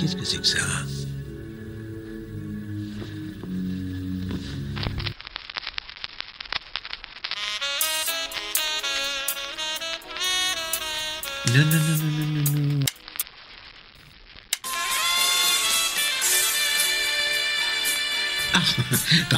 Qu'est-ce que c'est que ça Non, non, non, non, non, non, non. Ah,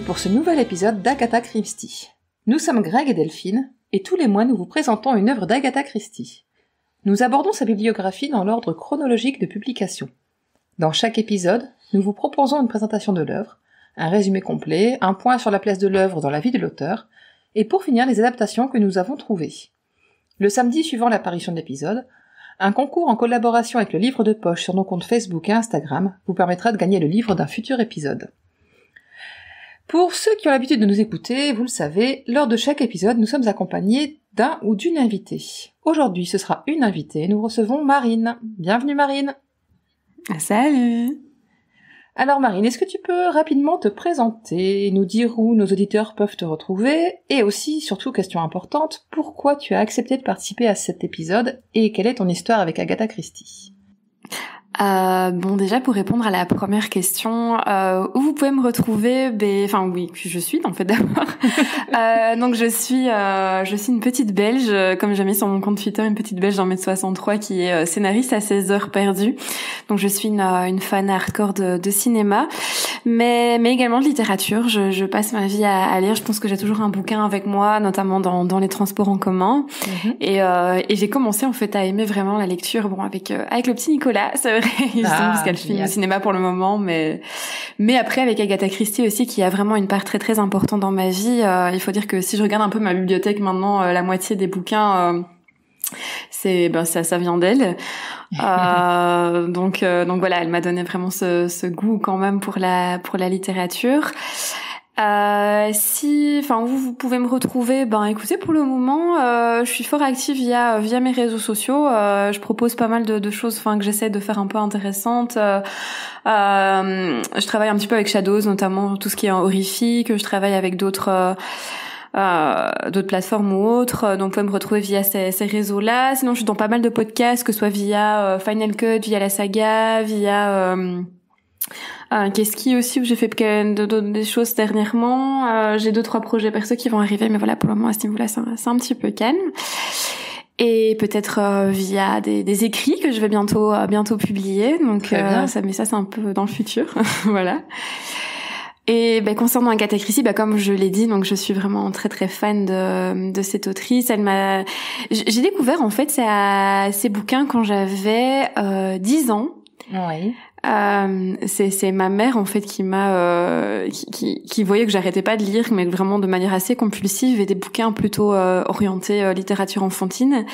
pour ce nouvel épisode d'Agatha Christie. Nous sommes Greg et Delphine, et tous les mois nous vous présentons une œuvre d'Agatha Christie. Nous abordons sa bibliographie dans l'ordre chronologique de publication. Dans chaque épisode, nous vous proposons une présentation de l'œuvre, un résumé complet, un point sur la place de l'œuvre dans la vie de l'auteur, et pour finir les adaptations que nous avons trouvées. Le samedi suivant l'apparition de l'épisode, un concours en collaboration avec le livre de poche sur nos comptes Facebook et Instagram vous permettra de gagner le livre d'un futur épisode. Pour ceux qui ont l'habitude de nous écouter, vous le savez, lors de chaque épisode, nous sommes accompagnés d'un ou d'une invitée. Aujourd'hui, ce sera une invitée. Nous recevons Marine. Bienvenue Marine. Salut. Alors Marine, est-ce que tu peux rapidement te présenter, nous dire où nos auditeurs peuvent te retrouver et aussi, surtout, question importante, pourquoi tu as accepté de participer à cet épisode et quelle est ton histoire avec Agatha Christie euh, bon, déjà pour répondre à la première question, euh, où vous pouvez me retrouver ben, Enfin oui, je suis en fait d'abord. euh, donc je suis, euh, je suis une petite Belge, euh, comme j'ai mis sur mon compte Twitter, une petite Belge d'un mètre 63 qui est euh, scénariste à 16 heures perdues. Donc je suis une, une fan hardcore de, de, cinéma, mais mais également de littérature. Je, je passe ma vie à, lire. Je pense que j'ai toujours un bouquin avec moi, notamment dans, dans les transports en commun. Mhm. Et, j'ai commencé en fait à aimer vraiment la lecture. Bon, avec avec le petit Nicolas, Ah, qu'elle au cinéma pour le moment, mais mais après avec Agatha Christie aussi, qui a vraiment une part très très importante dans ma vie. Euh, il faut dire que si je regarde un peu ma bibliothèque maintenant, euh, la moitié des bouquins, euh, c'est ben ça ça vient d'elle. donc donc voilà, elle m'a donné vraiment ce, ce goût quand même pour la pour la littérature. Euh, si, enfin, vous, vous pouvez me retrouver. Ben, écoutez, pour le moment, euh, je suis fort active via via mes réseaux sociaux. Euh, je propose pas mal de, choses, enfin, que j'essaie de faire un peu intéressantes. je travaille un petit peu avec Shadows, notamment tout ce qui est horrifique. Je travaille avec d'autres. Euh, d'autres plateformes ou autres. Donc, vous pouvez me retrouver via ces, réseaux-là. Sinon, je suis dans pas mal de podcasts, que ce soit via Final Cut, via la saga, via... Euh, Qu'est-ce qui aussi où j'ai fait des choses dernièrement euh, J'ai deux trois projets perso qui vont arriver, mais voilà pour le moment à ce niveau-là c'est un, petit peu calme et peut-être euh, via des, écrits que je vais bientôt euh, bientôt publier. Donc ça, mais ça c'est un peu dans le futur, voilà. Et ben, concernant Agatha Christie, ben, comme je l'ai dit, donc je suis vraiment très très fan de, de cette autrice. Elle m'a, j'ai découvert en fait ces ses bouquins quand j'avais 10 ans. Oui. Euh, c'est ma mère en fait qui m'a euh, qui, qui, voyait que j'arrêtais pas de lire mais vraiment de manière assez compulsive et des bouquins plutôt euh, orientés euh, littérature enfantine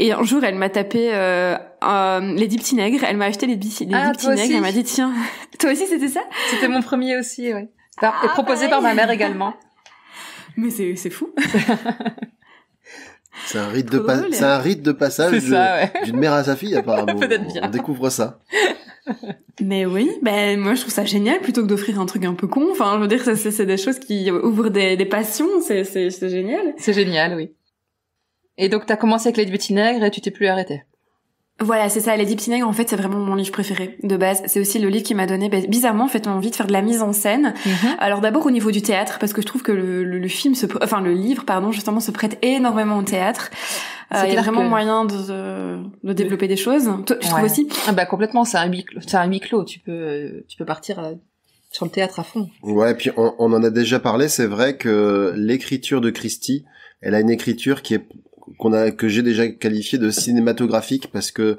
et un jour elle m'a tapé euh, les dix petits nègres elle m'a acheté les, dix ah, petits nègres elle m'a dit tiens toi aussi c'était ça c'était mon premier aussi ouais ah, et proposé par bah ma mère également mais c'est c'est fou C'est un rite de c'est un hein. rite de passage d'une mère à sa fille apparemment. On découvre ça mais oui, ben moi je trouve ça génial plutôt que d'offrir un truc un peu con. Enfin, je veux dire, c'est des choses qui ouvrent des, passions, c'est génial. C'est génial, oui. Et donc t'as commencé avec Les Betty Nègres et tu t'es plus arrêtée. Voilà, c'est ça. Les Betty Nègres, en fait, c'est vraiment mon livre préféré de base. C'est aussi le livre qui m'a donné, ben, bizarrement, en fait, envie de faire de la mise en scène. Mm-hmm. Alors d'abord au niveau du théâtre, parce que je trouve que le, film, se, enfin le livre, pardon, justement, se prête énormément au théâtre. Euh, il y a vraiment moyen de, de, développer des choses. je trouve aussi. Ah bah complètement, c'est un huis clos. un Tu peux, tu peux partir euh, sur le théâtre à fond. Ouais, puis on, on en a déjà parlé. C'est vrai que l'écriture de Christie, elle a une écriture qui est qu'on a que j'ai déjà qualifiée de cinématographique parce que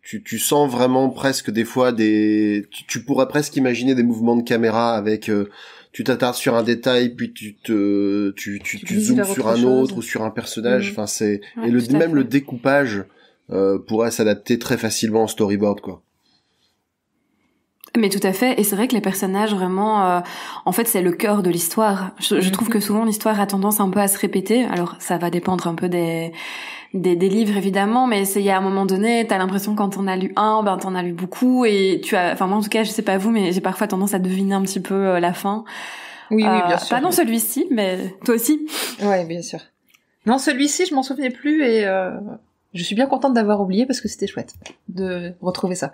tu, tu sens vraiment presque des fois des tu, tu pourrais presque imaginer des mouvements de caméra avec euh, tu t'attardes sur un détail, puis tu te, tu, tu, zoomes sur un autre ou sur un personnage. Mm. Enfin, c'est et le même le découpage euh, pourrait s'adapter très facilement en storyboard, quoi. Mais tout à fait, et c'est vrai que les personnages vraiment, euh, en fait, c'est le cœur de l'histoire. je trouve mm. que souvent l'histoire a tendance un peu à se répéter. Alors ça va dépendre un peu des des, des livres évidemment, mais c'est il un moment donné, t'as l'impression quand t'en as lu un, ben t'en as lu beaucoup et tu as, enfin moi en tout cas je sais pas vous, mais j'ai parfois tendance à deviner un petit peu euh, la fin. Oui, oui, bien euh, sûr. Pas non celui-ci, mais toi aussi. Ouais, bien sûr. Non, celui-ci, je m'en souvenais plus et euh, je suis bien contente d'avoir oublié parce que c'était chouette de retrouver ça.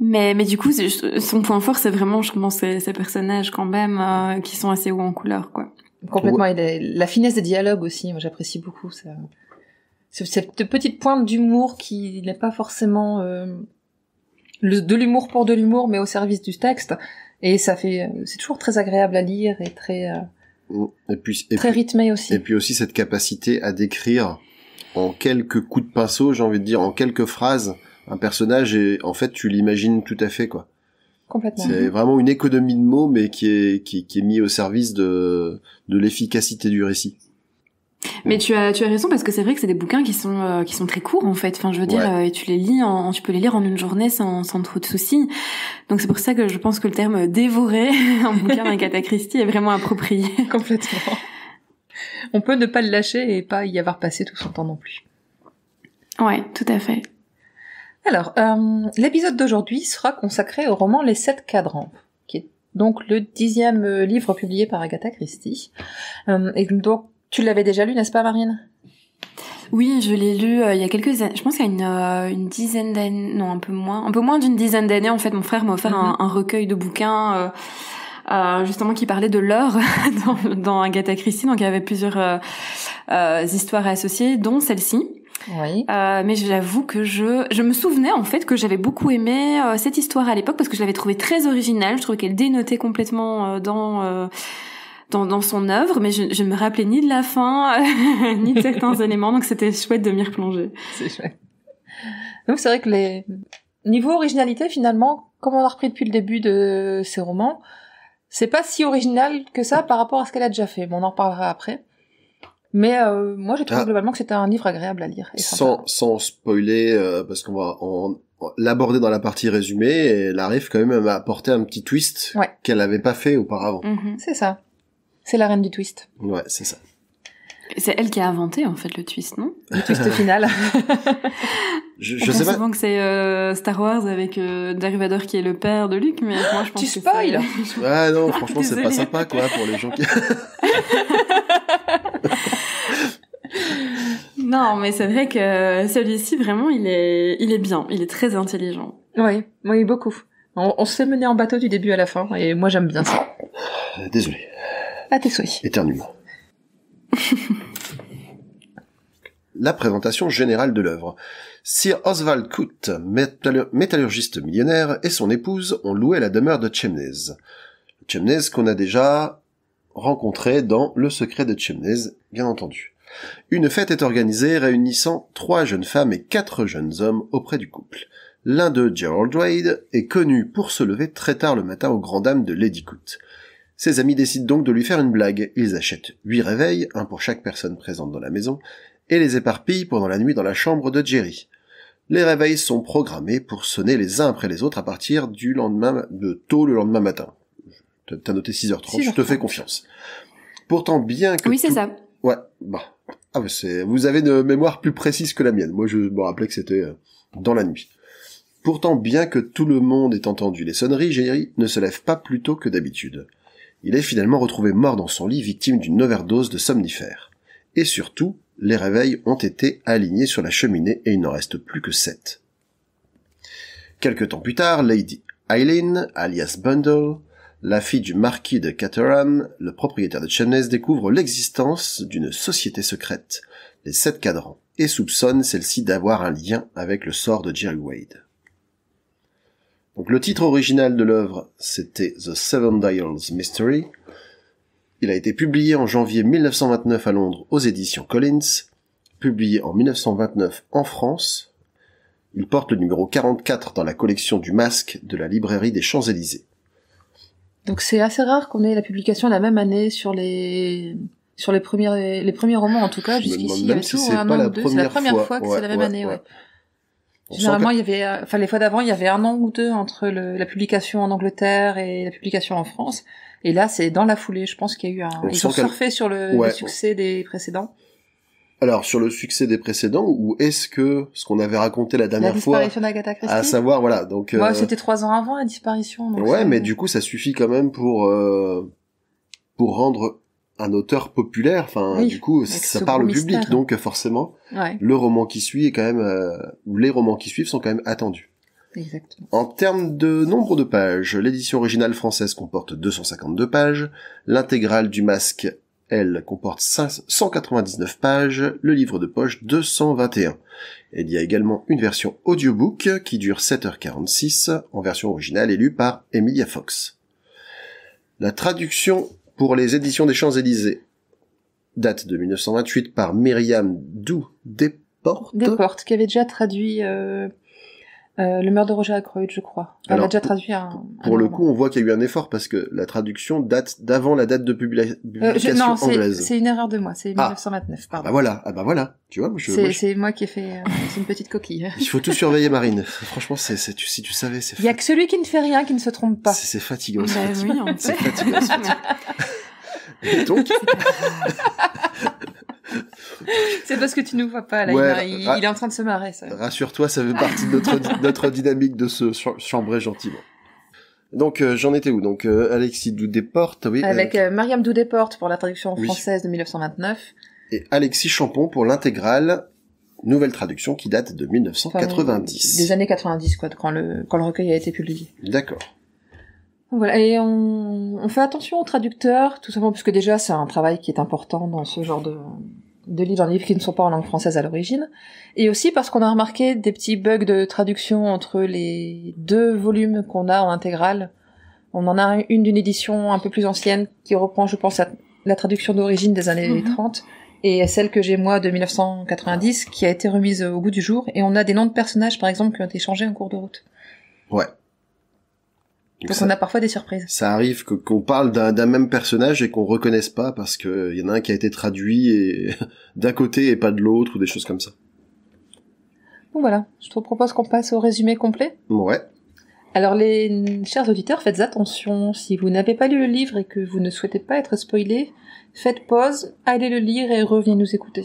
Mais, mais du coup, son point fort, c'est vraiment, je pense, ces, personnages quand même qui sont assez hauts en couleur, quoi. Complètement, et la, finesse des dialogues aussi, moi j'apprécie beaucoup ça cette petite pointe d'humour qui n'est pas forcément euh, de l'humour pour de l'humour, mais au service du texte. Et ça fait, euh, c'est toujours très agréable à lire et très, euh, puis, très rythmé aussi. Et puis aussi cette capacité à décrire en quelques coups de pinceau, j'ai envie de dire, en quelques phrases, un personnage et en fait tu l'imagines tout à fait quoi. C'est mhm. vraiment une économie de mots, mais qui est qui, qui est mis au service de de l'efficacité du récit. Mais tu as, tu as raison parce que c'est vrai que c'est des bouquins qui sont euh, qui sont très courts en fait. Enfin, je veux dire, euh, et tu les lis, en, tu peux les lire en une journée sans, sans trop de soucis. Donc c'est pour ça que je pense que le terme dévorer un bouquin d'Agatha Christie est vraiment approprié. Complètement. On peut ne pas le lâcher et pas y avoir passé tout son temps non plus. Ouais, tout à fait. Alors, euh, l'épisode d'aujourd'hui sera consacré au roman Les Sept Cadrans, qui est donc le dixième euh, livre publié par Agatha Christie. et donc tu l'avais déjà lu, n'est-ce pas, Marine oui, je l'ai lu euh, il y a quelques années. Je pense qu'il y a une, euh, une dizaine d'années, non un peu moins, un peu moins d'une dizaine d'années. En fait, mon frère m'a offert un, mhm. recueil de bouquins. Euh, euh, justement qui parlait de l'heure dans, dans, Agatha Christie donc il y avait plusieurs histoires associées dont celle-ci oui. Euh, mais j'avoue que je je me souvenais en fait que j'avais beaucoup aimé cette histoire à l'époque parce que je l'avais trouvée très originale. Je trouvais qu'elle dénotait complètement euh, dans dans, dans son œuvre, mais je, ne me rappelais ni de la fin, ni de certains éléments, donc c'était chouette de m'y replonger. C'est chouette. Donc c'est vrai que les niveau originalité finalement, comme on a repris depuis le début de ses romans, c'est pas si original que ça par rapport à ce qu'elle a déjà fait. on en reparlera après. Mais euh, moi, j'ai trouvé ah. globalement que c'était un livre agréable à lire. sans, sans spoiler, euh, parce qu'on va on, l'aborder dans la partie résumée, et elle arrive quand même à apporter un petit twist qu'elle n'avait pas fait auparavant. Mm-hmm. c'est ça. C'est la reine du twist. Ouais, c'est ça. C'est elle qui a inventé en fait le twist, non Le twist final. je, je sais pas. souvent que c'est euh, Star Wars avec euh, d'Arrivador qui est le père de Luke, mais moi je pense que tu que spoil. Ah non, franchement c'est pas sympa quoi pour les gens qui. non, mais c'est vrai que celui-ci vraiment il est il est bien, il est très intelligent. Oui, oui beaucoup. On, on se fait mener en bateau du début à la fin et moi j'aime bien ça. Désolé. À tes la présentation générale de l'œuvre. Sir Oswald Coote, métallurgiste millionnaire, et son épouse ont loué la demeure de Chemnez. Chemnez qu'on a déjà rencontré dans Le secret de Chemnez, bien entendu. Une fête est organisée réunissant trois jeunes femmes et quatre jeunes hommes auprès du couple. L'un d'eux, Gerald Wade, est connu pour se lever très tard le matin au grand dames de Lady Coote. Ses amis décident donc de lui faire une blague. Ils achètent huit réveils, un pour chaque personne présente dans la maison, et les éparpillent pendant la nuit dans la chambre de Jerry. Les réveils sont programmés pour sonner les uns après les autres à partir du lendemain, de tôt le lendemain matin. T'as noté 6h30, je te fais confiance. Pourtant, bien que... Oui, c'est ça. Ouais, bah. Ah, c'est... Vous avez une mémoire plus précise que la mienne. Moi, je me rappelais que c'était euh, dans la nuit. Pourtant, bien que tout le monde ait entendu les sonneries, Jerry ne se lève pas plus tôt que d'habitude il est finalement retrouvé mort dans son lit victime d'une overdose de somnifères. Et surtout, les réveils ont été alignés sur la cheminée et il n'en reste plus que sept. Quelque temps plus tard, Lady Eileen, alias Bundle, la fille du marquis de Caterham, le propriétaire de Chemnitz, découvre l'existence d'une société secrète, les Sept Cadrans, et soupçonne celle-ci d'avoir un lien avec le sort de Jerry Wade. Donc le titre original de l'œuvre, c'était The Seven Dials Mystery. Il a été publié en janvier 1929 à Londres aux éditions Collins, publié en 1929 en France. Il porte le numéro 44 dans la collection du Masque de la librairie des Champs-Élysées. Donc c'est assez rare qu'on ait la publication la même année sur les sur les premiers les premiers romans en tout cas jusqu'ici. Si c'est pas la, première fois, que c'est la même année. Ouais. Généralement, il y avait, euh, enfin les fois d'avant, il y avait un an ou deux entre le, la publication en Angleterre et la publication en France. Et là, c'est dans la foulée. Je pense qu'il y a eu un. Ils ont surfé sur le, succès des précédents. Alors sur le succès des précédents ou est-ce que ce qu'on avait raconté la dernière la fois, à savoir voilà donc ouais, euh, c'était trois ans avant la disparition. ouais, mais du coup ça suffit quand même pour euh, pour rendre un auteur populaire, enfin du coup ça parle au public, donc forcément le roman qui suit est quand même euh, les romans qui suivent sont quand même attendus. Exactement. En termes de nombre de pages, l'édition originale française comporte 252 pages, l'intégrale du masque, elle, comporte 199 pages, le livre de poche 221. Il y a également une version audiobook qui dure 7h46, en version originale lue par Emilia Fox. La traduction pour les éditions des Champs-Élysées, date de 1928 par Myriam Dou Desportes. Desportes, qui avait déjà traduit euh, euh, le meurtre de Roger Ackroyd, je crois. Elle a déjà traduit un. Pour le coup, on voit qu'il y a eu un effort parce que la traduction date d'avant la date de euh, publication non, anglaise. C'est une erreur de moi, c'est 1929, ah. pardon. Ah bah voilà, ah bah voilà, tu vois. C'est moi qui ai fait, euh, une petite coquille. Il faut tout surveiller, Marine. Franchement, c'est si tu savais, c'est. Il n'y a que celui qui ne fait rien qui ne se trompe pas. C'est fatigant. c'est fatigant. Ben en fatigant Et donc. C'est parce que tu nous vois pas il, est en train de se marrer. Ça. Rassure-toi, ça fait partie de notre, dynamique de se chambrer gentiment. Donc euh, j'en étais où Donc euh, Alexis Doudéporte, oui. Avec euh, Mariam Doudéporte pour la traduction française de 1929. Et Alexis Champon pour l'intégrale, nouvelle traduction qui date de 1990. des années 90, quoi, quand le recueil a été publié. D'accord. Voilà, et on, fait attention aux traducteurs, tout simplement parce que déjà c'est un travail qui est important dans ce genre de, de livres, dans des qui ne sont pas en langue française à l'origine, et aussi parce qu'on a remarqué des petits bugs de traduction entre les deux volumes qu'on a en intégrale. On en a une d'une édition un peu plus ancienne qui reprend, je pense, la traduction d'origine des années 30 mhm. et celle que j'ai moi de 1990 qui a été remise au goût du jour, et on a des noms de personnages par exemple qui ont été changés en cours de route. Ouais, parce qu'on on a parfois des surprises. Ça arrive qu'on parle d'un même personnage et qu'on reconnaisse pas parce qu'il y en a un qui a été traduit d'un côté et pas de l'autre ou des choses comme ça. Bon, voilà, je te propose qu'on passe au résumé complet. Ouais. Alors les chers auditeurs, faites attention, si vous n'avez pas lu le livre et que vous ne souhaitez pas être spoilé, faites pause, allez le lire et revenez nous écouter.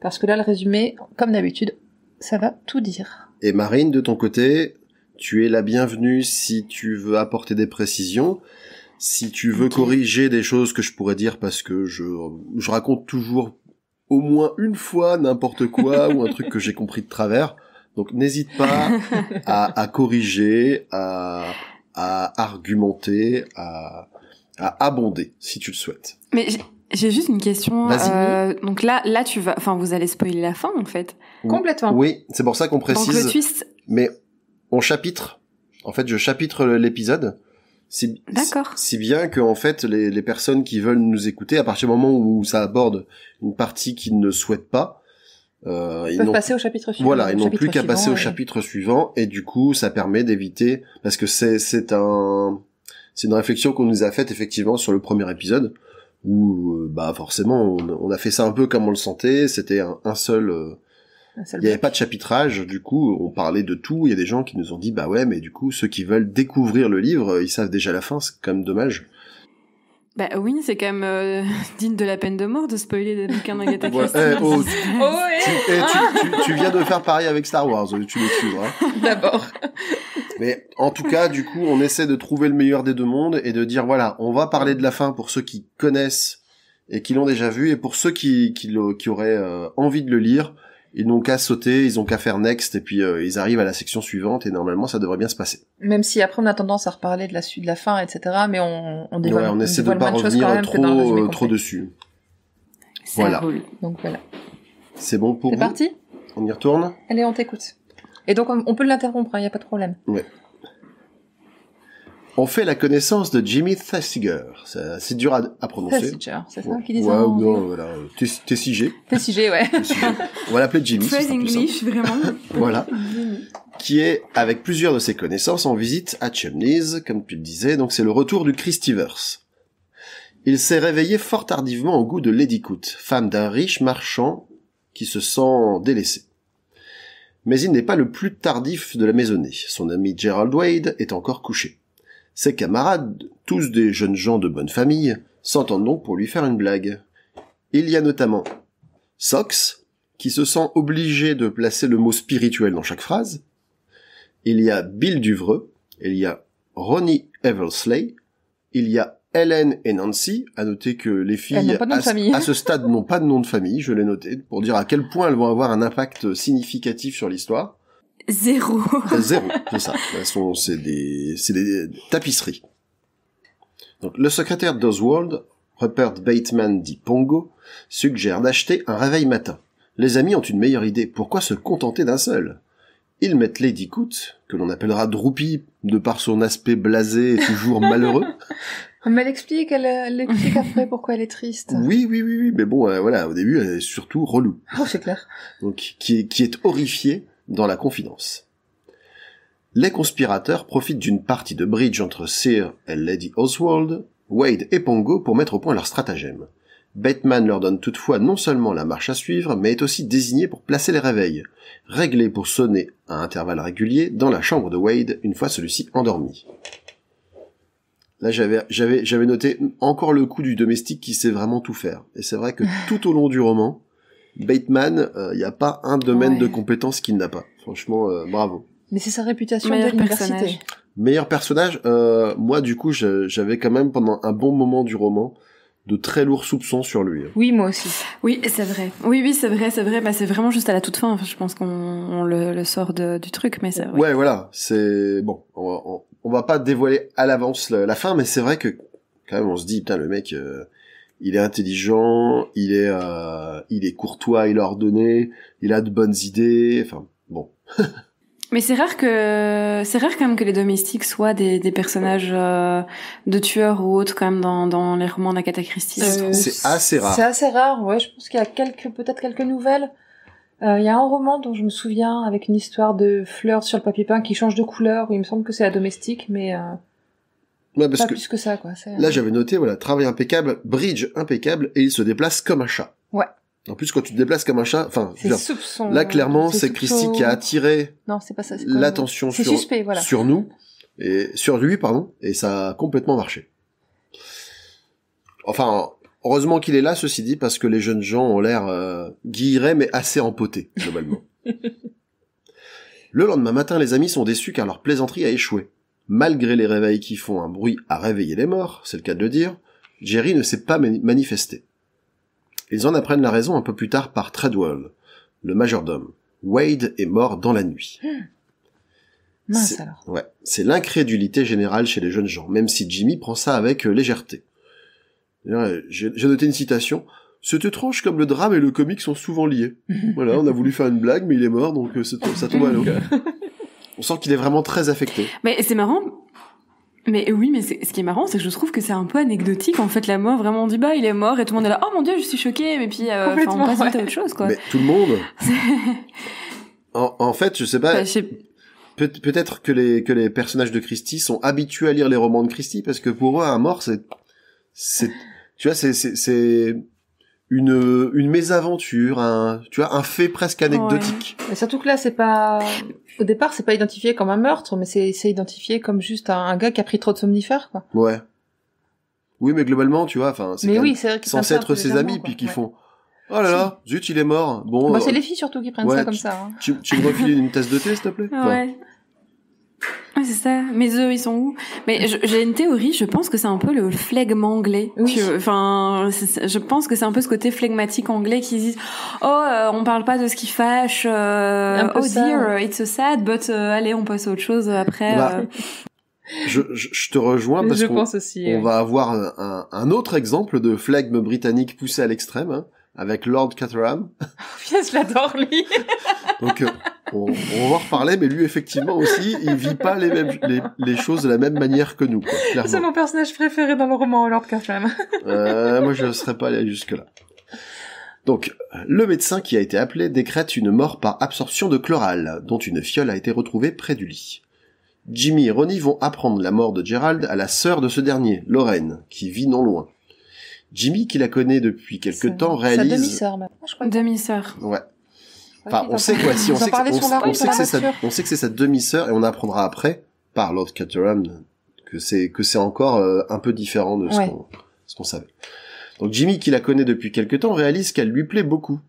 Parce que là le résumé, comme d'habitude, ça va tout dire. Et Marine, de ton côté, tu es la bienvenue si tu veux apporter des précisions. Si tu veux corriger des choses que je pourrais dire parce que je, je raconte toujours au moins une fois n'importe quoi ou un truc que j'ai compris de travers. Donc n'hésite pas à, corriger, à, argumenter, à, abonder si tu le souhaites. Mais j'ai juste une question. Euh, donc là, là tu vas, enfin vous allez spoiler la fin en fait. Complètement. Oui, c'est pour ça qu'on précise. le twist. Mais on chapitre. En fait, je chapitre l'épisode. Si, bien que en fait les, personnes qui veulent nous écouter, à partir du moment où ça aborde une partie qu'ils ne souhaitent pas, euh, ils, peuvent passer au chapitre suivant. Voilà, ils n'ont plus qu'à passer au chapitre suivant, et du coup, ça permet d'éviter parce que c'est un c'est une réflexion qu'on nous a faite effectivement sur le premier épisode où euh, bah forcément on, a fait ça un peu comme on le sentait, c'était un, seul euh, il n'y avait pas de chapitrage, du coup, on parlait de tout. Il y a des gens qui nous ont dit, bah ouais, mais du coup, ceux qui veulent découvrir le livre, euh, ils savent déjà la fin, c'est quand même dommage. Bah oui, c'est quand même euh, digne de la peine de mort de spoiler des bouquins d'Agatha Ouais, tu, viens de faire pareil avec Star Wars, euh, tu le suivras. Hein. D'abord. Mais en tout cas, du coup, on essaie de trouver le meilleur des deux mondes et de dire, voilà, on va parler de la fin pour ceux qui connaissent et qui l'ont déjà vu, et pour ceux qui, qui, auraient envie de le lire, ils n'ont qu'à sauter, ils ont qu'à faire next et puis euh, ils arrivent à la section suivante et normalement ça devrait bien se passer. Même si après on a tendance à reparler de la suite, de la fin, etc. Mais on on ouais, essaie de de pas revenir trop euh, dessus. voilà. Donc voilà. C'est bon pour. C'est parti. On y retourne. Allez, on t'écoute. Et donc on peut l'interrompre, il hein, n'y a pas de problème. Ouais on fait la connaissance de Jimmy Thesiger. C'est dur à, prononcer. Thesiger, c'est ça qui dit ouais, non, voilà. Thesiger. Thesiger, ouais. On va l'appeler Jimmy. Très English, vraiment. voilà. Qui est, avec plusieurs de ses connaissances, en visite à Chemnitz, comme tu le disais. Donc c'est le retour du Christievers. Il s'est réveillé fort tardivement au goût de Lady Coote, femme d'un riche marchand qui se sent délaissé mais il n'est pas le plus tardif de la maisonnée. Son ami Gerald Wade est encore couché. Ses camarades, tous des jeunes gens de bonne famille, s'entendent donc pour lui faire une blague. Il y a notamment Sox, qui se sent obligé de placer le mot spirituel dans chaque phrase. Il y a Bill Duvreux, il y a Ronnie Eversley, il y a Helen et Nancy. À noter que les filles à, ce stade n'ont pas de nom de famille, je l'ai noté, pour dire à quel point elles vont avoir un impact significatif sur l'histoire. Zéro. Euh, zéro, c'est ça. c'est des, tapisseries. le secrétaire d'Oswald, Rupert Bateman dit Pongo, suggère d'acheter un réveil matin. Les amis ont une meilleure idée. Pourquoi se contenter d'un seul? Ils mettent Lady Coot, que l'on appellera Droopy de par son aspect blasé et toujours malheureux. On elle explique, après pourquoi elle est triste. Oui, oui, oui, oui, mais bon, euh, voilà, au début, elle est surtout relou. Oh, c'est clair. Donc, qui qui est horrifiée dans la confidence. Les conspirateurs profitent d'une partie de bridge entre Sir et Lady Oswald, Wade et Pongo pour mettre au point leur stratagème. Bateman leur donne toutefois non seulement la marche à suivre, mais est aussi désigné pour placer les réveils, réglés pour sonner à intervalles réguliers dans la chambre de Wade une fois celui-ci endormi. Là, j'avais, j'avais noté encore le coup du domestique qui sait vraiment tout faire. Et c'est vrai que tout au long du roman, Bateman, il euh, n'y a pas un domaine de compétence qu'il n'a pas. Franchement, euh, bravo. Mais c'est sa réputation Meilleur de Meilleur personnage, euh, moi du coup, j'avais quand même pendant un bon moment du roman de très lourds soupçons sur lui. Hein. Oui, moi aussi. Oui, c'est vrai. Oui, oui, c'est vrai, c'est vrai. Bah, c'est vraiment juste à la toute fin. je pense qu'on le, sort du truc, mais c'est. vrai. Ouais, voilà. C'est bon. On va, va pas dévoiler à l'avance la, fin, mais c'est vrai que quand même, on se dit putain, le mec il est intelligent, il est, euh, il est courtois, il est ordonné, il a de bonnes idées. Enfin, bon. Mais c'est rare que c'est rare quand même que les domestiques soient des, des personnages euh, de tueurs ou autres quand même dans, dans les romans d'Agatha Christie. Euh, c'est assez rare. C'est assez rare, ouais. Je pense qu'il y a quelques peut-être quelques nouvelles. Euh, il y a un roman dont je me souviens avec une histoire de fleurs sur le papier peint qui change de couleur. il me semble que c'est la domestique, mais parce que Là, euh, j'avais noté, voilà, travail impeccable, bridge impeccable, et il se déplace comme un chat. Ouais. En plus, quand tu te déplaces comme un chat, enfin, là, clairement, c'est Christy qui a attiré l'attention sur, nous, et sur lui, pardon, et ça a complètement marché. Enfin, heureusement qu'il est là, ceci dit, parce que les jeunes gens ont l'air euh, mais assez empotés, globalement. Le lendemain matin, les amis sont déçus car leur plaisanterie a échoué malgré les réveils qui font un bruit à réveiller les morts, c'est le cas de le dire, Jerry ne s'est pas manifesté. Ils en apprennent la raison un peu plus tard par Treadwell, le majordome. Wade est mort dans la nuit. Ah. c'est l'incrédulité générale chez les jeunes gens, même si Jimmy prend ça avec euh, légèreté. Euh, j'ai noté une citation. C'est étrange comme le drame et le comique sont souvent liés. voilà, on a voulu faire une blague, mais il est mort, donc euh, ça tombe à l'eau. On sent qu'il est vraiment très affecté. Mais c'est marrant. Mais oui, mais ce qui est marrant, c'est que je trouve que c'est un peu anecdotique. En fait, la mort, vraiment, on dit bah, il est mort, et tout le monde est là, oh mon dieu, je suis choqué, mais puis euh, on passe à autre chose, quoi. Mais tout le monde. en, fait, je sais pas. Peut-être que les que les personnages de Christie sont habitués à lire les romans de Christie parce que pour eux, un mort, c'est tu vois, c'est c'est une une mésaventure, un tu vois, un fait presque anecdotique. surtout que là, c'est pas au départ, c'est pas identifié comme un meurtre, mais c'est identifié comme juste un, gars qui a pris trop de somnifères, quoi. Ouais. Oui, mais globalement, tu vois, enfin, c'est oui, censé être ses amis, puis qui font. Oh là là, zut, il est mort. Bon. Bah, c'est euh, les filles surtout qui prennent ça comme ça. Hein. Tu, me refiles une tasse de thé, s'il te plaît. Ouais. Oui, c'est ça. Mes œufs, ils sont où Mais j'ai une théorie, je pense que c'est un peu le flegme anglais. Enfin, je pense que c'est un peu ce côté flegmatique anglais qui disent « Oh, euh, on parle pas de ce qui fâche. Euh, oh dear, it's so sad, but euh, allez, on passe à autre chose après. Bah, euh. je, je, te rejoins parce qu'on on va avoir un, autre exemple de flegme britannique poussé à l'extrême, hein, avec Lord Oh, je l'adore, lui Donc, euh, on, on, va reparler, mais lui, effectivement aussi, il vit pas les, mêmes, les, choses de la même manière que nous. c'est mon personnage préféré dans le roman Lord Cashman. euh, moi, je ne serais pas allé jusque-là. Donc, le médecin qui a été appelé décrète une mort par absorption de chloral, dont une fiole a été retrouvée près du lit. Jimmy et Ronnie vont apprendre la mort de Gerald à la sœur de ce dernier, Lorraine, qui vit non loin. Jimmy, qui la connaît depuis quelque temps, réalise... Sa demi-sœur, je crois. Demi-sœur. Ouais on sait quoi, si on sait que c'est sa, demi-sœur et on apprendra après par Lord Caterham que c'est encore euh, un peu différent de ce qu'on savait. Donc Jimmy, qui la connaît depuis quelques temps, réalise qu'elle lui plaît beaucoup.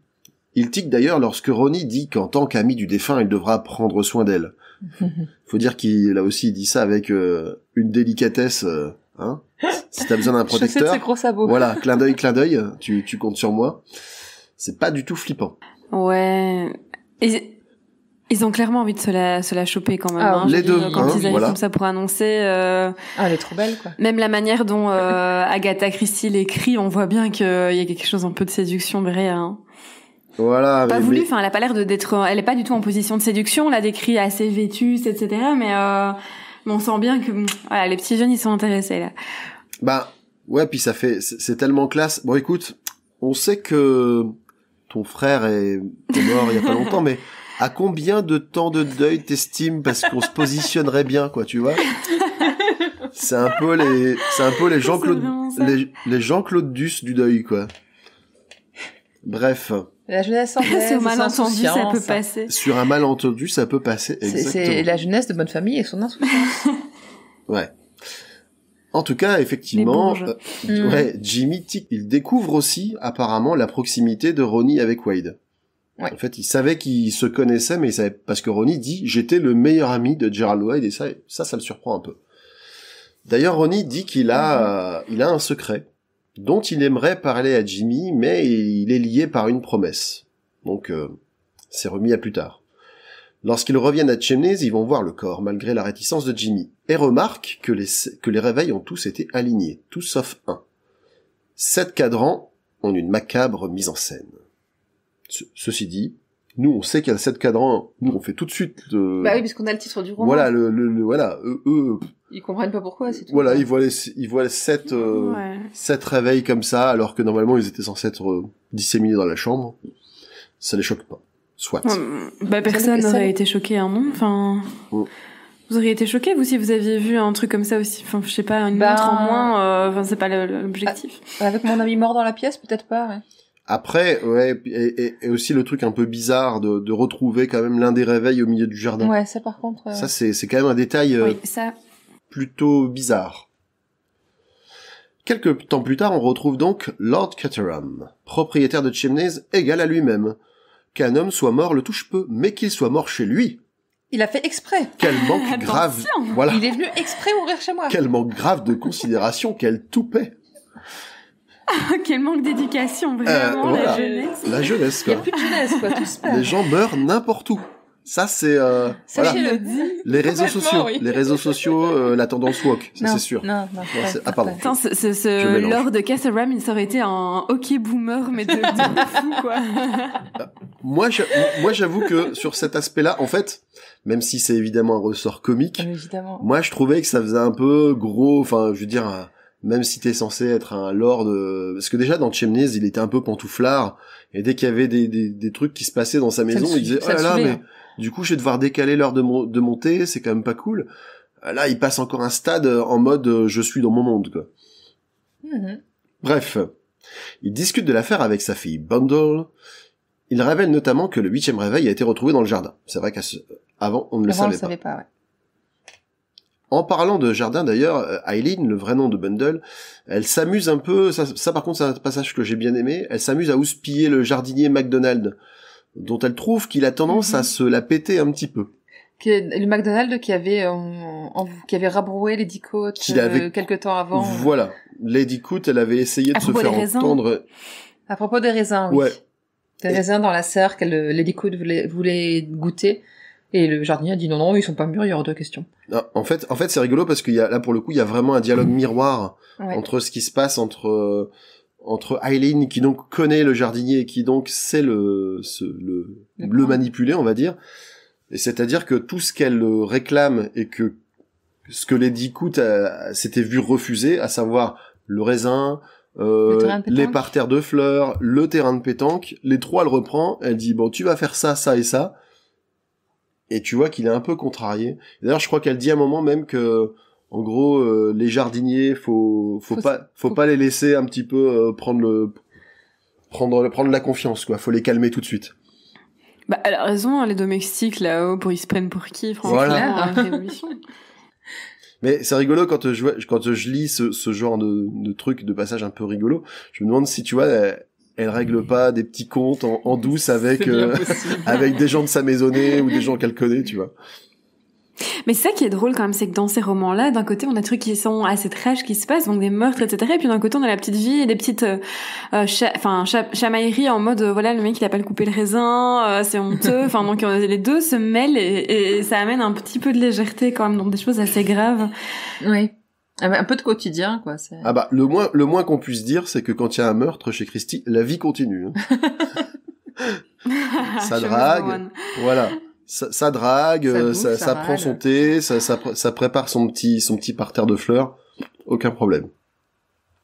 Il tique d'ailleurs lorsque Ronnie dit qu'en tant qu'ami du défunt, il devra prendre soin d'elle. Faut dire qu'il a aussi dit ça avec euh, une délicatesse. Euh, hein si t'as besoin d'un protecteur, gros sabots. voilà, clin d'œil, clin d'œil, tu, tu comptes sur moi. C'est pas du tout flippant. Ouais. ils ils ont clairement envie de se la, se la choper quand même. Ah, hein, les deux. quand hein, ils arrivent comme ça pour annoncer. Euh, ah, elle est trop belle, quoi. Même la manière dont euh, Agatha Christie l'écrit, on voit bien qu'il euh, y a quelque chose un peu de séduction derrière. Hein. Voilà. Pas voulu. Enfin, elle a pas l'air de d'être. Elle est pas du tout en position de séduction. On la décrit assez vêtue etc. Mais, euh, mais on sent bien que mm, voilà, les petits jeunes ils sont intéressés là. Bah ouais, puis ça fait c'est tellement classe. Bon, écoute, on sait que ton frère est, mort il y a pas longtemps, mais à combien de temps de deuil t'estimes parce qu'on se positionnerait bien, quoi, tu vois C'est un peu les, c'est un peu les Jean-Claude, les, Jean-Claude Duss du deuil, quoi. Bref. La jeunesse sur malentendu, ça peut passer. Sur un malentendu, ça peut passer. C'est la jeunesse de bonne famille et son insouciance. ouais. En tout cas, effectivement, euh, mm. Jimmy il découvre aussi apparemment la proximité de Ronnie avec Wade. En fait, il savait qu'ils se connaissaient, mais il savait parce que Ronnie dit j'étais le meilleur ami de Gerald Wade et ça, ça, le surprend un peu. D'ailleurs, Ronnie dit qu'il a, mm-hmm. euh, il a un secret dont il aimerait parler à Jimmy, mais il est lié par une promesse. Donc, euh, c'est remis à plus tard. Lorsqu'ils reviennent à Chemnitz, ils vont voir le corps, malgré la réticence de Jimmy, et remarquent que les, que les réveils ont tous été alignés, tous sauf un. Sept cadrans ont une macabre mise en scène. ceci dit, nous, on sait qu'il y a sept cadrans. Nous, on fait tout de suite. Bah oui, puisqu'on a le titre du roman. Voilà, le, voilà, eux, eux, Ils comprennent pas pourquoi, c'est tout. Voilà, ils voient, ils voient sept, euh, sept réveils comme ça, alors que normalement, ils étaient censés être euh, disséminés dans la chambre. Ça les choque pas. Bah, personne n'aurait été choqué, hein, non Enfin. Oh. Vous auriez été choqué, vous, si vous aviez vu un truc comme ça aussi. Enfin, je sais pas, une barre en moins, euh, enfin, c'est pas l'objectif. Ah, avec mon ami mort dans la pièce, peut-être pas, Après, ouais, et, aussi le truc un peu bizarre de, retrouver quand même l'un des réveils au milieu du jardin. Ouais, ça par contre. Euh, ça, c'est, c'est quand même un détail euh, ça... plutôt bizarre. Quelques temps plus tard, on retrouve donc Lord Caterham, propriétaire de Chimneys égal à lui-même, Qu'un homme soit mort le touche peu, mais qu'il soit mort chez lui. Il a fait exprès. Quel manque grave. Voilà. Il est venu exprès mourir chez moi. Quel manque grave de considération, quel toupet. Ah, quel manque d'éducation, euh, vraiment, la jeunesse. La jeunesse, quoi. Il plus jeunesse, quoi, tout se Les gens meurent n'importe où. Ça c'est euh, les réseaux sociaux, les réseaux sociaux, la tendance woke, c'est sûr. Non, non, non ah pardon. Attends, ce, ce, de il aurait été un hockey boomer mais de, fou quoi. moi, moi j'avoue que sur cet aspect-là, en fait, même si c'est évidemment un ressort comique, moi je trouvais que ça faisait un peu gros, enfin je veux dire. Euh, même si t'es censé être un lord, euh, parce que déjà dans Chimneys, il était un peu pantouflard, et dès qu'il y avait des, des, des, trucs qui se passaient dans sa maison, il disait, oh là là, mais, hein. Du coup, je vais devoir décaler l'heure de, monter, c'est quand même pas cool. Là, il passe encore un stade euh, en mode euh, je suis dans mon monde, quoi. Mm-hmm. Bref, il discute de l'affaire avec sa fille Bundle. Il révèle notamment que le huitième réveil a été retrouvé dans le jardin. C'est vrai qu'avant, on ne le savait on pas. En parlant de jardin d'ailleurs, euh, Eileen, le vrai nom de Bundle, elle s'amuse un peu, ça, ça, par contre c'est un passage que j'ai bien aimé, elle s'amuse à houspiller le jardinier McDonald dont elle trouve qu'il a tendance à mhm. se la péter un petit peu. le McDonald's qui avait, euh, qui avait rabroué Lady Coot avait... Euh, quelques temps avant. Voilà. Lady Coot, elle avait essayé de se faire entendre. À propos des raisins, oui. Des raisins dans la serre que Lady Coot voulait, goûter. Et le jardinier a dit non, non, ils sont pas mûrs, il y aura deux questions. Ah, en fait, en fait, c'est rigolo parce qu'il y a, là, pour le coup, il y a vraiment un dialogue mmh. miroir entre ce qui se passe entre, euh, entre Eileen qui donc connaît le jardinier et qui donc sait le le, manipuler on va dire et c'est-à-dire que tout ce qu'elle euh, réclame et que ce que Lady Coot s'était vu refuser à savoir le raisin euh, les parterres de fleurs le terrain de pétanque les trois elle reprend elle dit bon tu vas faire ça ça et ça et tu vois qu'il est un peu contrarié d'ailleurs je crois qu'elle dit à un moment même que en gros, euh, les jardiniers, faut, faut, pas, faut, pas les laisser un petit peu euh, prendre le, prendre, prendre la confiance, quoi. Faut les calmer tout de suite. Bah, elle raison, hein, les domestiques là-haut, pour ils se prennent pour qui, franchement. Voilà. Hein, Mais c'est rigolo quand je, quand je lis ce, genre de, truc, de passage un peu rigolo. Je me demande si tu vois, elle, règle pas des petits comptes en, douce avec euh, avec des gens de sa maisonnée ou des gens qu'elle connaît, tu vois. Mais c'est ça qui est drôle quand même, c'est que dans ces romans-là, d'un côté, on a des trucs qui sont assez trash qui se passent, donc des meurtres, etc. Et puis d'un côté, on a la petite vie et des petites, euh, euh, chamailleries en mode, euh, voilà, le mec il a pas le coupé le raisin, c'est honteux. Enfin, donc les deux se mêlent et, ça amène un petit peu de légèreté quand même dans des choses assez graves. Oui. Ah bah, un peu de quotidien, quoi. Ah bah le moins, le moins qu'on puisse dire, c'est que quand il y a un meurtre chez Christie, la vie continue. Hein. ça drague, voilà ça, drague, ça, euh, prend son thé, ça, prépare son petit, son petit parterre de fleurs, aucun problème.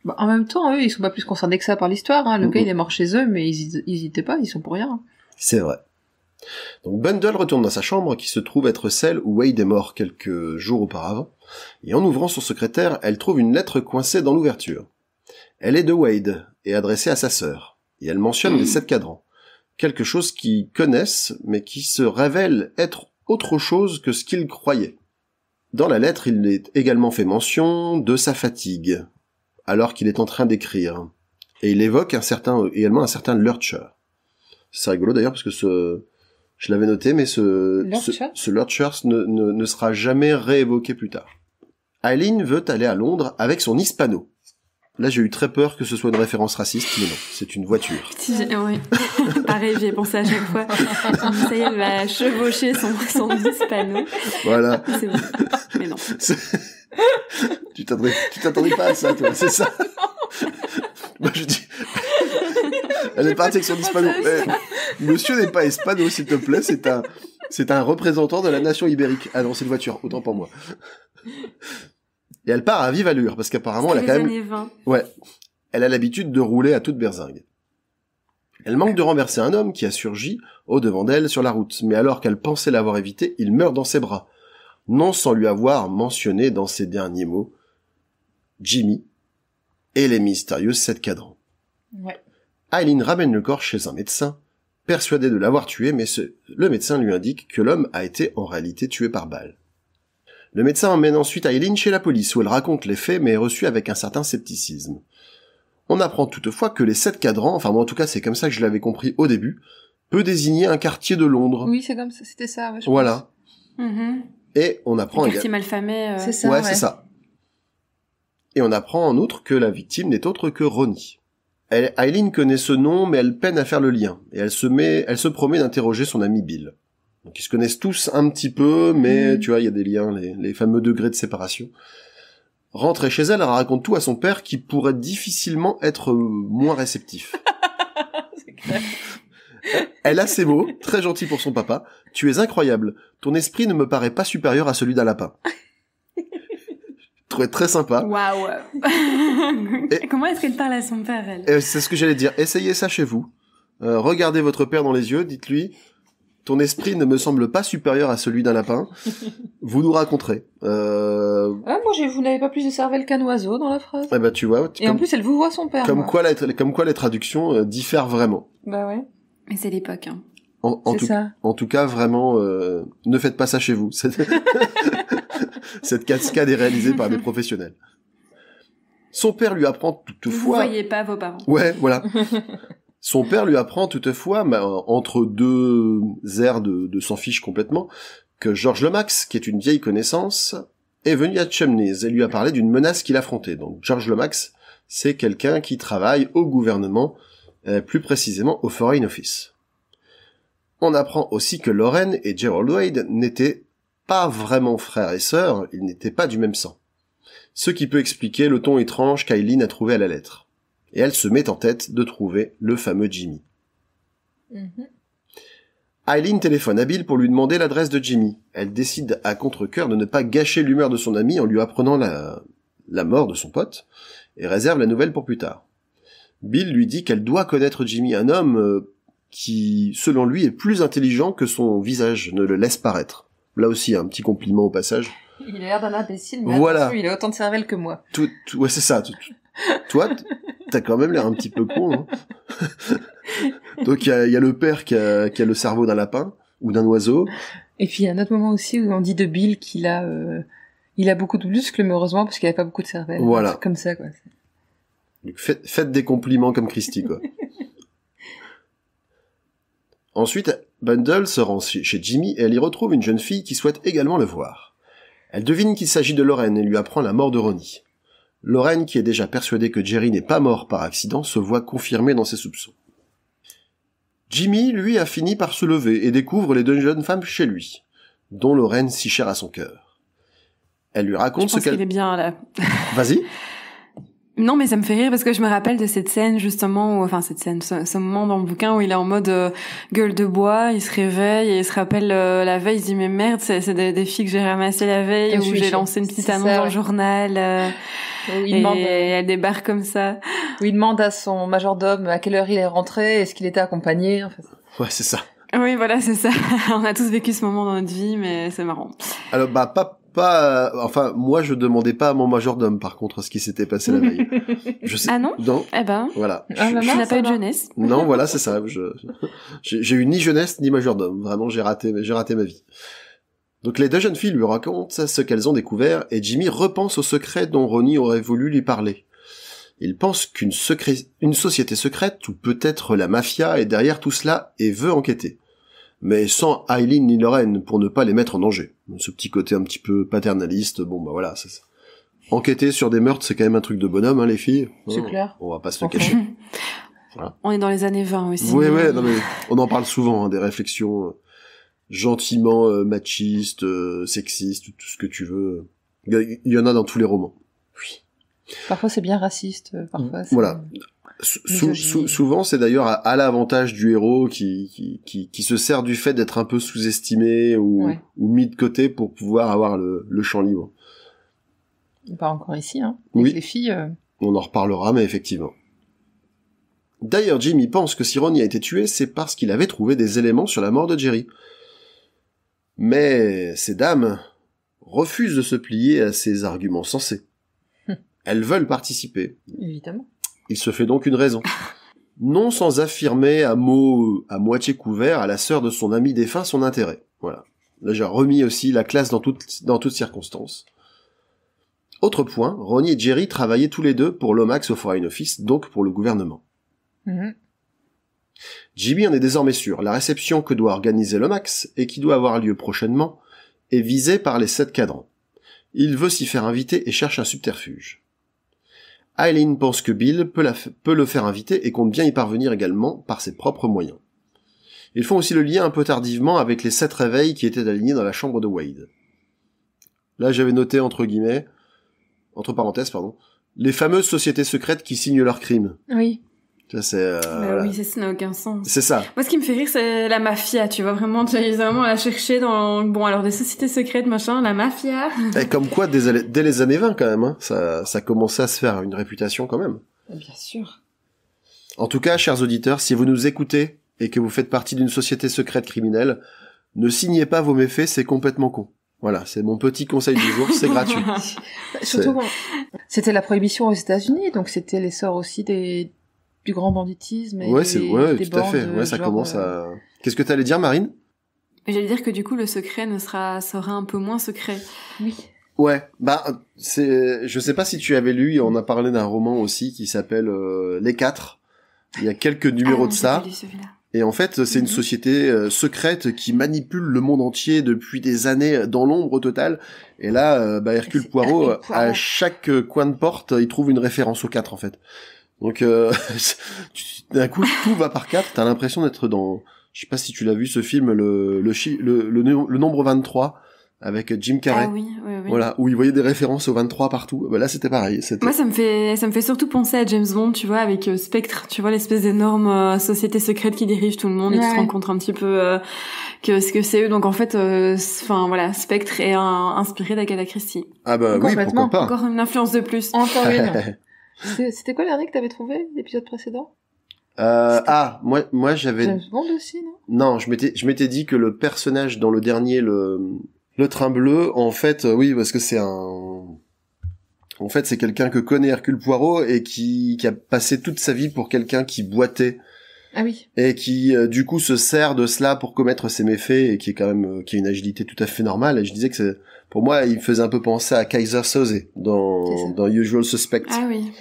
Bah, en même temps, eux, ils sont pas plus concernés que ça par l'histoire. Hein. Le gars, il est mort chez eux, mais ils n'hésitaient pas, ils sont pour rien. C'est vrai. Donc Bundle retourne dans sa chambre, qui se trouve être celle où Wade est mort quelques jours auparavant, et en ouvrant son secrétaire, elle trouve une lettre coincée dans l'ouverture. Elle est de Wade, et adressée à sa sœur, et elle mentionne les mm. sept cadrans quelque chose qu'ils connaissent, mais qui se révèle être autre chose que ce qu'ils croyaient. Dans la lettre, il est également fait mention de sa fatigue, alors qu'il est en train d'écrire. Et il évoque un certain, également un certain Lurcher. C'est rigolo d'ailleurs parce que ce, je l'avais noté, mais ce Lurcher, ce, Lurcher ne, sera jamais réévoqué plus tard. Eileen veut aller à Londres avec son hispano. Là, j'ai eu très peur que ce soit une référence raciste, mais non, c'est une voiture. pareil, j'y pensé à chaque fois. ça y est, elle va chevaucher son, son panneau. Voilà. C'est bon. Mais non. tu t'attendais, pas à ça, toi, c'est ça. Moi, je dis. Elle est partie avec son hispano. Eh, monsieur n'est pas hispano, s'il te plaît, c'est un, c'est un représentant de la nation ibérique. Ah non, c'est une voiture, autant pour moi. Et elle part à vive allure, parce qu'apparemment, elle a quand même. Ouais. Elle a l'habitude de rouler à toute berzingue. Elle manque de renverser un homme qui a surgi au devant d'elle sur la route, mais alors qu'elle pensait l'avoir évité, il meurt dans ses bras, non sans lui avoir mentionné dans ses derniers mots Jimmy et les mystérieux sept cadrans. Ouais. Aileen ramène le corps chez un médecin, persuadé de l'avoir tué, mais ce... le médecin lui indique que l'homme a été en réalité tué par balle. Le médecin emmène ensuite Aileen chez la police où elle raconte les faits mais est reçue avec un certain scepticisme. On apprend toutefois que les sept cadrans, enfin moi en tout cas c'est comme ça que je l'avais compris au début, peut désigner un quartier de Londres. Oui, c'est comme ça, c'était ça. voilà. Mhm. Et on apprend. quartier malfamé. Euh, c'est ça. Ouais, c'est ça. Et on apprend en outre que la victime n'est autre que Ronnie. Eileen connaît ce nom, mais elle peine à faire le lien. Et elle se met, elle se promet d'interroger son ami Bill. Donc ils se connaissent tous un petit peu, mais mhm. tu vois, il y a des liens, les, les fameux degrés de séparation. Rentrer chez elle, elle raconte tout à son père qui pourrait difficilement être euh, moins réceptif. elle a ces mots, très gentil pour son papa. Tu es incroyable. Ton esprit ne me paraît pas supérieur à celui d'un lapin. Trouvé très sympa. Waouh. Comment est-ce qu'elle parle à son père, elle euh, C'est ce que j'allais dire. Essayez ça chez vous. Euh, regardez votre père dans les yeux, dites-lui ton esprit ne me semble pas supérieur à celui d'un lapin. vous nous raconterez. Euh, ah, moi, vous n'avez pas plus de cervelle qu'un oiseau dans la phrase. Eh ben, tu vois. Et en plus, elle vous voit son père. Comme, quoi, comme quoi les traductions euh, diffèrent vraiment. Bah ouais. Mais c'est l'époque, hein. En, tout, ça. en tout cas, vraiment, euh, ne faites pas ça chez vous. Cette, cascade est réalisée par des professionnels. Son père lui apprend toutefois. Vous voyez pas vos parents. Ouais, voilà. Son père lui apprend toutefois, euh, entre deux airs de, s'en fiche complètement, que George Lemax, qui est une vieille connaissance, est venu à Chemnitz et lui a parlé d'une menace qu'il affrontait. Donc George Lemax, c'est quelqu'un qui travaille au gouvernement, euh, plus précisément au Foreign Office. On apprend aussi que Lorraine et Gerald Wade n'étaient pas vraiment frères et sœurs, ils n'étaient pas du même sang. Ce qui peut expliquer le ton étrange qu'Aileen a trouvé à la lettre et elle se met en tête de trouver le fameux Jimmy. Mhm. Eileen téléphone à Bill pour lui demander l'adresse de Jimmy. Elle décide à contre-cœur de ne pas gâcher l'humeur de son ami en lui apprenant la... mort de son pote, et réserve la nouvelle pour plus tard. Bill lui dit qu'elle doit connaître Jimmy, un homme euh, qui, selon lui, est plus intelligent que son visage ne le laisse paraître. Là aussi, un petit compliment au passage. Il a l'air d'un imbécile, mais voilà. il a autant de cervelle que moi. Tout, ouais, c'est ça. tout, toi, t'as quand même l'air un petit peu con. Hein. Donc il y, a le père qui a, le cerveau d'un lapin ou d'un oiseau. Et puis il y a un autre moment aussi où on dit de Bill qu'il a, euh, il a beaucoup de muscles, mais heureusement, parce qu'il n'avait pas beaucoup de cervelle. Voilà. Comme ça, quoi. faites, faites, des compliments comme Christy, quoi. Ensuite, Bundle se rend chez Jimmy et elle y retrouve une jeune fille qui souhaite également le voir. Elle devine qu'il s'agit de Lorraine et lui apprend la mort de Ronnie. Lorraine, qui est déjà persuadée que Jerry n'est pas mort par accident, se voit confirmée dans ses soupçons. Jimmy, lui, a fini par se lever et découvre les deux jeunes femmes chez lui, dont Lorraine si chère à son cœur. Elle lui raconte je ce qu'elle... est bien là. Vas-y. Non, mais ça me fait rire parce que je me rappelle de cette scène justement, où, enfin cette scène, ce, moment dans le bouquin où il est en mode euh, gueule de bois, il se réveille et il se rappelle euh, la veille, il se dit mais merde, c'est des, filles que j'ai ramassées la veille où j'ai lancé une petite annonce journal. Euh il et demande, elle débarque comme ça. Où il demande à son majordome à quelle heure il est rentré, est-ce qu'il était accompagné. En fait. Ouais, c'est ça. Oui, voilà, c'est ça. On a tous vécu ce moment dans notre vie, mais c'est marrant. Alors, bah, pas, pas, euh, enfin, moi, je demandais pas à mon majordome, par contre, ce qui s'était passé la veille. Je sais, ah non? Non. Eh ben. Voilà. Ah, je, pas eu de jeunesse. Non, voilà, c'est ça. j'ai eu ni jeunesse, ni majordome. Vraiment, j'ai raté, j'ai raté ma vie. Donc les deux jeunes filles lui racontent ce qu'elles ont découvert et Jimmy repense au secret dont Ronnie aurait voulu lui parler. Il pense qu'une société secrète ou peut-être la mafia est derrière tout cela et veut enquêter. Mais sans Eileen ni Lorraine pour ne pas les mettre en danger. Ce petit côté un petit peu paternaliste, bon bah voilà. Ça. Enquêter sur des meurtres, c'est quand même un truc de bonhomme, hein, les filles. C'est clair. Hein, on va pas se cacher. On est dans les années 20 aussi. Oui, oui, euh. on en parle souvent, hein, des réflexions euh, gentiment euh, machiste, euh, sexiste, tout ce que tu veux. Il y en a dans tous les romans. Oui. Parfois c'est bien raciste, euh, parfois Voilà. souvent, c'est d'ailleurs à, l'avantage du héros qui qui, qui, se sert du fait d'être un peu sous-estimé ou, ou, mis de côté pour pouvoir avoir le, le champ libre. Pas encore ici, hein. oui. les filles. On en reparlera, mais effectivement. D'ailleurs, Jimmy pense que si Ronnie a été tué, c'est parce qu'il avait trouvé des éléments sur la mort de Jerry. Mais ces dames refusent de se plier à ces arguments sensés. Hum. Elles veulent participer. Évidemment. Il se fait donc une raison. Non sans affirmer à mot à moitié couvert à la sœur de son ami défunt son intérêt. Voilà. Là, j'ai remis aussi la classe dans toutes circonstances. Autre point, Ronnie et Jerry travaillaient tous les deux pour l'OMAX au Foreign Office, donc pour le gouvernement. Hum. Jimmy en est désormais sûr, la réception que doit organiser le Max, et qui doit avoir lieu prochainement, est visée par les sept cadrans. Il veut s'y faire inviter et cherche un subterfuge. Eileen pense que Bill peut, peut, le faire inviter et compte bien y parvenir également par ses propres moyens. Ils font aussi le lien un peu tardivement avec les sept réveils qui étaient alignés dans la chambre de Wade. Là, j'avais noté entre guillemets, entre parenthèses, pardon, les fameuses sociétés secrètes qui signent leurs crimes. Oui. Tu c'est. Euh, bah Oui, ça n'a aucun sens. C'est ça. Moi, ce qui me fait rire, c'est la mafia. Tu vois vraiment, tu as vraiment à la chercher dans bon, alors des sociétés secrètes, machin, la mafia. Et eh, comme quoi, dès, les années 20 quand même, hein, ça, ça commençait à se faire une réputation quand même. Bien sûr. En tout cas, chers auditeurs, si vous nous écoutez et que vous faites partie d'une société secrète criminelle, ne signez pas vos méfaits, c'est complètement con. Voilà, c'est mon petit conseil du jour, c'est gratuit. Surtout, c'était la prohibition aux États-Unis, donc c'était l'essor aussi des, du grand banditisme. Et ouais, c'est ouais, tout à fait. Ouais, ça commence euh, à. Qu'est-ce que tu allais dire, Marine J'allais dire que du coup, le secret ne sera sera un peu moins secret. Oui. Ouais, bah c'est, je sais pas si tu avais lu, on a parlé d'un roman aussi qui s'appelle euh, Les Quatre. Il y a quelques numéros ah de ça. et en fait, c'est une mhm. société euh, secrète qui manipule le monde entier depuis des années dans l'ombre totale. Et là, bah, Hercule Hercule Poirot, à chaque coin de porte, il trouve une référence aux quatre en fait. Donc euh, d'un coup tout va par quatre, t'as l'impression d'être dans je sais pas si tu l'as vu ce film le le le, le, le nombre 23 avec Jim Carrey. Ah oui, oui, oui. Voilà, où il voyait des références au 23 partout. Bah là, c'était pareil. Moi, ça me fait, ça me fait surtout penser à James Bond, tu vois, avec euh, Spectre, tu vois, l'espèce d'énorme euh, société secrète qui dirige tout le monde et et te rends compte un petit peu euh, que ce que c'est eux. Donc en fait, enfin voilà, Spectre est inspiré d'Agatha Christie. Ah bah oui, pourquoi pas. Encore une influence de plus. Encore une. C'était quoi l'année que t'avais trouvé, l'épisode précédent euh, ah, moi, moi j'avais. aussi, non Non, je m'étais, je m'étais dit que le personnage dans le dernier, le, le train bleu, en fait, euh, oui, parce que c'est un. En fait, c'est quelqu'un que connaît Hercule Poirot et qui, a passé toute sa vie pour quelqu'un qui boitait. Ah oui. Et qui, euh, du coup, se sert de cela pour commettre ses méfaits et qui est quand même, qui a une agilité tout à fait normale. Et je disais que c'est, pour moi, il me faisait un peu penser à Kaiser Soze dans, dans Usual Suspect. Ah oui.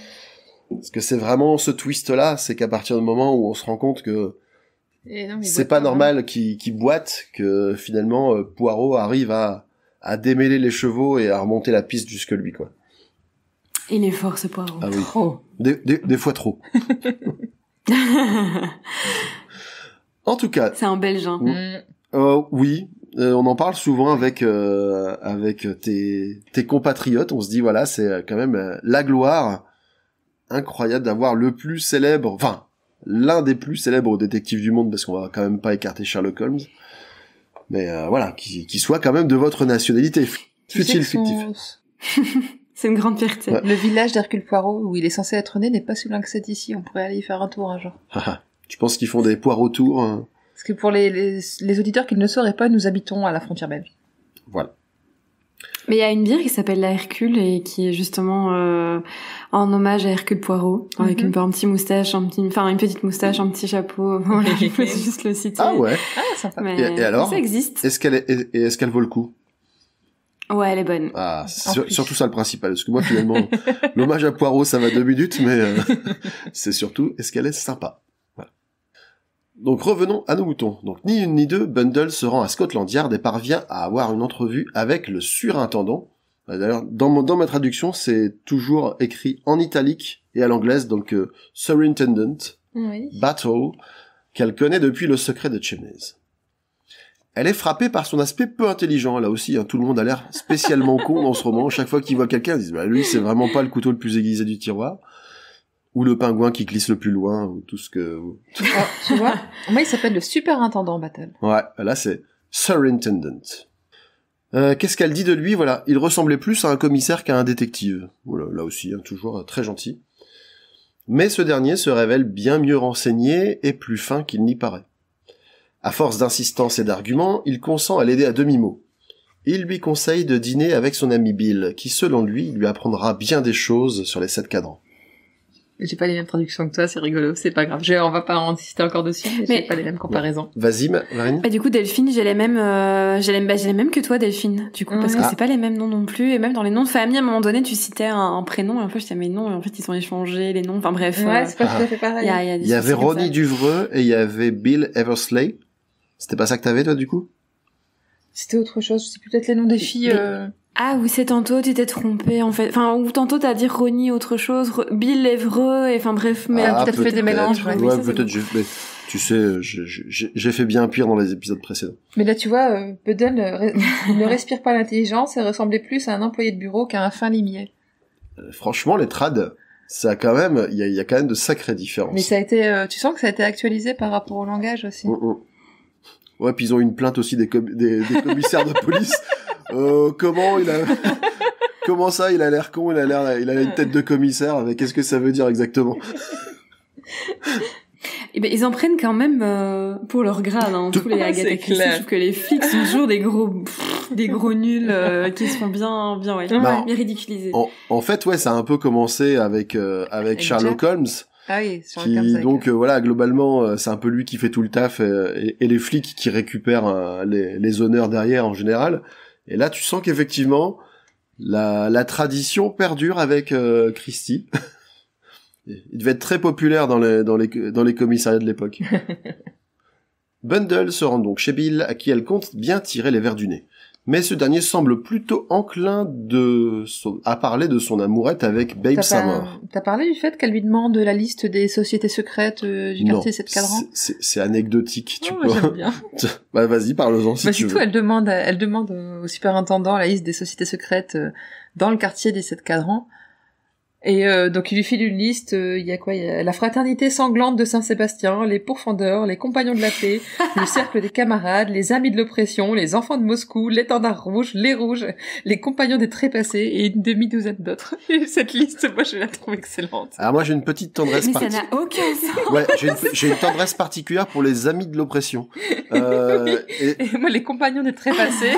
Parce que c'est vraiment ce twist-là, c'est qu'à partir du moment où on se rend compte que c'est pas hein. normal qu'il boite, que finalement euh, Poirot arrive à, démêler les chevaux et à remonter la piste jusque lui, quoi. Il est fort ce Poirot. Ah, oui. Trop. Des, fois trop. en tout cas. C'est un Belge. Hein. Euh, oui, euh, on en parle souvent avec avec tes, compatriotes. On se dit voilà, c'est quand même la gloire incroyable d'avoir le plus célèbre, enfin, l'un des plus célèbres détectives du monde, parce qu'on va quand même pas écarter Sherlock Holmes, mais euh, voilà, qui, soit quand même de votre nationalité, fictif. C'est une grande fierté. Le village d'Hercule Poirot, où il est censé être né, n'est pas si loin que c'est d'ici, on pourrait aller y faire un tour un jour. Ah, ah. tu penses qu'ils font des poireaux tours hein Parce que pour les, auditeurs qui ne le sauraient pas, nous habitons à la frontière belge. Voilà. Mais il y a une bière qui s'appelle la Hercule et qui est justement euh, en hommage à Hercule Poirot, avec mhm. une, un petit moustache, un petit, enfin une petite moustache, un petit chapeau. je peux juste le citer. Ah ouais. Ah sympa. Mais et, alors Ça existe. Est-ce qu'elle est, est, ce qu'elle vaut le coup Ouais, elle est bonne. Ah, surtout ça le principal, parce que moi finalement, l'hommage à Poirot, ça va deux minutes, mais euh, c'est surtout est-ce qu'elle est sympa. Donc revenons à nos moutons. Donc ni une ni deux, Bundle se rend à Scotland Yard et parvient à avoir une entrevue avec le surintendant. Euh, d'ailleurs, dans, dans ma traduction, c'est toujours écrit en italique et à l'anglaise, donc euh, Surintendant Battle, qu'elle connaît depuis le secret de Chimneys. Elle est frappée par son aspect peu intelligent, là aussi, hein, tout le monde a l'air spécialement con dans ce roman. Chaque fois qu'il voit quelqu'un, ils disent bah, lui, c'est vraiment pas le couteau le plus aiguisé du tiroir ou le pingouin qui glisse le plus loin, ou tout ce que. Ah, tu vois, moi il s'appelle le superintendant Battle. Ouais, là c'est Surintendant. Euh, qu'est-ce qu'elle dit de lui Voilà, il ressemblait plus à un commissaire qu'à un détective. Voilà, là aussi, hein, toujours euh, très gentil. Mais ce dernier se révèle bien mieux renseigné et plus fin qu'il n'y paraît. À force d'insistance et d'arguments, il consent à l'aider à demi-mot. Il lui conseille de dîner avec son ami Bill, qui selon lui lui apprendra bien des choses sur les sept cadrans. J'ai pas les mêmes traductions que toi, c'est rigolo, c'est pas grave. on va pas en insister encore dessus, mais, j'ai pas les mêmes comparaisons. Vas-y, Marine. Bah, du coup, Delphine, j'ai les mêmes, euh, bah, j'ai les, mêmes que toi, Delphine. Du coup, parce que ah. c'est pas les mêmes noms non plus. Et même dans les noms de famille, à un moment donné, tu citais un, prénom, et en fait, je disais, mais non, et en fait, ils ont échangé les noms. Enfin, bref. Ouais, euh, c'est pas tout à fait pareil. il y avait Ronnie Duvreux et il y avait Bill Eversley. C'était pas ça que t'avais, toi, du coup? C'était autre chose. C'est peut-être les noms des filles. Euh, ah oui, c'est tantôt tu t'es trompé en fait. Enfin, ou tantôt t'as dit Ronnie autre chose, Bill l'évreux, et enfin bref, mais ah, peut fait des mélanges. Ouais, peut-être. mais Tu sais, j'ai fait bien pire dans les épisodes précédents. Mais là, tu vois, euh, Budden euh, ne, respire pas l'intelligence et ressemblait plus à un employé de bureau qu'à un fin limier. Euh, franchement, les trads, ça a quand même, il y, a, quand même de sacrées différences. Mais ça a été, tu sens que ça a été actualisé par rapport au langage aussi. Mm, mm. Ouais, puis ils ont une plainte aussi des, commissaires de police. Euh, comment comment ça Il a l'air con. Il a l'air, il a une tête de commissaire. Mais qu'est-ce que ça veut dire exactement eh ben, ils en prennent quand même euh, pour leur grade, hein, tous les Agatha Je trouve que les flics sont toujours des gros, des gros nuls euh, qui se bien, bien, ouais, En, fait, ouais, ça a un peu commencé avec avec, Sherlock Holmes. Ah donc euh. Euh, voilà, globalement, euh, c'est un peu lui qui fait tout le taf et, les flics qui récupèrent les, honneurs derrière en général. Et là, tu sens qu'effectivement, la, tradition perdure avec Christie. Il devait être très populaire dans les, dans les, dans les commissariats de l'époque. Bundle se rend donc chez Bill, à qui elle compte bien tirer les verres du nez mais ce dernier semble plutôt enclin de à parler de son amourette avec Babe Samor. T'as parlé du fait qu'elle lui demande la liste des sociétés secrètes euh, du quartier Sept Cadrans C'est anecdotique, tu oh, peux. bien. bah vas-y, parle-en si bah, tu veux. elle demande, elle demande au superintendant la liste des sociétés secrètes euh, dans le quartier des Sept Cadrans. Et euh, donc il lui file une liste, euh, il y a quoi la fraternité sanglante de Saint-Sébastien, les pourfendeurs, les compagnons de la paix, le cercle des camarades, les amis de l'oppression, les enfants de Moscou, l'étendard rouge, les rouges, les compagnons des trépassés et une demi-douzaine d'autres. Cette liste, moi je la trouve excellente. Alors moi j'ai une petite tendresse Mais ça n'a aucun Ouais, j'ai une, tendresse particulière pour les amis de l'oppression. Euh, et... moi les compagnons des trépassés.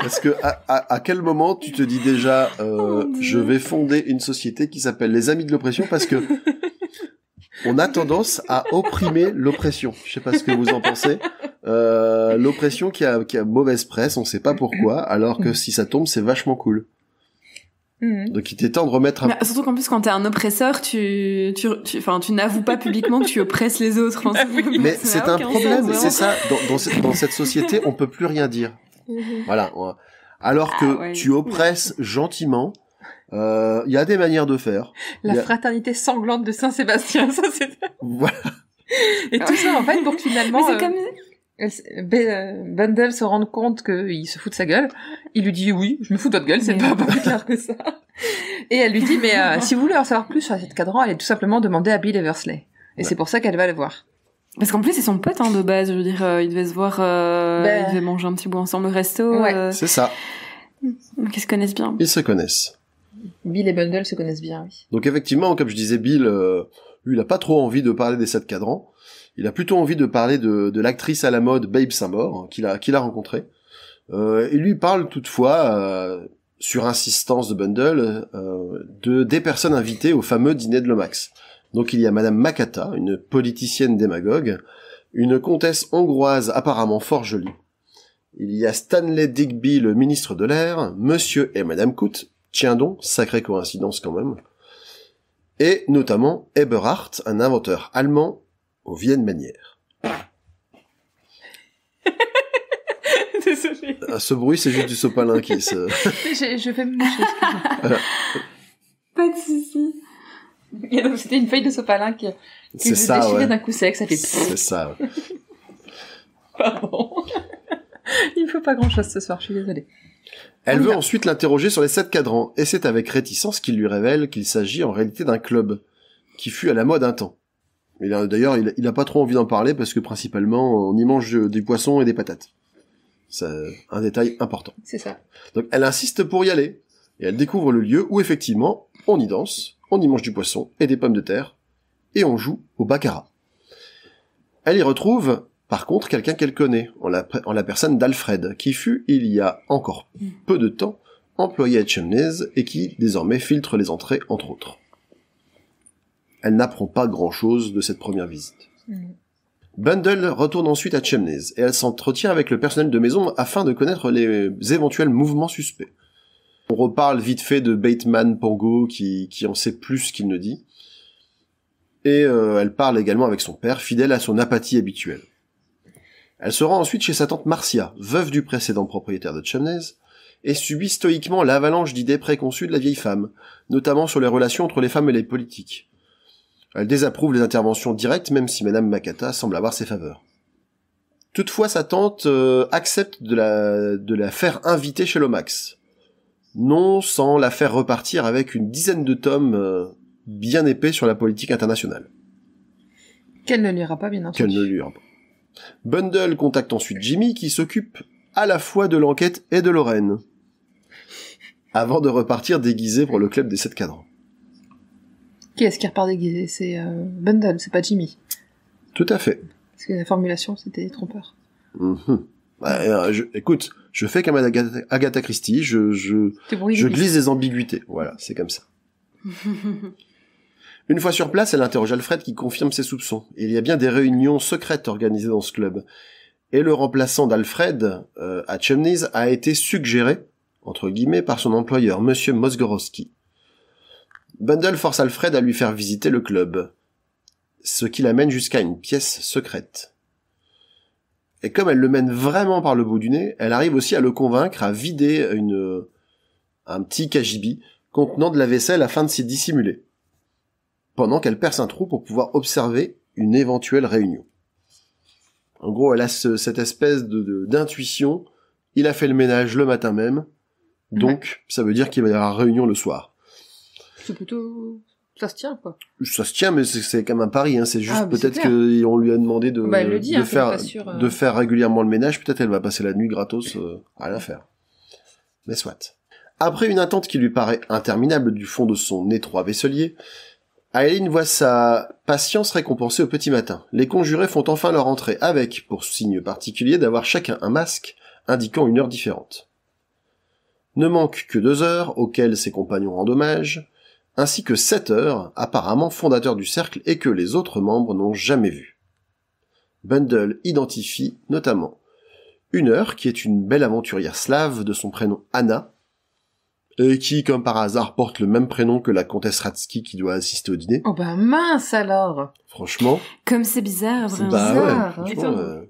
Parce que à, quel moment tu te dis déjà oh, je vais fonder une société qui s'appelle Les Amis de l'oppression parce que on a tendance à opprimer l'oppression. Je sais pas ce que vous en pensez. Euh, l'oppression qui a, mauvaise presse, on sait pas pourquoi, alors que si ça tombe, c'est vachement cool. Mhm. Donc il était temps de remettre un... Bah, surtout qu'en plus quand t'es un oppresseur, tu, tu, tu, tu n'avoues pas publiquement que tu oppresses les autres. Ah Mais c'est un problème, c'est ça. Dans, cette société, on peut plus rien dire. Mhm. Voilà. Alors ah que tu oppresses gentiment, euh, il y a des manières de faire. La fraternité sanglante de Saint-Sébastien, ça c'est. Voilà. Et tout ça en fait pour que finalement. c'est euh, comme. Euh, Bendel se rende compte qu'il se fout de sa gueule. Il lui dit oui, je me fous de votre gueule, c'est pas, plus clair que ça. Et elle lui dit mais si vous voulez en savoir plus sur cette cadran, allez tout simplement demander à Bill Eversley. Et c'est pour ça qu'elle va le voir. Parce qu'en plus c'est son pote hein, de base, je veux dire, il devait se voir, ben. il devait ils manger un petit bout ensemble au resto. Ouais. C'est ça. Donc ils se connaissent bien. Ils se connaissent. Bill et Bundle se connaissent bien, oui. Donc effectivement, comme je disais, Bill, euh, lui, il a pas trop envie de parler des sept cadrans. Il a plutôt envie de parler de, l'actrice à la mode Babe saint hein, qu'il a, rencontrée. Euh, il lui parle toutefois, euh, sur insistance de Bundle, de, des personnes invitées au fameux dîner de Lomax. Donc il y a Madame Makata, une politicienne démagogue, une comtesse hongroise apparemment fort jolie. Il y a Stanley Digby, le ministre de l'air, Monsieur et Madame Coote, Tiens donc, sacrée coïncidence quand même. Et notamment Eberhardt, un inventeur allemand aux Vienne manières. Désolé. Ah, ce bruit, c'est juste du sopalin qui se... je, vais me moucher. Pas de soucis. c'était une feuille de sopalin qui, qui se déchirait d'un coup sec, ça fait... C'est ça. Ouais. Pardon. Il ne faut pas grand-chose ce soir, je suis désolée. Elle veut ensuite l'interroger sur les sept cadrans, et c'est avec réticence qu'il lui révèle qu'il s'agit en réalité d'un club, qui fut à la mode un temps. D'ailleurs, il, n'a pas trop envie d'en parler parce que principalement, on y mange des poissons et des patates. C'est un détail important. C'est ça. Donc elle insiste pour y aller, et elle découvre le lieu où effectivement, on y danse, on y mange du poisson et des pommes de terre, et on joue au baccarat. Elle y retrouve par contre, quelqu'un qu'elle connaît, en la, personne d'Alfred, qui fut, il y a encore mm. peu de temps, employé à Chemnitz et qui, désormais, filtre les entrées, entre autres. Elle n'apprend pas grand-chose de cette première visite. Mm. Bundle retourne ensuite à Chemnitz et elle s'entretient avec le personnel de maison afin de connaître les éventuels mouvements suspects. On reparle vite fait de Bateman Pango qui, en sait plus qu'il ne dit. Et euh, elle parle également avec son père, fidèle à son apathie habituelle. Elle se rend ensuite chez sa tante Marcia, veuve du précédent propriétaire de Chemnez, et subit stoïquement l'avalanche d'idées préconçues de la vieille femme, notamment sur les relations entre les femmes et les politiques. Elle désapprouve les interventions directes même si Madame Makata semble avoir ses faveurs. Toutefois, sa tante euh, accepte de la, de la faire inviter chez Lomax. Non sans la faire repartir avec une dizaine de tomes euh, bien épais sur la politique internationale. Qu'elle ne lira pas, bien entendu. Qu'elle ne lira pas. Bundle contacte ensuite Jimmy qui s'occupe à la fois de l'enquête et de Lorraine, avant de repartir déguisé pour le club des 7 cadres Qui est-ce qui repart déguisé C'est euh, Bundle, c'est pas Jimmy. Tout à fait. Parce que la formulation, c'était trompeur. trompeurs mhm. bah, euh, écoute, je fais comme Agatha, Christie, je, je, je glisse des ambiguïtés. Voilà, c'est comme ça. Une fois sur place, elle interroge Alfred qui confirme ses soupçons. Il y a bien des réunions secrètes organisées dans ce club. Et le remplaçant d'Alfred euh, à Chemnitz a été suggéré, entre guillemets, par son employeur, Monsieur Mosgorowski. Bundle force Alfred à lui faire visiter le club, ce qui l'amène jusqu'à une pièce secrète. Et comme elle le mène vraiment par le bout du nez, elle arrive aussi à le convaincre à vider une, un petit cagibi contenant de la vaisselle afin de s'y dissimuler pendant qu'elle perce un trou pour pouvoir observer une éventuelle réunion. En gros, elle a cette espèce de d'intuition. Il a fait le ménage le matin même, donc ça veut dire qu'il va y avoir réunion le soir. C'est plutôt ça se tient quoi. Ça se tient, mais c'est quand même un pari. Hein. C'est juste ah, peut-être qu'on lui a demandé bah, hein, euh. de, faire régulièrement le ménage. Peut-être elle va passer la nuit gratos euh, à rien faire. Mais soit. Après une attente qui lui paraît interminable du fond de son étroit vaisselier, Aileen voit sa patience récompensée au petit matin. Les conjurés font enfin leur entrée avec, pour signe particulier, d'avoir chacun un masque indiquant une heure différente. Ne manque que deux heures, auxquelles ses compagnons rendent hommage, ainsi que sept heures, apparemment fondateurs du cercle et que les autres membres n'ont jamais vues. Bundle identifie notamment une heure qui est une belle aventurière slave de son prénom Anna, et euh, qui, comme par hasard, porte le même prénom que la comtesse Ratsky qui doit assister au dîner. Oh bah mince alors Franchement. Comme c'est bizarre, vraiment. Bah, bizarre, hein. euh,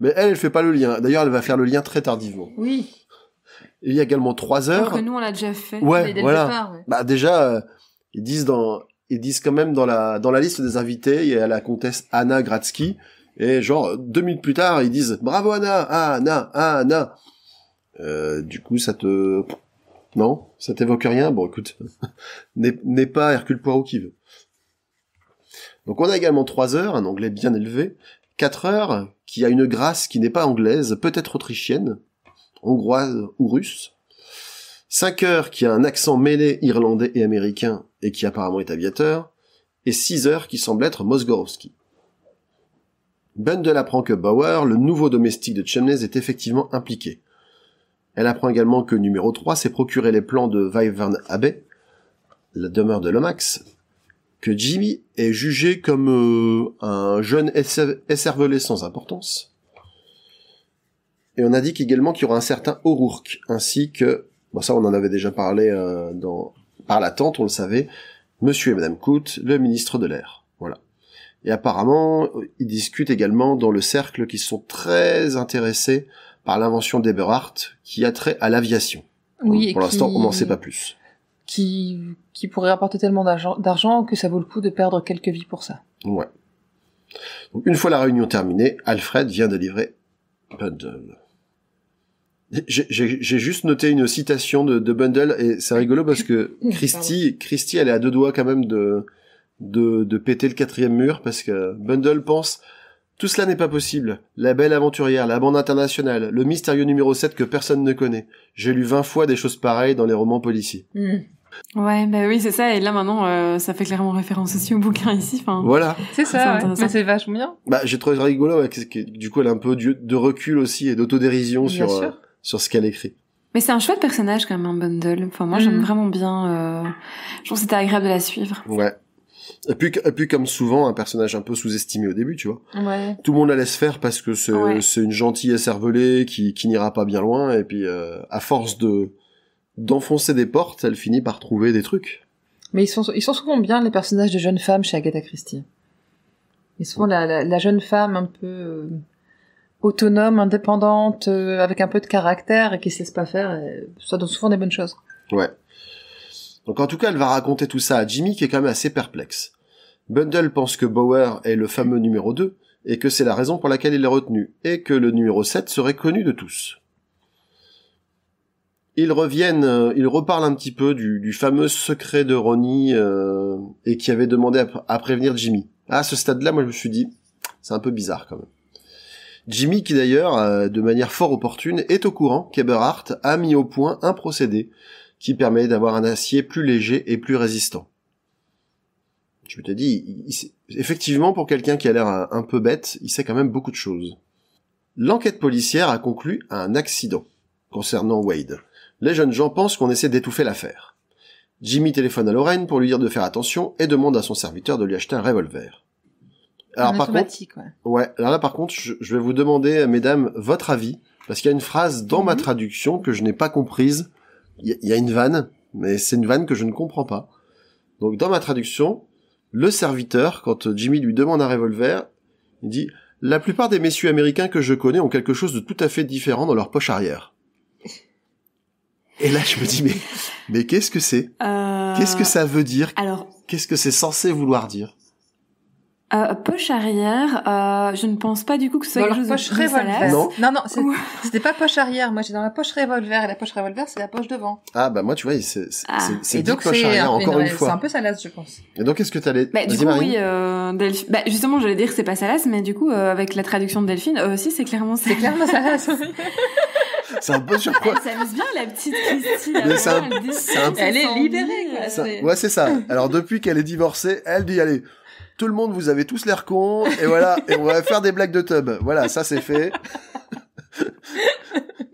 Mais elle, elle fait pas le lien. D'ailleurs, elle va faire le lien très tardivement. Oui. il y a également trois heures. Alors que nous, on l'a déjà fait. Ouais, voilà. Départ, Bah déjà, euh, ils disent dans, ils disent quand même dans la dans la liste des invités, il y a la comtesse Anna Gratzky. Et genre deux minutes plus tard, ils disent bravo Anna, Anna, Anna. Euh, du coup, ça te non Ça t'évoque rien Bon, écoute, n'est pas Hercule Poirot qui veut. Donc on a également 3 heures, un anglais bien élevé. 4 heures, qui a une grâce qui n'est pas anglaise, peut-être autrichienne, hongroise ou russe. 5 heures, qui a un accent mêlé irlandais et américain, et qui apparemment est aviateur. Et 6 heures, qui semble être Mosgorowski. Bundle apprend que Bauer, le nouveau domestique de Chemnitz, est effectivement impliqué. Elle apprend également que numéro 3 s'est procuré les plans de Wyvern Abbey, la demeure de Lomax, que Jimmy est jugé comme euh, un jeune esservelé sans importance. Et on indique également qu'il y aura un certain O'Rourke, ainsi que, bon ça on en avait déjà parlé euh, dans, par l'attente, on le savait, Monsieur et Madame Coote, le ministre de l'air. Voilà. Et apparemment, euh, ils discutent également dans le cercle qui sont très intéressés par l'invention d'Eberhardt qui a trait à l'aviation. pour l'instant, on n'en sait pas plus. Qui, qui pourrait rapporter tellement d'argent que ça vaut le coup de perdre quelques vies pour ça. Ouais. une fois la réunion terminée, Alfred vient de livrer Bundle. J'ai juste noté une citation de, Bundle et c'est rigolo parce que Christy, Christy, elle est à deux doigts quand même de, de, de péter le quatrième mur parce que Bundle pense tout cela n'est pas possible. La belle aventurière, la bande internationale, le mystérieux numéro 7 que personne ne connaît. J'ai lu 20 fois des choses pareilles dans les romans policiers. Hmm. Ouais, bah oui, c'est ça. Et là, maintenant, euh, ça fait clairement référence aussi au bouquin ici. voilà. C'est ça, ouais. c'est vachement bien. Bah, j'ai trouvé ça rigolo. du coup, elle a un peu de recul aussi et d'autodérision sur, euh, sur ce qu'elle écrit. Mais c'est un chouette personnage quand même, un bundle. Enfin, moi, j'aime hmm. vraiment bien. Euh, je trouve que c'était agréable de la suivre. Ouais. Et puis, comme souvent, un personnage un peu sous-estimé au début, tu vois. Tout le monde la laisse faire parce que c'est une gentille cervelée qui, n'ira pas bien loin. Et puis, euh, à force de d'enfoncer des portes, elle finit par trouver des trucs. Mais ils sont, ils sont souvent bien les personnages de jeunes femmes chez Agatha Christie. sont souvent la, la, jeune femme un peu euh, autonome, indépendante, euh, avec un peu de caractère et qui se laisse pas faire, et ça donne souvent des bonnes choses. Ouais. Donc en tout cas, elle va raconter tout ça à Jimmy qui est quand même assez perplexe. Bundle pense que Bauer est le fameux numéro 2 et que c'est la raison pour laquelle il est retenu et que le numéro 7 serait connu de tous. Ils reviennent, euh, ils reparlent un petit peu du, fameux secret de Ronnie euh, et qui avait demandé à, prévenir Jimmy. À ce stade-là, moi je me suis dit, c'est un peu bizarre quand même. Jimmy, qui d'ailleurs, euh, de manière fort opportune, est au courant qu'Eberhardt a mis au point un procédé qui permet d'avoir un acier plus léger et plus résistant. Je me dis, dit, effectivement, pour quelqu'un qui a l'air un, peu bête, il sait quand même beaucoup de choses. L'enquête policière a conclu à un accident concernant Wade. Les jeunes gens pensent qu'on essaie d'étouffer l'affaire. Jimmy téléphone à Lorraine pour lui dire de faire attention et demande à son serviteur de lui acheter un revolver. Alors par contre, ouais. Alors là par contre, je, vais vous demander, mesdames, votre avis parce qu'il y a une phrase dans ma mhm. traduction que je n'ai pas comprise il y, a une vanne, mais c'est une vanne que je ne comprends pas. Donc dans ma traduction, le serviteur, quand Jimmy lui demande un revolver, il dit La plupart des messieurs américains que je connais ont quelque chose de tout à fait différent dans leur poche arrière. Et là, je me dis Mais, mais qu'est-ce que c'est euh, Qu'est-ce que ça veut dire Alors... Qu'est-ce que c'est censé vouloir dire euh, poche arrière, euh, je ne pense pas du coup que ce soit poche revolver. Non, non, non c'était pas poche arrière. Moi, j'ai dans la poche revolver et la poche revolver, c'est la poche devant. Ah bah moi, tu vois, c'est ah. c'est poche arrière encore une, fois. C'est un peu salace, je pense. Et donc, quest ce que t'allais bah, Du coup, oui, euh, Delphine. bah, justement, j'allais dire que c'est pas salace, mais du coup, euh, avec la traduction de Delphine, euh, aussi, c'est clairement salace. C'est clairement salace. c'est un peu sur quoi Ça s'amuse bien, la petite Christine. elle, est libérée. Quoi, ouais, c'est ça. Alors, depuis qu'elle est divorcée, elle dit, allez, tout le monde, vous avez tous l'air con, et voilà, et on va faire des blagues de tub. Voilà, ça c'est fait.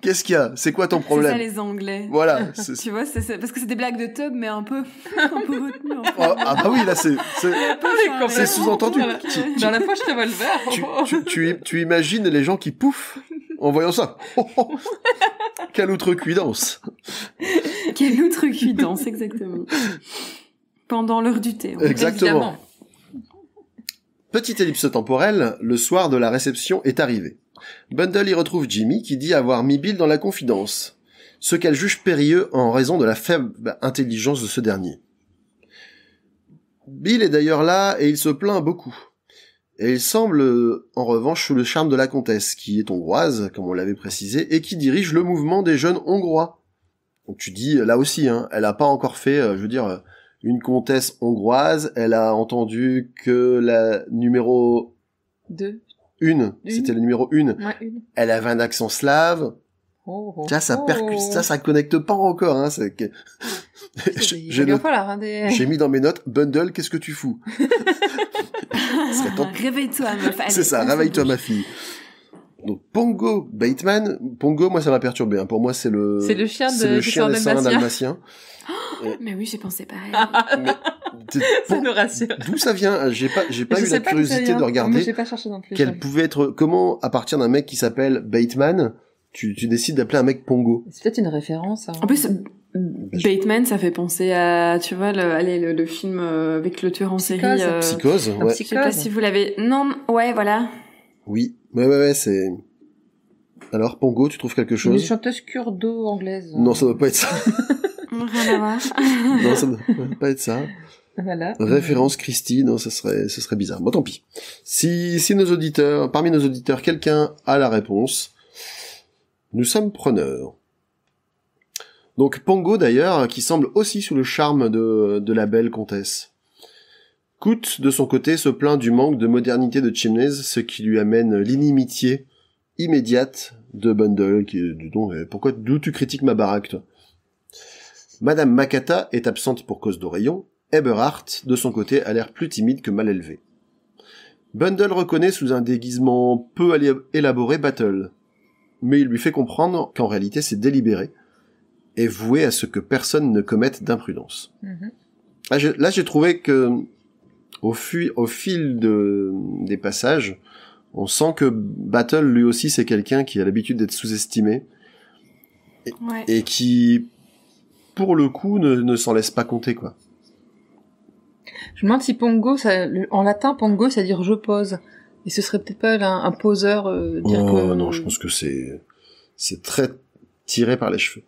Qu'est-ce qu'il y a C'est quoi ton problème C'est ça les Anglais. Voilà. tu vois, parce que c'est des blagues de tub, mais un peu, un peu retenu. En oh, ah, bah oui, là c'est, c'est, ah, sous-entendu. Euh, Dans la poche te Tu, tu, tu, tu imagines les gens qui pouffent en voyant ça. Quelle outrecuidance Quelle outrecuidance, exactement. Pendant l'heure du thé. Exactement. Petite ellipse temporelle, le soir de la réception est arrivé. Bundle y retrouve Jimmy qui dit avoir mis Bill dans la confidence, ce qu'elle juge périlleux en raison de la faible intelligence de ce dernier. Bill est d'ailleurs là et il se plaint beaucoup. Et il semble en revanche sous le charme de la comtesse, qui est hongroise, comme on l'avait précisé, et qui dirige le mouvement des jeunes hongrois. Donc tu dis, là aussi, hein, elle a pas encore fait, euh, je veux dire, euh, une comtesse hongroise. Elle a entendu que la numéro... Deux. Une. C'était le numéro une. Elle avait un accent slave. Oh, oh, ça, ça oh. percute, ça, ça connecte pas encore, hein, c'est que... J'ai mis dans mes notes, Bundle, qu'est-ce que tu fous? Réveille-toi, ma C'est ça, réveille-toi, ma fille. Pongo Bateman, Pongo, moi ça m'a perturbé. Hein. Pour moi c'est le c'est le chien de le chien oh, mais oui, j'ai pensé pareil. ça nous rassure. D'où ça vient J'ai pas j'ai pas eu la curiosité de regarder. Quelle pouvait être comment à partir d'un mec qui s'appelle Bateman, tu, tu décides d'appeler un mec Pongo. C'est peut-être une référence. Hein. En plus euh, Bateman, ça fait penser à, tu vois, le, allez, le, film euh, avec le tueur en série. Euh, psychose. Psychose, Psychose. Je sais pas si vous l'avez. Non, ouais, voilà. Oui, ouais, ouais, c'est. Alors, Pongo, tu trouves quelque chose Une chanteuse kurdo anglaise. Non, ça doit pas être ça. voir. non, ça doit pas être ça. Voilà. Référence Christie, non, ce serait, serait bizarre. Bon, tant pis. Si, si nos auditeurs, parmi nos auditeurs, quelqu'un a la réponse, nous sommes preneurs. Donc Pongo d'ailleurs, qui semble aussi sous le charme de la belle comtesse. Coot, de son côté, se plaint du manque de modernité de Chimneys, ce qui lui amène l'inimitié immédiate de Bundle, qui est du don, eh, pourquoi, d'où tu critiques ma baraque, toi? Madame Makata est absente pour cause d'oreillon, Eberhardt, de son côté, a l'air plus timide que mal élevé. Bundle reconnaît sous un déguisement peu élaboré Battle, mais il lui fait comprendre qu'en réalité c'est délibéré, et voué à ce que personne ne commette d'imprudence. Mm-hmm. Ah, là j'ai trouvé que au, fil des passages, on sent que Battle, lui aussi, c'est quelqu'un qui a l'habitude d'être sous-estimé. Et, qui, pour le coup, ne, s'en laisse pas compter, quoi. Je me demande si Pongo, en latin, Pongo, ça veut dire je pose. Et ce serait peut-être pas un, poseur. Euh, oh, non, je pense que c'est très tiré par les cheveux.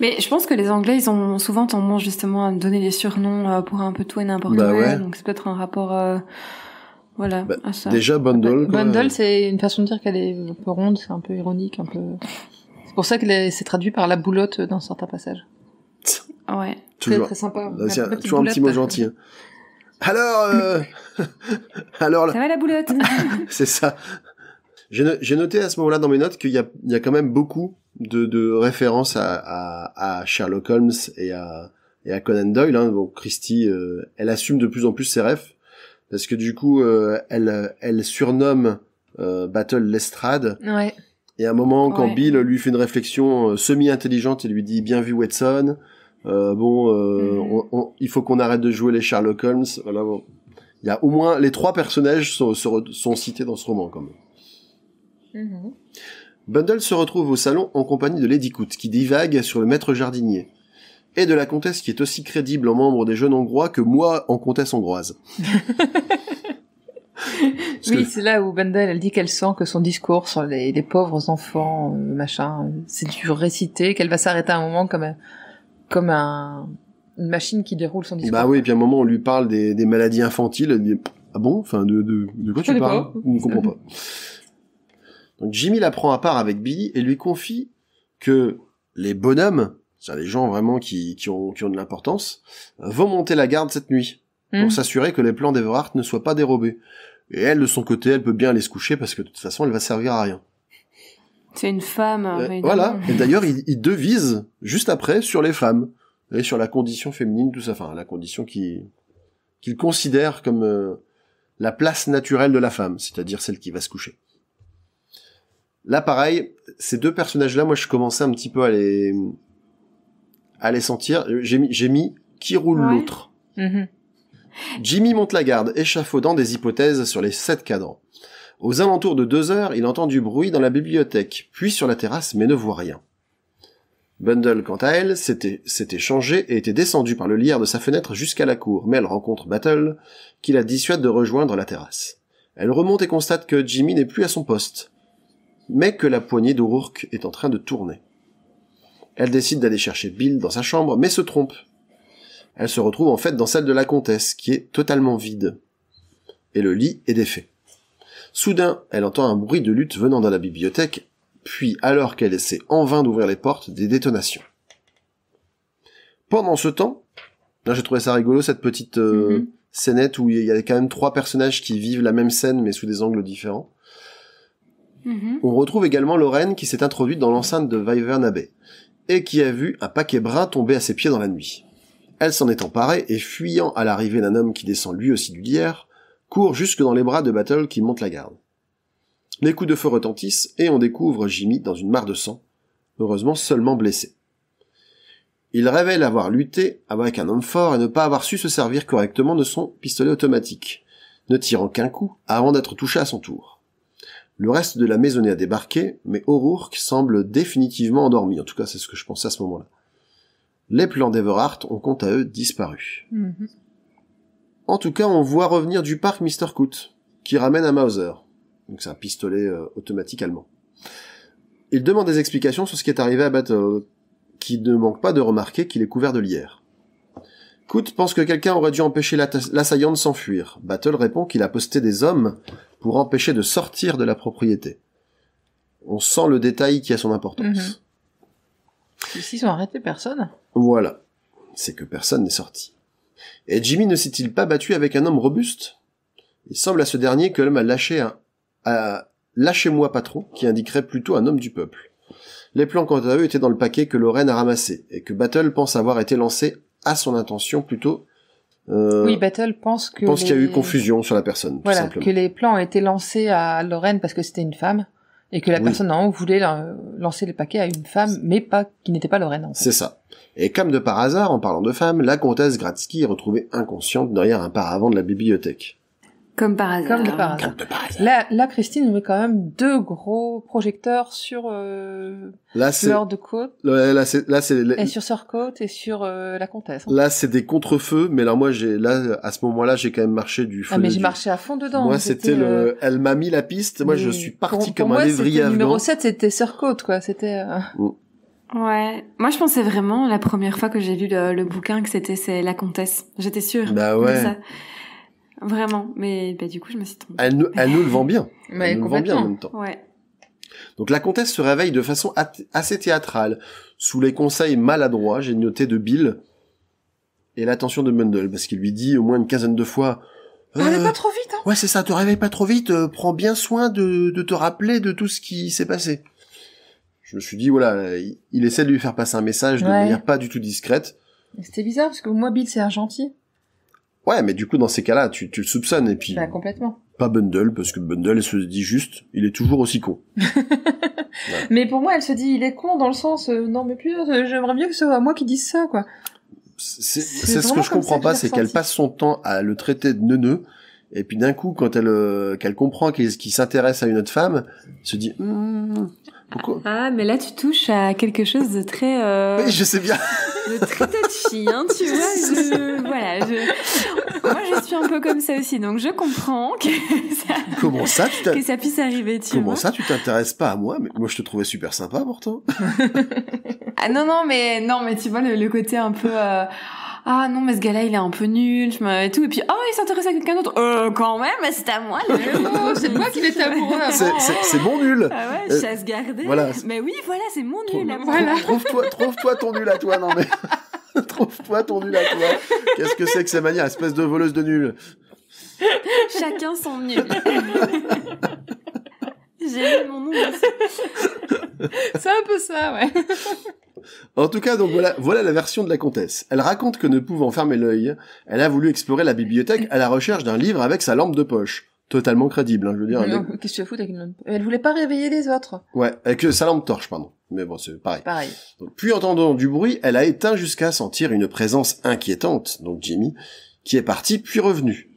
Mais je pense que les Anglais, ils ont souvent tendance justement à donner des surnoms euh, pour un peu tout et n'importe quoi. Bah donc c'est peut-être un rapport, euh, voilà, bah, à ça. Déjà bundle. Bundle, c'est une façon de dire qu'elle est un peu ronde, c'est un peu ironique, un peu. C'est pour ça que c'est traduit par la boulotte dans certains passages. Ouais. Toujours. Très, sympa. toujours un petit mot gentil. Hein. Alors, euh, alors. Ça va la boulotte. c'est ça. J'ai noté à ce moment-là dans mes notes qu'il y, y a quand même beaucoup de, référence à, à, Sherlock Holmes et à, et à Conan Doyle. Hein. Christie, euh, elle assume de plus en plus ses rêves parce que du coup, euh, elle, elle surnomme euh, Battle l'estrade. Et à un moment, quand Bill lui fait une réflexion semi-intelligente, il lui dit "Bien vu, Watson. bon, mhm. il faut qu'on arrête de jouer les Sherlock Holmes." Voilà. Bon. Il y a au moins les trois personnages sont, sont cités dans ce roman, quand même. Mhm. Bundle se retrouve au salon en compagnie de Lady Coot, qui divague sur le maître jardinier, et de la comtesse qui est aussi crédible en membre des jeunes hongrois que moi en comtesse hongroise. oui, c'est là où Bundle elle dit qu'elle sent que son discours sur les, pauvres enfants, euh, machin, c'est du récité, qu'elle va s'arrêter un moment comme, comme un, une machine qui déroule son discours. Bah oui, et puis à un moment, on lui parle des, maladies infantiles, elle dit, ah bon? Enfin, de, de, de quoi tu parles? On ne comprend pas. Donc Jimmy la prend à part avec Billy et lui confie que les bonhommes, c'est-à-dire les gens vraiment qui, ont, qui ont de l'importance, euh, vont monter la garde cette nuit pour hmm. s'assurer que les plans d'Everhart ne soient pas dérobés. Et elle, de son côté, elle peut bien aller se coucher parce que de toute façon, elle va servir à rien. C'est une femme. Euh, voilà. Et d'ailleurs, il, il, devise juste après sur les femmes et sur la condition féminine, tout ça. Enfin, la condition qui qu'il considère comme euh, la place naturelle de la femme, c'est-à-dire celle qui va se coucher. Là, pareil, ces deux personnages-là, moi, je commençais un petit peu à les, à les sentir. J'ai mis, qui roule l'autre. Mhm. Jimmy monte la garde, échafaudant des hypothèses sur les sept cadrans. Aux alentours de deux heures, il entend du bruit dans la bibliothèque, puis sur la terrasse, mais ne voit rien. Bundle, quant à elle, s'était, s'était changée et était descendue par le lierre de sa fenêtre jusqu'à la cour, mais elle rencontre Battle, qui la dissuade de rejoindre la terrasse. Elle remonte et constate que Jimmy n'est plus à son poste mais que la poignée d'O'Rourke est en train de tourner. Elle décide d'aller chercher Bill dans sa chambre, mais se trompe. Elle se retrouve en fait dans celle de la comtesse, qui est totalement vide. Et le lit est défait. Soudain, elle entend un bruit de lutte venant dans la bibliothèque, puis alors qu'elle essaie en vain d'ouvrir les portes, des détonations. Pendant ce temps, là j'ai trouvé ça rigolo cette petite euh, mm-hmm. scénette où il y a quand même trois personnages qui vivent la même scène mais sous des angles différents. Mhm. On retrouve également Lorraine qui s'est introduite dans l'enceinte de Abbey et qui a vu un paquet brun tomber à ses pieds dans la nuit. Elle s'en est emparée et fuyant à l'arrivée d'un homme qui descend lui aussi du lierre, court jusque dans les bras de Battle qui monte la garde. Les coups de feu retentissent et on découvre Jimmy dans une mare de sang, heureusement seulement blessé. Il révèle avoir lutté avec un homme fort et ne pas avoir su se servir correctement de son pistolet automatique, ne tirant qu'un coup avant d'être touché à son tour. Le reste de la maisonnée a débarqué, mais O'Rourke semble définitivement endormi. En tout cas, c'est ce que je pensais à ce moment-là. Les plans d'Everhart ont quant à eux disparu. Mhm. En tout cas, on voit revenir du parc Mr. Coot, qui ramène un Mauser. Donc c'est un pistolet euh, automatique allemand. Il demande des explications sur ce qui est arrivé à Battle, qui ne manque pas de remarquer qu'il est couvert de lierre. Écoute, pense que quelqu'un aurait dû empêcher l'assaillant de s'enfuir. Battle répond qu'il a posté des hommes pour empêcher de sortir de la propriété. On sent le détail qui a son importance. Mhm. ont arrêté personne Voilà. C'est que personne n'est sorti. Et Jimmy ne s'est-il pas battu avec un homme robuste Il semble à ce dernier que l'homme a lâché un... Lâchez-moi patron, qui indiquerait plutôt un homme du peuple. Les plans quant à eux étaient dans le paquet que Lorraine a ramassé, et que Battle pense avoir été lancé à son intention plutôt. Euh, oui, Battle pense que pense qu'il y a eu confusion sur la personne. que les plans ont été lancés à Lorraine parce que c'était une femme et que la personne en haut voulait euh, lancer les paquets à une femme, mais pas qui n'était pas Lorraine. C'est ça. Et comme de par hasard, en parlant de femme, la comtesse Gratzky est retrouvée inconsciente derrière un paravent de la bibliothèque. Comme par hasard. Comme par par hasard. Là, là, Christine met quand même deux gros projecteurs sur euh, sur de Côte. Là, c'est là, c'est et sur sur Côte et sur euh, la Comtesse. Hein. Là, c'est des contre mais là moi, j'ai là à ce moment-là, j'ai quand même marché du feu. Ah, mais j'ai marché à fond dedans. Moi, c'était le. Euh, Elle m'a mis la piste. Moi, je suis parti pour, comme pour moi, c'était numéro 7, c'était sur Côte, quoi. C'était. Euh, mm. Ouais, moi je pensais vraiment la première fois que j'ai lu le, bouquin que c'était c'est la comtesse. J'étais sûre. Bah ouais. Vraiment, mais bah, du coup, je me suis trompée. Elle nous, le vend bien. elle vend bien en même temps. Donc la comtesse se réveille de façon assez théâtrale, sous les conseils maladroits, j'ai noté de Bill, et l'attention de Mundle, parce qu'il lui dit au moins une quinzaine de fois... Allez euh, pas trop vite, hein. Ouais, c'est ça, te réveille pas trop vite, euh, prends bien soin de, te rappeler de tout ce qui s'est passé. Je me suis dit, voilà, il, essaie de lui faire passer un message de manière pas du tout discrète. C'était bizarre, parce que moi, Bill, c'est un gentil. Ouais, mais du coup, dans ces cas-là, tu, tu le soupçonnes et puis. Bah, complètement. Pas Bundle, parce que Bundle, elle se dit juste, il est toujours aussi con. Mais pour moi, elle se dit, il est con dans le sens, euh, non, mais plus, euh, j'aimerais mieux que ce soit moi qui dise ça, quoi. C'est ce que je comprends pas, c'est qu'elle passe son temps à le traiter de neuneu, et puis d'un coup, quand elle euh, qu'elle comprend qu'il s'intéresse à une autre femme, se dit, hum, pourquoi Ah, mais là, tu touches à quelque chose de très. Euh, oui, je sais bien. De très touchy, hein, tu vois. Je, voilà, je, moi, je suis un peu comme ça aussi, donc je comprends que ça, Comment ça, que ça puisse arriver, tu Comment ça, tu t'intéresses pas à moi Mais moi, je te trouvais super sympa pourtant. ah non, non, mais non, mais tu vois le, le côté un peu. Euh, ah non mais ce gars-là il est un peu nul et tout et puis oh il s'intéresse à quelqu'un d'autre euh, quand même c'est à moi c'est moi qui l'ai amoureux hein. c'est mon nul ah ouais euh, chasse gardée voilà. mais oui voilà c'est mon nul trouve, voilà. trouve-toi trouve-toi ton nul à toi non mais trouve-toi ton nul à toi qu'est-ce que c'est que ces manières espèce de voleuse de nul chacun son nul C'est un peu ça, ouais. En tout cas, donc voilà, voilà la version de la comtesse. Elle raconte que ne pouvant fermer l'œil, elle a voulu explorer la bibliothèque à la recherche d'un livre avec sa lampe de poche. Totalement crédible, hein, je veux dire. elle... qu'est-ce que tu avec une lampe Elle voulait pas réveiller les autres. Ouais, avec euh, sa lampe torche, pardon. Mais bon, c'est pareil. Pareil. puis entendant du bruit, elle a éteint jusqu'à sentir une présence inquiétante, donc Jimmy, qui est parti puis revenu.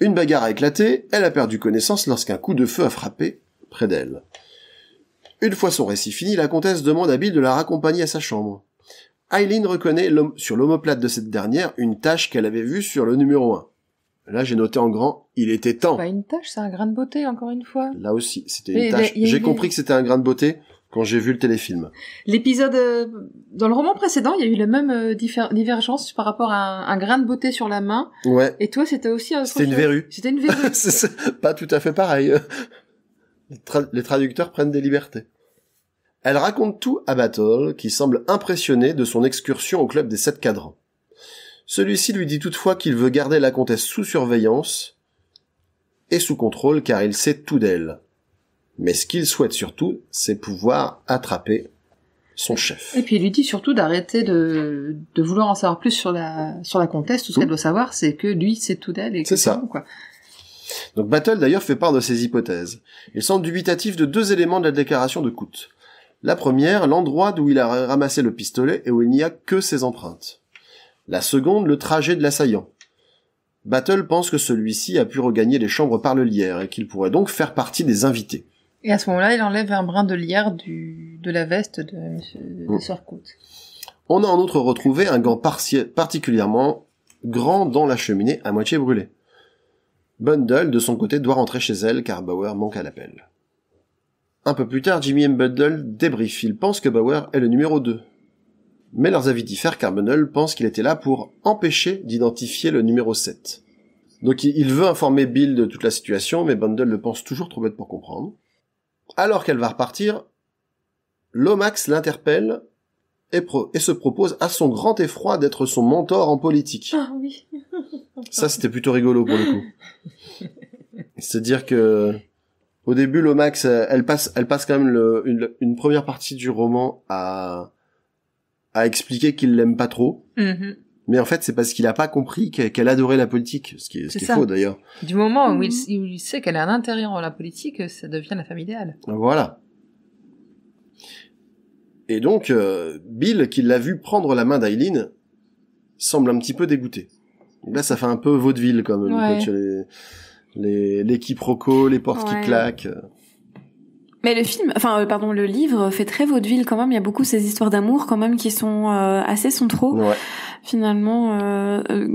Une bagarre a éclaté, elle a perdu connaissance lorsqu'un coup de feu a frappé, près d'elle. Une fois son récit fini, la comtesse demande à Bill de la raccompagner à sa chambre. Eileen reconnaît sur l'omoplate de cette dernière une tache qu'elle avait vue sur le numéro 1. Là, j'ai noté en grand, il était temps. Pas une tache, c'est un grain de beauté, encore une fois. Là aussi, c'était une tache. J'ai compris que c'était un grain de beauté quand j'ai vu le téléfilm. L'épisode, euh, dans le roman précédent, il y a eu la même euh, divergence par rapport à un, un, grain de beauté sur la main. Ouais. Et toi, c'était aussi euh, un. C'était une verrue. C'était une verrue. pas tout à fait pareil les traducteurs prennent des libertés. Elle raconte tout à Battle, qui semble impressionné de son excursion au club des sept cadrans. Celui-ci lui dit toutefois qu'il veut garder la comtesse sous surveillance et sous contrôle car il sait tout d'elle. Mais ce qu'il souhaite surtout, c'est pouvoir attraper son chef. Et puis il lui dit surtout d'arrêter de, vouloir en savoir plus sur la, comtesse. Tout ce qu'elle doit savoir, c'est que lui, sait tout d'elle. C'est ça. Donc Battle d'ailleurs fait part de ses hypothèses. Il semble dubitatif de deux éléments de la déclaration de Coote. La première, l'endroit d'où il a ramassé le pistolet et où il n'y a que ses empreintes. La seconde, le trajet de l'assaillant. Battle pense que celui-ci a pu regagner les chambres par le lierre et qu'il pourrait donc faire partie des invités. Et à ce moment-là, il enlève un brin de lierre de la veste de, mm. Sir On a en outre retrouvé un gant particulièrement grand dans la cheminée à moitié brûlé. Bundle, de son côté, doit rentrer chez elle car Bauer manque à l'appel. Un peu plus tard, Jimmy et Bundle débriefent. Ils pensent que Bauer est le numéro 2. Mais leurs avis diffèrent car Bundle pense qu'il était là pour empêcher d'identifier le numéro 7. Donc il veut informer Bill de toute la situation, mais Bundle le pense toujours trop bête pour comprendre. Alors qu'elle va repartir, Lomax l'interpelle et, et, se propose à son grand effroi d'être son mentor en politique. Ah oui. Ça, c'était plutôt rigolo pour le coup. C'est-à-dire que au début, Lomax, euh, elle passe, elle passe quand même une, première partie du roman à à expliquer qu'il l'aime pas trop. Mm-hmm. Mais en fait, c'est parce qu'il a pas compris qu'elle adorait la politique, ce qui est, ce faux d'ailleurs. Du moment où, il, mm-hmm. sait qu'elle a un intérêt en la politique, ça devient la femme idéale. Voilà. Et donc, euh, Bill, qui l'a vu prendre la main d'Aileen, semble un petit peu dégoûté. Là, ça fait un peu vaudeville quand même. les, les, quiproquos, les portes qui claquent. Mais le film, enfin euh, pardon, le livre fait très vaudeville quand même. Il y a beaucoup ces histoires d'amour quand même qui sont euh, assez sont trop ouais. finalement euh, euh,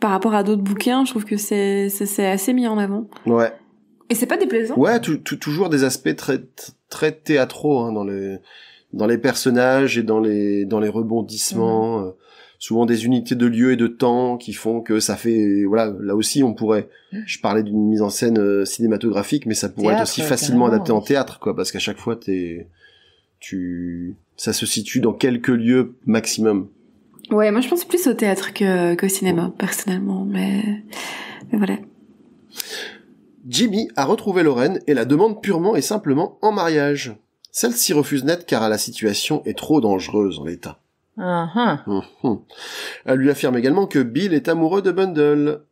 par rapport à d'autres bouquins. Je trouve que c'est c'est assez mis en avant. Ouais. Et c'est pas déplaisant. Ouais, toujours des aspects très très théâtraux hein, dans les dans les personnages et dans les dans les rebondissements. Mm-hmm souvent des unités de lieu et de temps qui font que ça fait voilà là aussi on pourrait mmh. je parlais d'une mise en scène euh, cinématographique mais ça pourrait être aussi facilement adapté en théâtre quoi parce qu'à chaque fois t'es tu ça se situe dans quelques lieux maximum ouais moi je pense plus au théâtre que qu'au cinéma personnellement mais, mais voilà Jimmy a retrouvé Lorraine et la demande purement et simplement en mariage. Celle-ci refuse net car la situation est trop dangereuse en l'état. Uh-huh. Mhm. Elle lui affirme également que Bill est amoureux de Bundle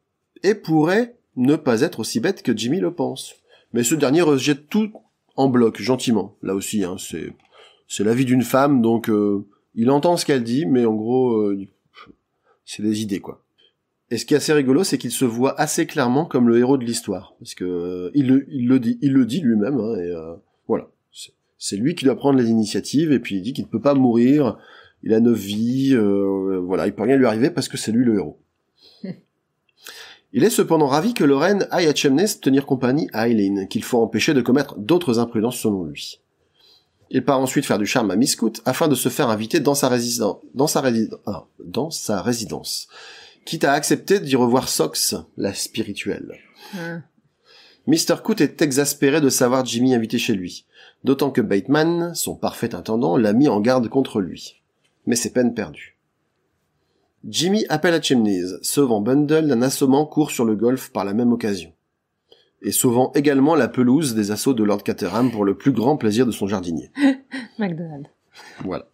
et pourrait ne pas être aussi bête que Jimmy le pense. Mais ce dernier rejette tout en bloc, gentiment. Là aussi, hein, c'est c'est la vie d'une femme, donc euh, il entend ce qu'elle dit, mais en gros, euh, c'est des idées quoi. Et ce qui est assez rigolo, c'est qu'il se voit assez clairement comme le héros de l'histoire, parce que euh, il, le, dit, lui-même, hein, et voilà, c'est lui qui doit prendre les initiatives, et puis il dit qu'il ne peut pas mourir, il a neuf vies, euh, voilà, il peut rien lui arriver parce que c'est lui le héros. il est cependant ravi que Lorraine aille à Chemnitz tenir compagnie à Eileen, qu'il faut empêcher de commettre d'autres imprudences selon lui. Il part ensuite faire du charme à Miss Coot, afin de se faire inviter dans sa, résidence, dans sa, ah, résidence, quitte à accepter d'y revoir Sox, la spirituelle. Hein. Mr. Coot est exaspéré de savoir Jimmy invité chez lui, d'autant que Bateman, son parfait intendant, l'a mis en garde contre lui mais c'est peine perdue. Jimmy appelle à Chimneys, sauvant Bundle d'un assommant court sur le golf par la même occasion, et sauvant également la pelouse des assauts de Lord Caterham pour le plus grand plaisir de son jardinier. McDonald. Voilà.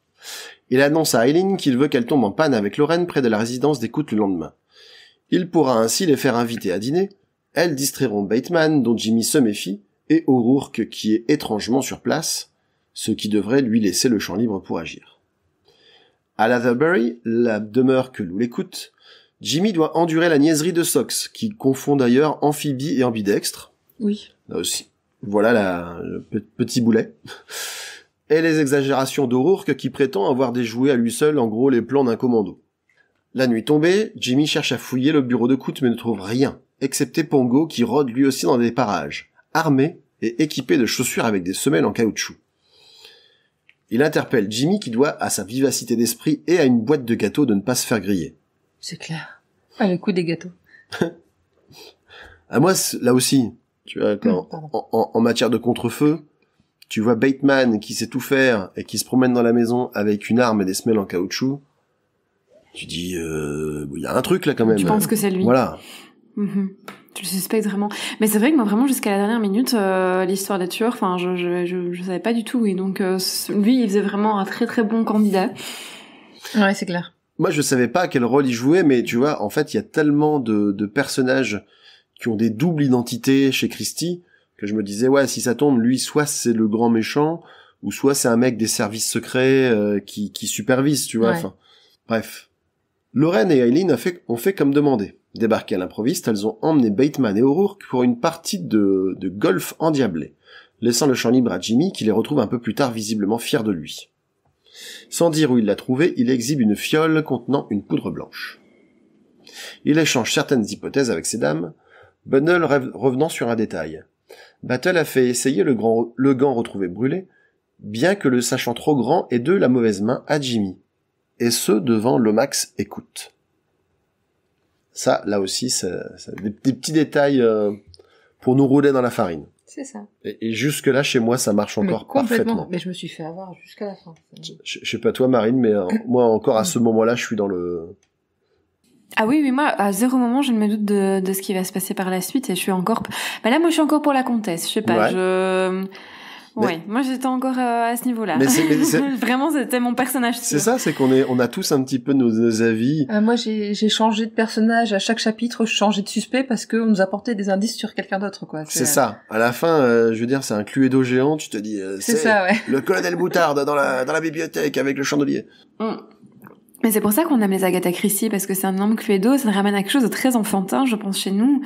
Il annonce à Eileen qu'il veut qu'elle tombe en panne avec Lorraine près de la résidence d'Écoute le lendemain. Il pourra ainsi les faire inviter à dîner, elles distrairont Bateman, dont Jimmy se méfie, et O'Rourke qui est étrangement sur place, ce qui devrait lui laisser le champ libre pour agir. À Latherbury, la demeure que Lou l'écoute, Jimmy doit endurer la niaiserie de Sox, qui confond d'ailleurs amphibie et ambidextre. Oui. Là euh, aussi. Voilà la, le petit boulet. Et les exagérations d'O'Rourke qui prétend avoir déjoué à lui seul en gros les plans d'un commando. La nuit tombée, Jimmy cherche à fouiller le bureau de coûte mais ne trouve rien, excepté Pongo qui rôde lui aussi dans des parages, armé et équipé de chaussures avec des semelles en caoutchouc. Il interpelle Jimmy qui doit à sa vivacité d'esprit et à une boîte de gâteaux de ne pas se faire griller. C'est clair. le coup des gâteaux. à moi, là aussi, tu vois, hum, en, matière de contre-feu, tu vois Bateman qui sait tout faire et qui se promène dans la maison avec une arme et des semelles en caoutchouc. Tu dis, euh, il y a un truc là quand même. Tu penses que c'est lui. Voilà. Mhm tu le suspectes vraiment. Mais c'est vrai que moi, vraiment, jusqu'à la dernière minute, euh, l'histoire des tueurs, enfin, je, je, je, je, savais pas du tout. Et donc, euh, lui, il faisait vraiment un très très bon candidat. Ouais, c'est clair. Moi, je savais pas quel rôle il jouait, mais tu vois, en fait, il y a tellement de, de, personnages qui ont des doubles identités chez Christie que je me disais, ouais, si ça tombe, lui, soit c'est le grand méchant, ou soit c'est un mec des services secrets euh, qui, qui supervise, tu vois. Enfin, bref. Lorraine et Eileen ont ont fait comme demandé. Débarquées à l'improviste, elles ont emmené Bateman et O'Rourke pour une partie de, golf endiablé, laissant le champ libre à Jimmy qui les retrouve un peu plus tard visiblement fier de lui. Sans dire où il l'a trouvé, il exhibe une fiole contenant une poudre blanche. Il échange certaines hypothèses avec ces dames, Bunnell revenant sur un détail. Battle a fait essayer le, gant retrouvé brûlé, bien que le sachant trop grand ait de la mauvaise main à Jimmy. Et ce devant Lomax écoute. Ça, là aussi, c'est des, petits détails euh, pour nous rouler dans la farine. C'est ça. Et, jusque là, chez moi, ça marche encore parfaitement. Mais je me suis fait avoir jusqu'à la fin. Je, ne sais pas toi, Marine, mais euh, moi encore à ce moment-là, je suis dans le. Ah oui, oui, moi, à zéro moment, je ne me doute de, ce qui va se passer par la suite et je suis encore, bah là, moi, je suis encore pour la comtesse, je sais pas, je, oui, moi j'étais encore euh, à ce niveau-là. Vraiment, c'était mon personnage. C'est ça, c'est qu'on est, on a tous un petit peu nos, avis. Euh, moi, j'ai changé de personnage à chaque chapitre, je changeais de suspect parce qu'on nous apportait des indices sur quelqu'un d'autre, quoi. C'est ça. À la fin, euh, je veux dire, c'est un cluedo géant. Tu te dis, c'est ça, Le colonel Boutarde dans la dans la bibliothèque avec le chandelier. Mm. Mais c'est pour ça qu'on aime les Agatha Christie parce que c'est un homme cluedo, ça nous ramène à quelque chose de très enfantin, je pense, chez nous.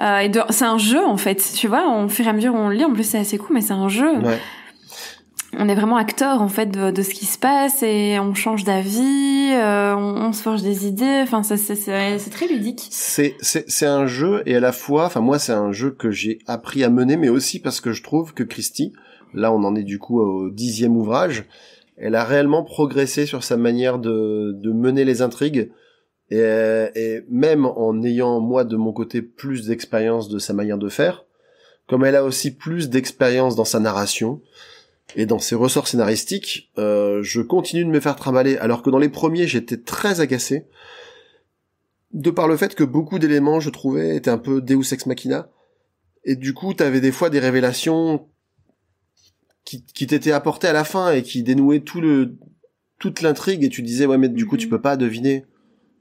Euh, et c'est un jeu en fait, tu vois. On fur et à mesure on le lit. En plus c'est assez cool, mais c'est un jeu. Ouais. On est vraiment acteur en fait de, ce qui se passe et on change d'avis, euh, on, se forge des idées. Enfin c'est très ludique. C'est c'est un jeu et à la fois, enfin moi c'est un jeu que j'ai appris à mener, mais aussi parce que je trouve que Christie, là on en est du coup au dixième ouvrage, elle a réellement progressé sur sa manière de de mener les intrigues euh, et, même en ayant moi de mon côté plus d'expérience de sa manière de faire, comme elle a aussi plus d'expérience dans sa narration et dans ses ressorts scénaristiques, euh, je continue de me faire trimballer, alors que dans les premiers j'étais très agacé, de par le fait que beaucoup d'éléments je trouvais étaient un peu Deus ex machina, et du coup t'avais des fois des révélations qui, qui t'étaient apportées à la fin et qui dénouaient tout le toute l'intrigue et tu disais ouais mais du coup tu mhm. peux pas deviner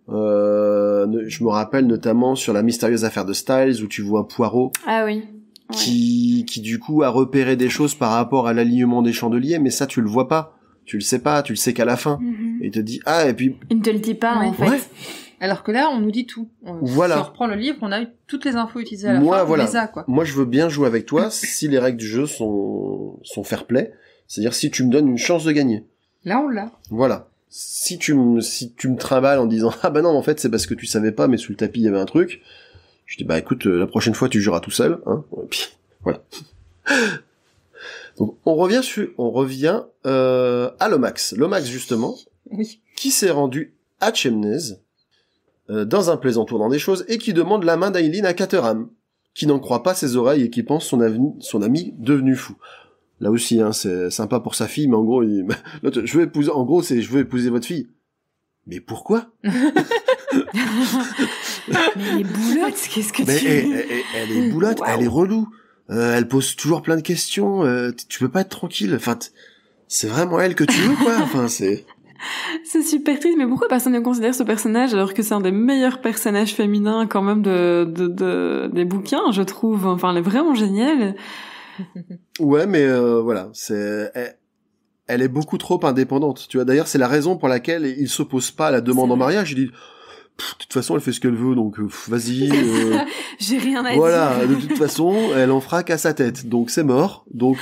euh, je me rappelle notamment sur la mystérieuse affaire de Styles où tu vois Poirot. Ah oui. Qui, qui du coup a repéré des choses par rapport à l'alignement des chandeliers, mais ça tu le vois pas, tu le sais pas, tu le sais qu'à la fin. Mhm. Et il te dit ah et puis. Il ne te le dit pas en fait. Alors que là, on nous dit tout. On, voilà. reprend le livre, on a eu toutes les infos utilisées à la fin, voilà. quoi. Moi, je veux bien jouer avec toi si les règles du jeu sont, sont fair play. C'est-à-dire si tu me donnes une chance de gagner. Là, on l'a. Voilà si tu me si tu me trimbales en disant ah bah non en fait c'est parce que tu savais pas mais sous le tapis il y avait un truc je dis bah écoute euh, la prochaine fois tu jureras tout seul hein et puis voilà donc on revient sur on revient euh, à Lomax Lomax justement qui s'est rendu à Chemnez euh, dans un plaisant tournant des choses et qui demande la main d'Aileen à Caterham qui n'en croit pas ses oreilles et qui pense son, son ami devenu fou là aussi, hein, c'est sympa pour sa fille, mais en gros, je veux épouser, en gros, c'est je veux épouser votre fille. Mais pourquoi Mais est boulotte, qu'est-ce que tu elle, elle, est boulotte, elle est relou. Euh, elle pose toujours plein de questions. Euh, tu peux pas être tranquille. Enfin, c'est vraiment elle que tu veux, quoi. Enfin, c'est. C'est super triste, mais pourquoi personne ne considère ce personnage alors que c'est un des meilleurs personnages féminins quand même de, de des bouquins, je trouve. Enfin, elle est vraiment géniale ouais, mais euh, voilà, c'est elle, est beaucoup trop indépendante. Tu vois, d'ailleurs, c'est la raison pour laquelle il s'oppose pas à la demande en mariage. Il dit de toute façon, elle fait ce qu'elle veut, donc euh, vas-y. Euh. J'ai rien à dire. Voilà, de toute façon, elle en fera qu'à sa tête, donc c'est mort. Donc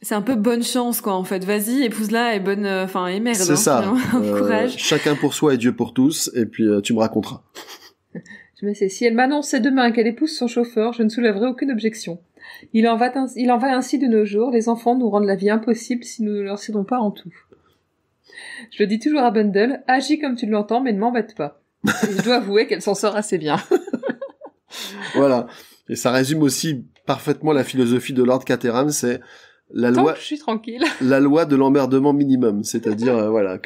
c'est un peu bonne chance quoi, en fait. Vas-y, épouse-la et bonne, enfin et merde. C'est hein, ça. Chacun pour soi et Dieu pour tous. Et puis tu me raconteras. Je me sais. Si elle m'annonçait demain qu'elle épouse son chauffeur, je ne soulèverai aucune objection. Il en, va il en va ainsi de nos jours, les enfants nous rendent la vie impossible si nous ne leur cédons pas en tout. Je le dis toujours à Bundle, agis comme tu l'entends, mais ne m'embête pas. je dois avouer qu'elle s'en sort assez bien. voilà. Et ça résume aussi parfaitement la philosophie de Lord Caterham, c'est la loi. je suis tranquille. La loi de l'emmerdement minimum, c'est-à-dire euh, voilà.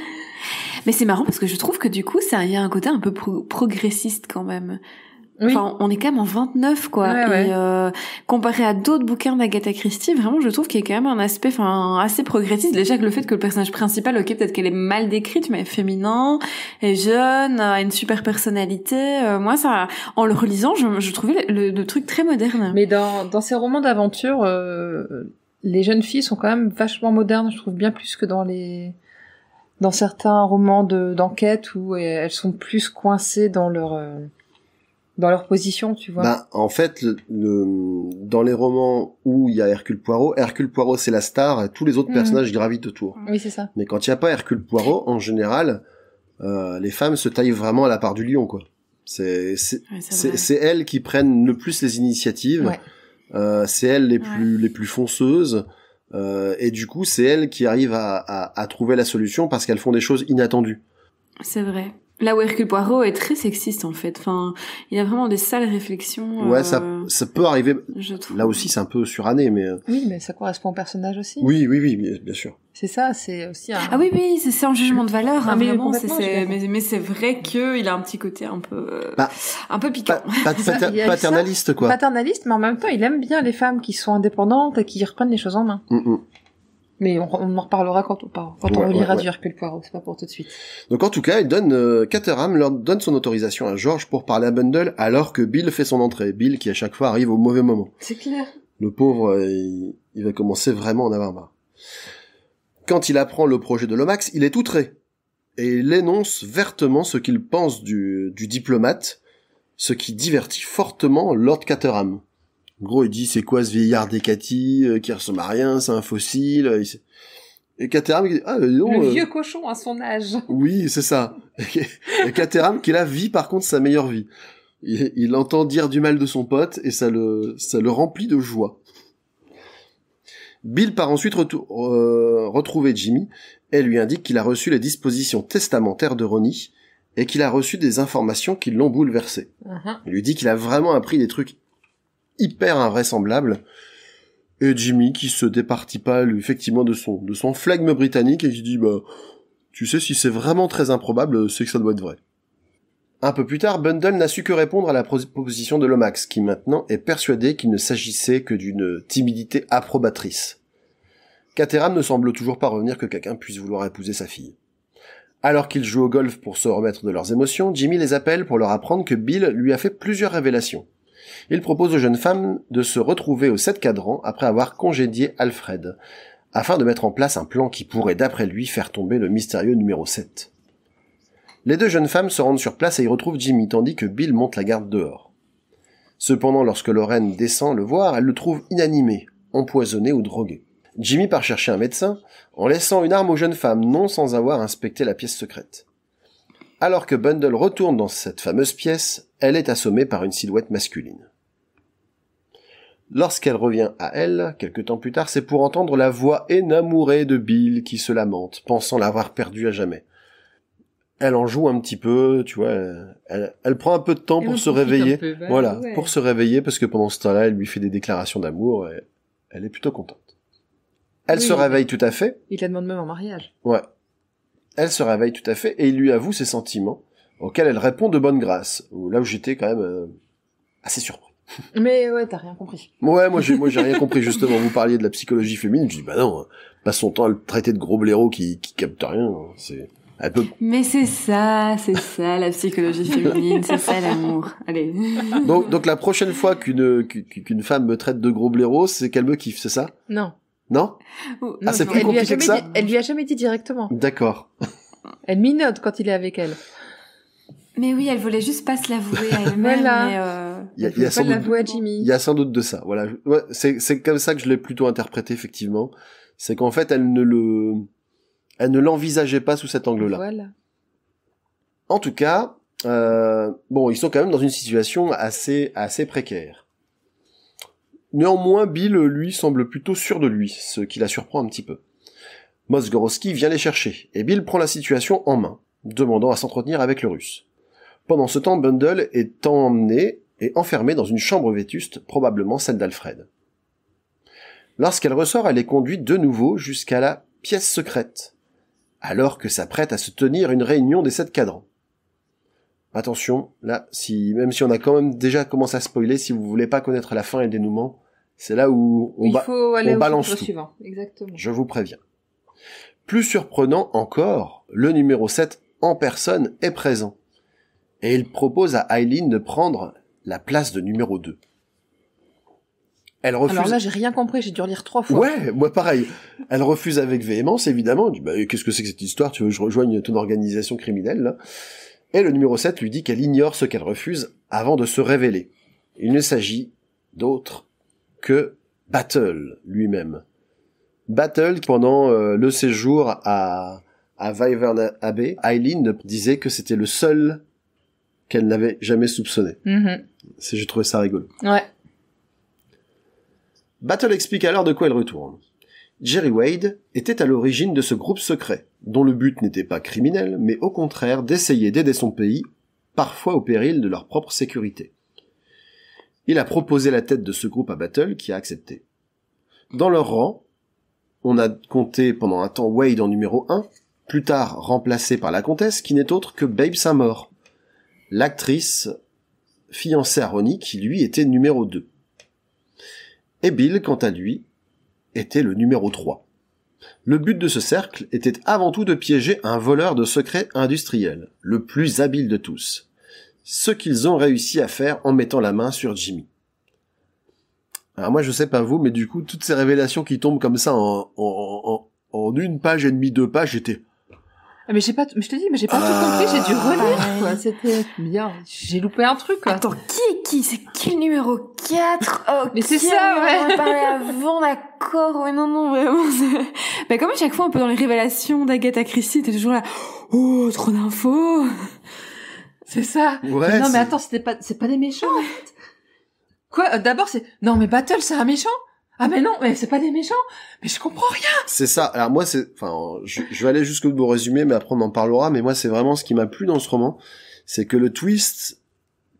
mais c'est marrant parce que je trouve que du coup, il y a un côté un peu progressiste quand même. Enfin, on est quand même en 29, quoi. Euh, comparé à d'autres bouquins d'Agatha Christie, vraiment, je trouve qu'il y a quand même un aspect, enfin, assez progressiste. Déjà que le fait que le personnage principal, ok, peut-être qu'elle est mal décrite, mais féminin, est jeune, a une super personnalité. Euh, moi, ça, en le relisant, je, trouvais le, truc très moderne. Mais dans, ces romans d'aventure, euh, les jeunes filles sont quand même vachement modernes, je trouve, bien plus que dans les dans certains romans d'enquête où elles sont plus coincées dans leur dans leur position, tu vois. Bah, en fait, dans les romans où il y a Hercule Poirot, Hercule Poirot c'est la star, et tous les autres mm. personnages gravitent autour. Oui, c'est ça. Mais quand il n'y a pas Hercule Poirot, en général, euh, les femmes se taillent vraiment à la part du lion, quoi. C'est c'est elles qui prennent le plus les initiatives. Euh, c'est elles les plus les plus fonceuses. Euh, et du coup, c'est elles qui arrivent à, à trouver la solution parce qu'elles font des choses inattendues. C'est vrai. Là où Hercule Poirot est très sexiste en fait. Enfin, il a vraiment des sales réflexions. Ouais, ça, euh, ça peut arriver. Là aussi, c'est un peu suranné, mais. Euh, oui, mais ça correspond au personnage aussi. Oui, oui, oui, bien sûr. C'est ça, c'est aussi un... Ah oui, oui, c'est un jugement de valeur, ah, mais mais, c'est vrai qu'il a un petit côté un peu, bah, un peu piquant. paternaliste, quoi. Paternaliste, mais en même temps, il aime bien les femmes qui sont indépendantes et qui reprennent les choses en main. Mm, mm. Mais on, en reparlera quand on, lira quand on du Hercule Poirot, c'est pas pour tout de suite. Donc en tout cas, il donne, euh, Caterham leur donne son autorisation à George pour parler à Bundle alors que Bill fait son entrée. Bill qui à chaque fois arrive au mauvais moment. C'est clair. Le pauvre, euh, il, va commencer vraiment en avoir marre. Quand il apprend le projet de Lomax, il est outré. Et il énonce vertement ce qu'il pense du, du diplomate, ce qui divertit fortement Lord Caterham gros, il dit c'est quoi ce vieillard d'Ekati euh, qui ressemble à rien, c'est un fossile. Euh, et Caterham qui dit ah non, le euh, vieux cochon à son âge. Oui, c'est ça. et Caterham qui la vit par contre sa meilleure vie. Il, entend dire du mal de son pote et ça le ça le remplit de joie. Bill part ensuite euh, retrouver Jimmy et lui indique qu'il a reçu les dispositions testamentaires de Ronnie et qu'il a reçu des informations qui l'ont bouleversé. Uh-huh. Il lui dit qu'il a vraiment appris des trucs hyper invraisemblable. Et Jimmy qui se départit pas effectivement de son de son flegme britannique et qui dit bah tu sais si c'est vraiment très improbable c'est que ça doit être vrai. Un peu plus tard, Bundle n'a su que répondre à la proposition de Lomax, qui maintenant est persuadé qu'il ne s'agissait que d'une timidité approbatrice. Caterham ne semble toujours pas revenir que quelqu'un puisse vouloir épouser sa fille. Alors qu'ils jouent au golf pour se remettre de leurs émotions, Jimmy les appelle pour leur apprendre que Bill lui a fait plusieurs révélations. Il propose aux jeunes femmes de se retrouver aux sept cadrans après avoir congédié Alfred, afin de mettre en place un plan qui pourrait, d'après lui, faire tomber le mystérieux numéro 7. Les deux jeunes femmes se rendent sur place et y retrouvent Jimmy, tandis que Bill monte la garde dehors. Cependant, lorsque Lorraine descend le voir, elle le trouve inanimé, empoisonné ou drogué. Jimmy part chercher un médecin, en laissant une arme aux jeunes femmes, non sans avoir inspecté la pièce secrète. Alors que Bundle retourne dans cette fameuse pièce, elle est assommée par une silhouette masculine. Lorsqu'elle revient à elle, quelque temps plus tard, c'est pour entendre la voix énamourée de Bill qui se lamente, pensant l'avoir perdue à jamais. Elle en joue un petit peu, tu vois, elle, prend un peu de temps pour se réveiller. Bah voilà, pour se réveiller, parce que pendant ce temps-là, elle lui fait des déclarations d'amour et elle est plutôt contente. Elle se réveille tout à fait. Il la demande même en mariage. Ouais. Elle se réveille tout à fait et il lui avoue ses sentiments auquel elle répond de bonne grâce. Là où j'étais quand même euh, assez surpris. Mais ouais, t'as rien compris. Ouais, moi j'ai moi j'ai rien compris justement. Vous parliez de la psychologie féminine, je dis bah non, hein. pas son temps à le traiter de gros blaireau qui qui capte rien. C'est un peu... Mais c'est ça, c'est ça la psychologie féminine, c'est ça l'amour. Allez. Donc donc la prochaine fois qu'une qu'une femme me traite de gros blaireau, c'est qu'elle me kiffe, c'est ça Non. Non, ah, non Ah c'est plus compliqué que ça. elle lui a jamais dit directement. D'accord. Elle minote quand il est avec elle. Mais oui, elle voulait juste pas se l'avouer à elle-même. Euh, il euh... y, a sans doute. À Jimmy. Il y a sans doute de ça. Voilà. c'est comme ça que je l'ai plutôt interprété effectivement. C'est qu'en fait, elle ne le, elle ne l'envisageait pas sous cet angle-là. En tout cas, euh, bon, ils sont quand même dans une situation assez assez précaire. Néanmoins, Bill, lui, semble plutôt sûr de lui, ce qui la surprend un petit peu. Mosgorowski vient les chercher, et Bill prend la situation en main, demandant à s'entretenir avec le russe. Pendant ce temps, Bundle est emmené et enfermé dans une chambre vétuste, probablement celle d'Alfred. Lorsqu'elle ressort, elle est conduite de nouveau jusqu'à la pièce secrète, alors que s'apprête à se tenir une réunion des sept cadrans. Attention, là, si même si on a quand même déjà commencé à spoiler, si vous voulez pas connaître la fin et le dénouement, c'est là où on, va balance tout. Suivant. Exactement. Je vous préviens. Plus surprenant encore, le numéro 7 en personne est présent et il propose à Eileen de prendre la place de numéro 2. Elle refuse... Alors là, j'ai rien compris, j'ai dû lire trois fois. Ouais, moi pareil. Elle refuse avec véhémence, évidemment. bah, qu'est-ce que c'est que cette histoire Tu veux que je rejoigne ton organisation criminelle là? Et le numéro 7 lui dit qu'elle ignore ce qu'elle refuse avant de se révéler. Il ne s'agit d'autre que Battle lui-même. Battle, pendant euh, le séjour à, à Abbey, Eileen disait que c'était le seul qu'elle n'avait jamais soupçonné. Mhm. j'ai trouvé ça rigolo. Ouais. Battle explique alors de quoi elle retourne. Jerry Wade était à l'origine de ce groupe secret, dont le but n'était pas criminel, mais au contraire d'essayer d'aider son pays, parfois au péril de leur propre sécurité. Il a proposé la tête de ce groupe à Battle, qui a accepté. Dans leur rang, on a compté pendant un temps Wade en numéro 1, plus tard remplacé par la comtesse, qui n'est autre que Babe Saint-Maur, l'actrice fiancée à Ronnie qui lui était numéro 2. Et Bill, quant à lui, était le numéro 3. Le but de ce cercle était avant tout de piéger un voleur de secrets industriels, le plus habile de tous. Ce qu'ils ont réussi à faire en mettant la main sur Jimmy. Alors moi je sais pas vous, mais du coup toutes ces révélations qui tombent comme ça en, en une page et demie, deux pages, j'étais ah, mais j'ai pas, je te dis, mais j'ai pas tout compris, j'ai dû relire, ah, quoi. C'était bien. J'ai loupé un truc, quoi. Attends, qui est qui? C'est qui le numéro 4? Oh, mais c'est ça, ouais. On parlait avant, d'accord. Ouais, non, non, vraiment. Mais bah, comme à chaque fois, un peu dans les révélations d'Agatha Christie, t'es toujours là, oh, trop d'infos. C'est ça. Ouais, non, mais attends, c'était pas, c'est pas des méchants, en fait. Quoi? Euh, d'abord, c'est, non, mais Battle, c'est un méchant? ah mais non, mais c'est pas des méchants, mais je comprends rien. C'est ça. Alors moi, c'est, enfin, je, vais aller jusqu'au bout résumé, mais après on en parlera. Mais moi, c'est vraiment ce qui m'a plu dans ce roman, c'est que le twist,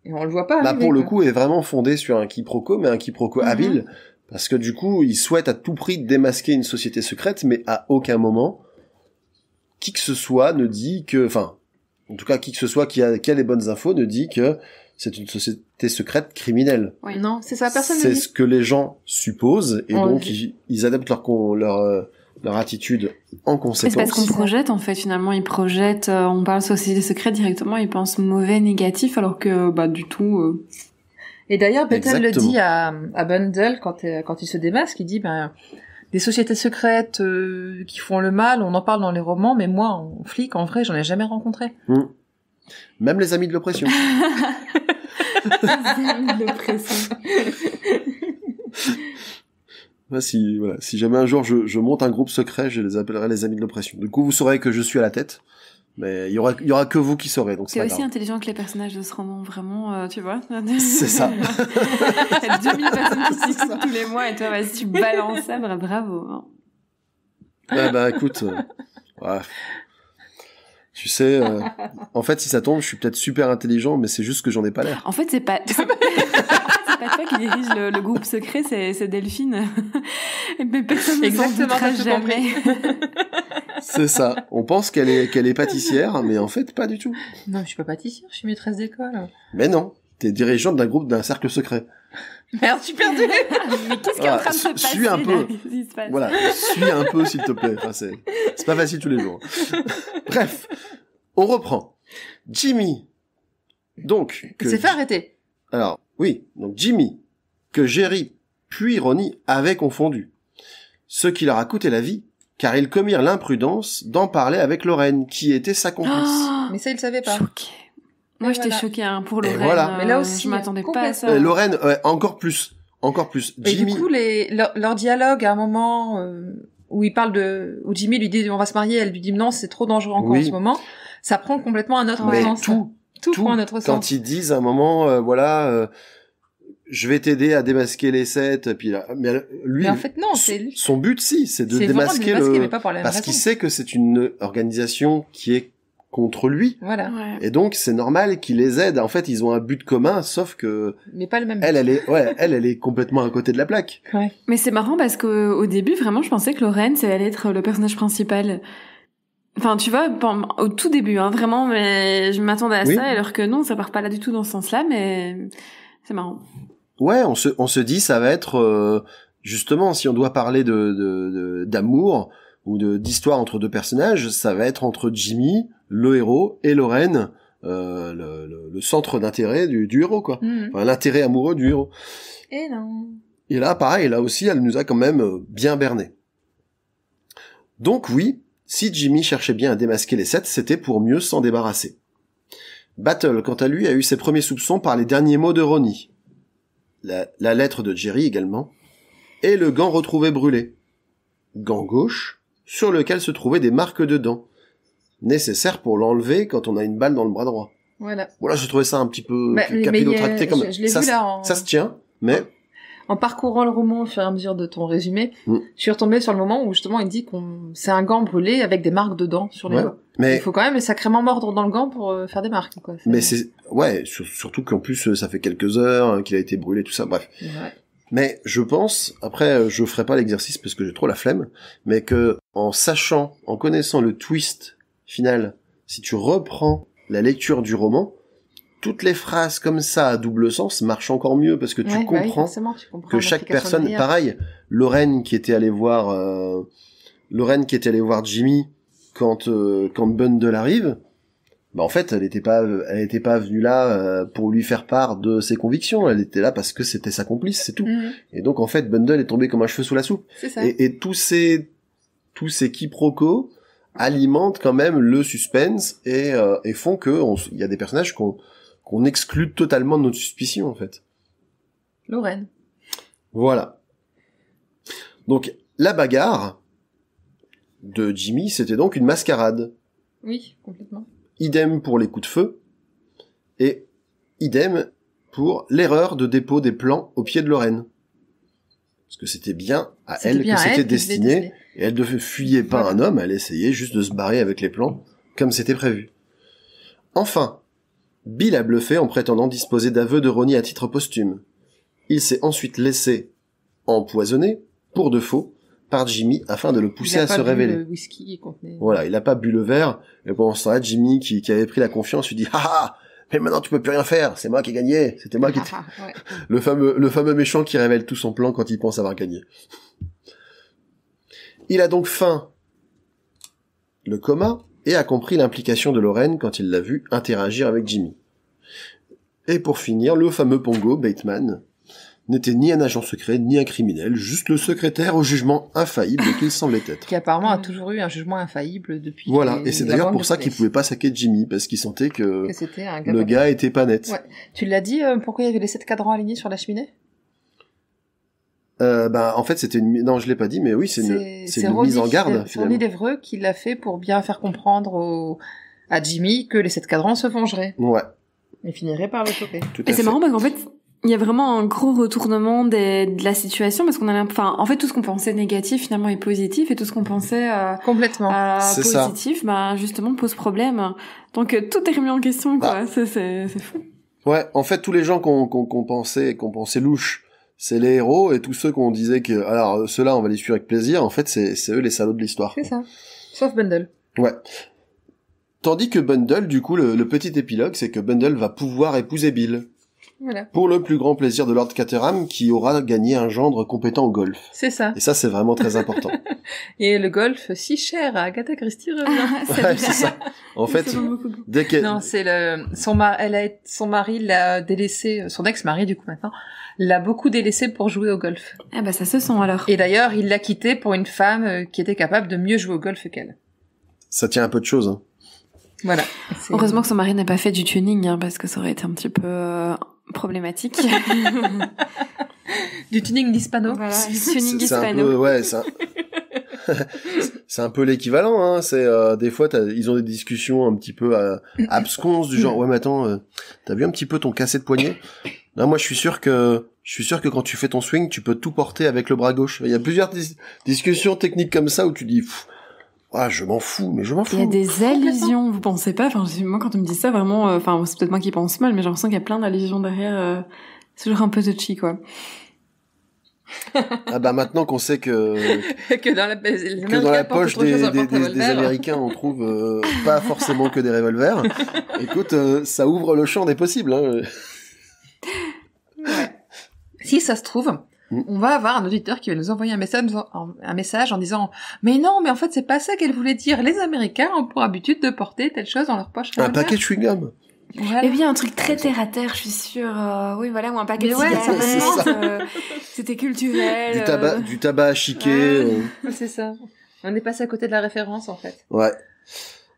on le voit pas. Là, pour le coup, est vraiment fondé sur un quiproquo, mais un quiproquo mhm. habile, parce que du coup, il souhaite à tout prix démasquer une société secrète, mais à aucun moment, qui que ce soit ne dit que, enfin, en tout cas, qui que ce soit qui a, qui a les bonnes infos ne dit que c'est une société secrète criminelle. Oui, non, c'est ça, personne C'est ce que les gens supposent, et donc ils, adaptent leur, euh, leur, attitude en conséquence. C'est parce qu'on projette en fait finalement, ils projettent, euh, on parle société secrète directement, ils pensent mauvais, négatif, alors que euh, bah du tout. Et d'ailleurs, Bethel le dit à, Bundle quand, quand il se démasque, il dit ben des sociétés secrètes qui font le mal, on en parle dans les romans, mais moi, en flic, en vrai, j'en ai jamais rencontré. Mm. Même les amis de l'oppression. les amis de l'oppression. si, voilà, si jamais un jour je, monte un groupe secret, je les appellerai les amis de l'oppression. Du coup, vous saurez que je suis à la tête, mais il y aura, y aura que vous qui saurez. Donc c'est aussi intelligent que les personnages de ce roman, vraiment, euh, tu vois. C'est ça. il y a 2000 personnes qui tous les mois et toi, vas tu balances ça, bravo. bah écoute, euh, ouais, tu sais, euh, en fait, si ça tombe, je suis peut-être super intelligent, mais c'est juste que j'en ai pas l'air. En fait, c'est pas. pas toi qui dirige le, groupe secret, c'est Delphine. Exactement, ne s'en jamais. c'est ça. On pense qu'elle est qu'elle est pâtissière, mais en fait, pas du tout. Non, je suis pas pâtissière, je suis maîtresse d'école. Mais non t'es dirigeante d'un groupe d'un cercle secret. Merde, je suis Mais qu'est-ce qui est en train de se passer Suis un peu. voilà, suis un peu s'il te plaît. Enfin, c'est pas facile tous les jours. Bref, on reprend. Jimmy. Donc. Que... C'est fait arrêter. Alors, oui. Donc Jimmy, que Jerry puis Ronnie avaient confondu. Ce qui leur a coûté la vie, car ils commirent l'imprudence d'en parler avec Lorraine, qui était sa complice. mais ça, ils savaient pas. Moi, j'étais choquée hein, pour Lorraine. Euh, mais là aussi, je m'attendais pas à ça. Euh, Lorraine, encore plus, encore plus. Et du coup, les, leur, dialogue à un moment euh, où il parle de, où Jimmy lui dit on va se marier, elle lui dit non, c'est trop dangereux encore en ce moment. Ça prend complètement un autre sens. Tout, tout, prend un autre sens. Quand ils disent à un moment, voilà. je vais t'aider à démasquer les sept. Puis là, mais lui, en fait, non, son, son but, si, c'est de démasquer, le, parce qu'il sait que c'est une organisation qui est contre lui. Voilà. Et donc c'est normal qu'il les aide. En fait, ils ont un but commun, sauf que mais pas le même. Elle, elle est, ouais, elle, elle est complètement à côté de la plaque. Ouais. Mais c'est marrant parce que au début, vraiment, je pensais que Lorraine, c'est allait être le personnage principal. Enfin, tu vois, au tout début, hein, vraiment, mais je m'attendais à ça, alors que non, ça part pas là du tout dans ce sens-là, mais c'est marrant. Ouais, on se, on se dit, ça va être euh, justement, si on doit parler de d'amour de, ou d'histoire entre deux personnages, ça va être entre Jimmy le héros et Lorraine, euh, le, centre d'intérêt du, héros, quoi. Mm. l'intérêt amoureux du héros. Et non. Et là, pareil, là aussi, elle nous a quand même euh, bien berné. Donc oui, si Jimmy cherchait bien à démasquer les sept, c'était pour mieux s'en débarrasser. Battle, quant à lui, a eu ses premiers soupçons par les derniers mots de Ronnie. La, la lettre de Jerry également. Et le gant retrouvé brûlé. Gant gauche, sur lequel se trouvaient des marques de dents, nécessaire pour l'enlever quand on a une balle dans le bras droit. Voilà. Voilà, je trouvais ça un petit peu bah, capillotracté comme ça. Ça se tient, mais en parcourant le roman au fur et à mesure de ton résumé, mm. je suis retombée sur le moment où justement il dit que c'est un gant brûlé avec des marques dedans sur les doigts. Mais il faut quand même sacrément mordre dans le gant pour euh, faire des marques Mais c'est ouais, surtout qu'en plus euh, ça fait quelques heures hein, qu'il a été brûlé tout ça, bref. Mais je pense, après euh, je ferai pas l'exercice parce que j'ai trop la flemme, mais que en sachant, en connaissant le twist final, si tu reprends la lecture du roman, toutes les phrases comme ça à double sens marchent encore mieux parce que tu, bah comprends, que chaque personne, pareil, Lorraine qui était allée voir euh, qui était allée voir Jimmy quand euh, quand Bundle arrive, bah en fait elle n'était pas elle était pas venue là euh, pour lui faire part de ses convictions, elle était là parce que c'était sa complice, c'est tout. Mhm. Et donc en fait Bundle est tombé comme un cheveu sous la soupe. Et, tous ces tous ces quiproquos alimentent quand même le suspense et, euh, font que il y a des personnages qu'on exclut totalement de notre suspicion en fait. Lorraine. Voilà. Donc la bagarre de Jimmy, c'était donc une mascarade. Oui, complètement. Idem pour les coups de feu et idem pour l'erreur de dépôt des plans au pied de Lorraine. Parce que c'était bien à elle que c'était destiné. Et elle ne fuyait pas un homme, elle essayait juste de se barrer avec les plans, comme c'était prévu. Enfin, Bill a bluffé en prétendant disposer d'aveux de Ronnie à titre posthume. Il s'est ensuite laissé empoisonner, pour de faux, par Jimmy afin de le pousser à se révéler. Le whisky Voilà, il n'a pas bu le verre. Et pendant ce temps-là, Jimmy, qui, avait pris la confiance, lui dit « ah, ah Mais maintenant, tu peux plus rien faire C'est moi qui ai gagné C'était moi qui... Ah, » ah, le, fameux, le fameux méchant qui révèle tout son plan quand il pense avoir gagné. Il a donc faim. Le coma et a compris l'implication de Lorraine quand il l'a vu interagir avec Jimmy. Et pour finir, le fameux Pongo, Bateman, n'était ni un agent secret, ni un criminel, juste le secrétaire au jugement infaillible qu'il semblait être. Qui apparemment a toujours eu un jugement infaillible depuis. Voilà, et c'est d'ailleurs pour ça qu'il ne pouvait pas saquer Jimmy, parce qu'il sentait que, le gars était pas net. Tu l'as dit, euh, pourquoi il y avait les sept cadrans alignés sur la cheminée euh, bah, en fait, c'était une. Non, je l'ai pas dit, mais oui, c'est une, c'est une mise en garde. C'est euh, Ronnie Devreux qui l'a fait pour bien faire comprendre à Jimmy que les sept cadrans se vengeraient. Ouais. Et finiraient par le choper. Et c'est marrant parce qu'en fait, il y a vraiment un gros retournement de la situation parce qu'on a enfin en fait tout ce qu'on pensait négatif finalement est positif et tout ce qu'on pensait euh, complètement positif bah justement pose problème donc euh, tout est remis en question quoi bah. c'est fou ouais en fait tous les gens qu'on qu'on pensait qu'on pensait louche c'est les héros et tous ceux qu'on disait que alors ceux-là on va les suivre avec plaisir. En fait, c'est c'est eux les salauds de l'histoire. C'est ça. Sauf Bundle. Ouais. Tandis que Bundle, du coup, le, petit épilogue, c'est que Bundle va pouvoir épouser Bill. Voilà. Pour le plus grand plaisir de Lord Caterham, qui aura gagné un gendre compétent au golf. C'est ça. Et ça, c'est vraiment très important. et le golf, si cher à Agatha Christie revient. Ah, ouais, c'est ça. En fait, dès que... Non, c'est le... Son, mari, elle a... son mari l'a délaissé, son ex-mari, du coup, maintenant, l'a beaucoup délaissé pour jouer au golf. Ah ben ça se sent alors. Et d'ailleurs, il l'a quitté pour une femme euh, qui était capable de mieux jouer au golf qu'elle. Ça tient un peu de choses. Hein. Voilà. Heureusement que son mari n'a pas fait du tuning, hein, parce que ça aurait été un petit peu euh, problématique. du tuning d'hispano. Voilà, du tuning hispano. ouais, ça. c'est un peu l'équivalent. Hein. C'est euh, des fois, ils ont des discussions un petit peu absconses, du genre, mm. ouais, mais attends, t'as vu un petit peu ton cassé de poignet Là, moi, je suis sûr que je suis sûr que quand tu fais ton swing, tu peux tout porter avec le bras gauche. Il y a plusieurs discussions techniques comme ça où tu dis, ah, je m'en fous, mais je m'en fous. Il y a des allusions, vous pensez pas moi quand on me dit ça, vraiment, euh, enfin, c'est peut-être moi qui pense mal, mais j'ai l'impression qu'il y a plein d'allusions derrière. Euh, c'est toujours un peu touchy, quoi. ah bah maintenant qu'on sait que que dans la, poche des, Américains on trouve euh, pas forcément que des revolvers. Écoute, ça ouvre le champ des possibles. Hein si ça se trouve, mm. on va avoir un auditeur qui va nous envoyer un message, en disant mais non, mais en fait c'est pas ça qu'elle voulait dire. Les Américains ont pour habitude de porter telle chose dans leur poche. Un paquet de chewing-gum. Eh bien un truc très terre à terre, je suis sûre. Euh, oui, voilà, ou un paquet de ouais, gum euh, C'était culturel. Du tabac, euh. du tabac à chiquer. Ah, c'est ça. On est passé à côté de la référence en fait. Ouais.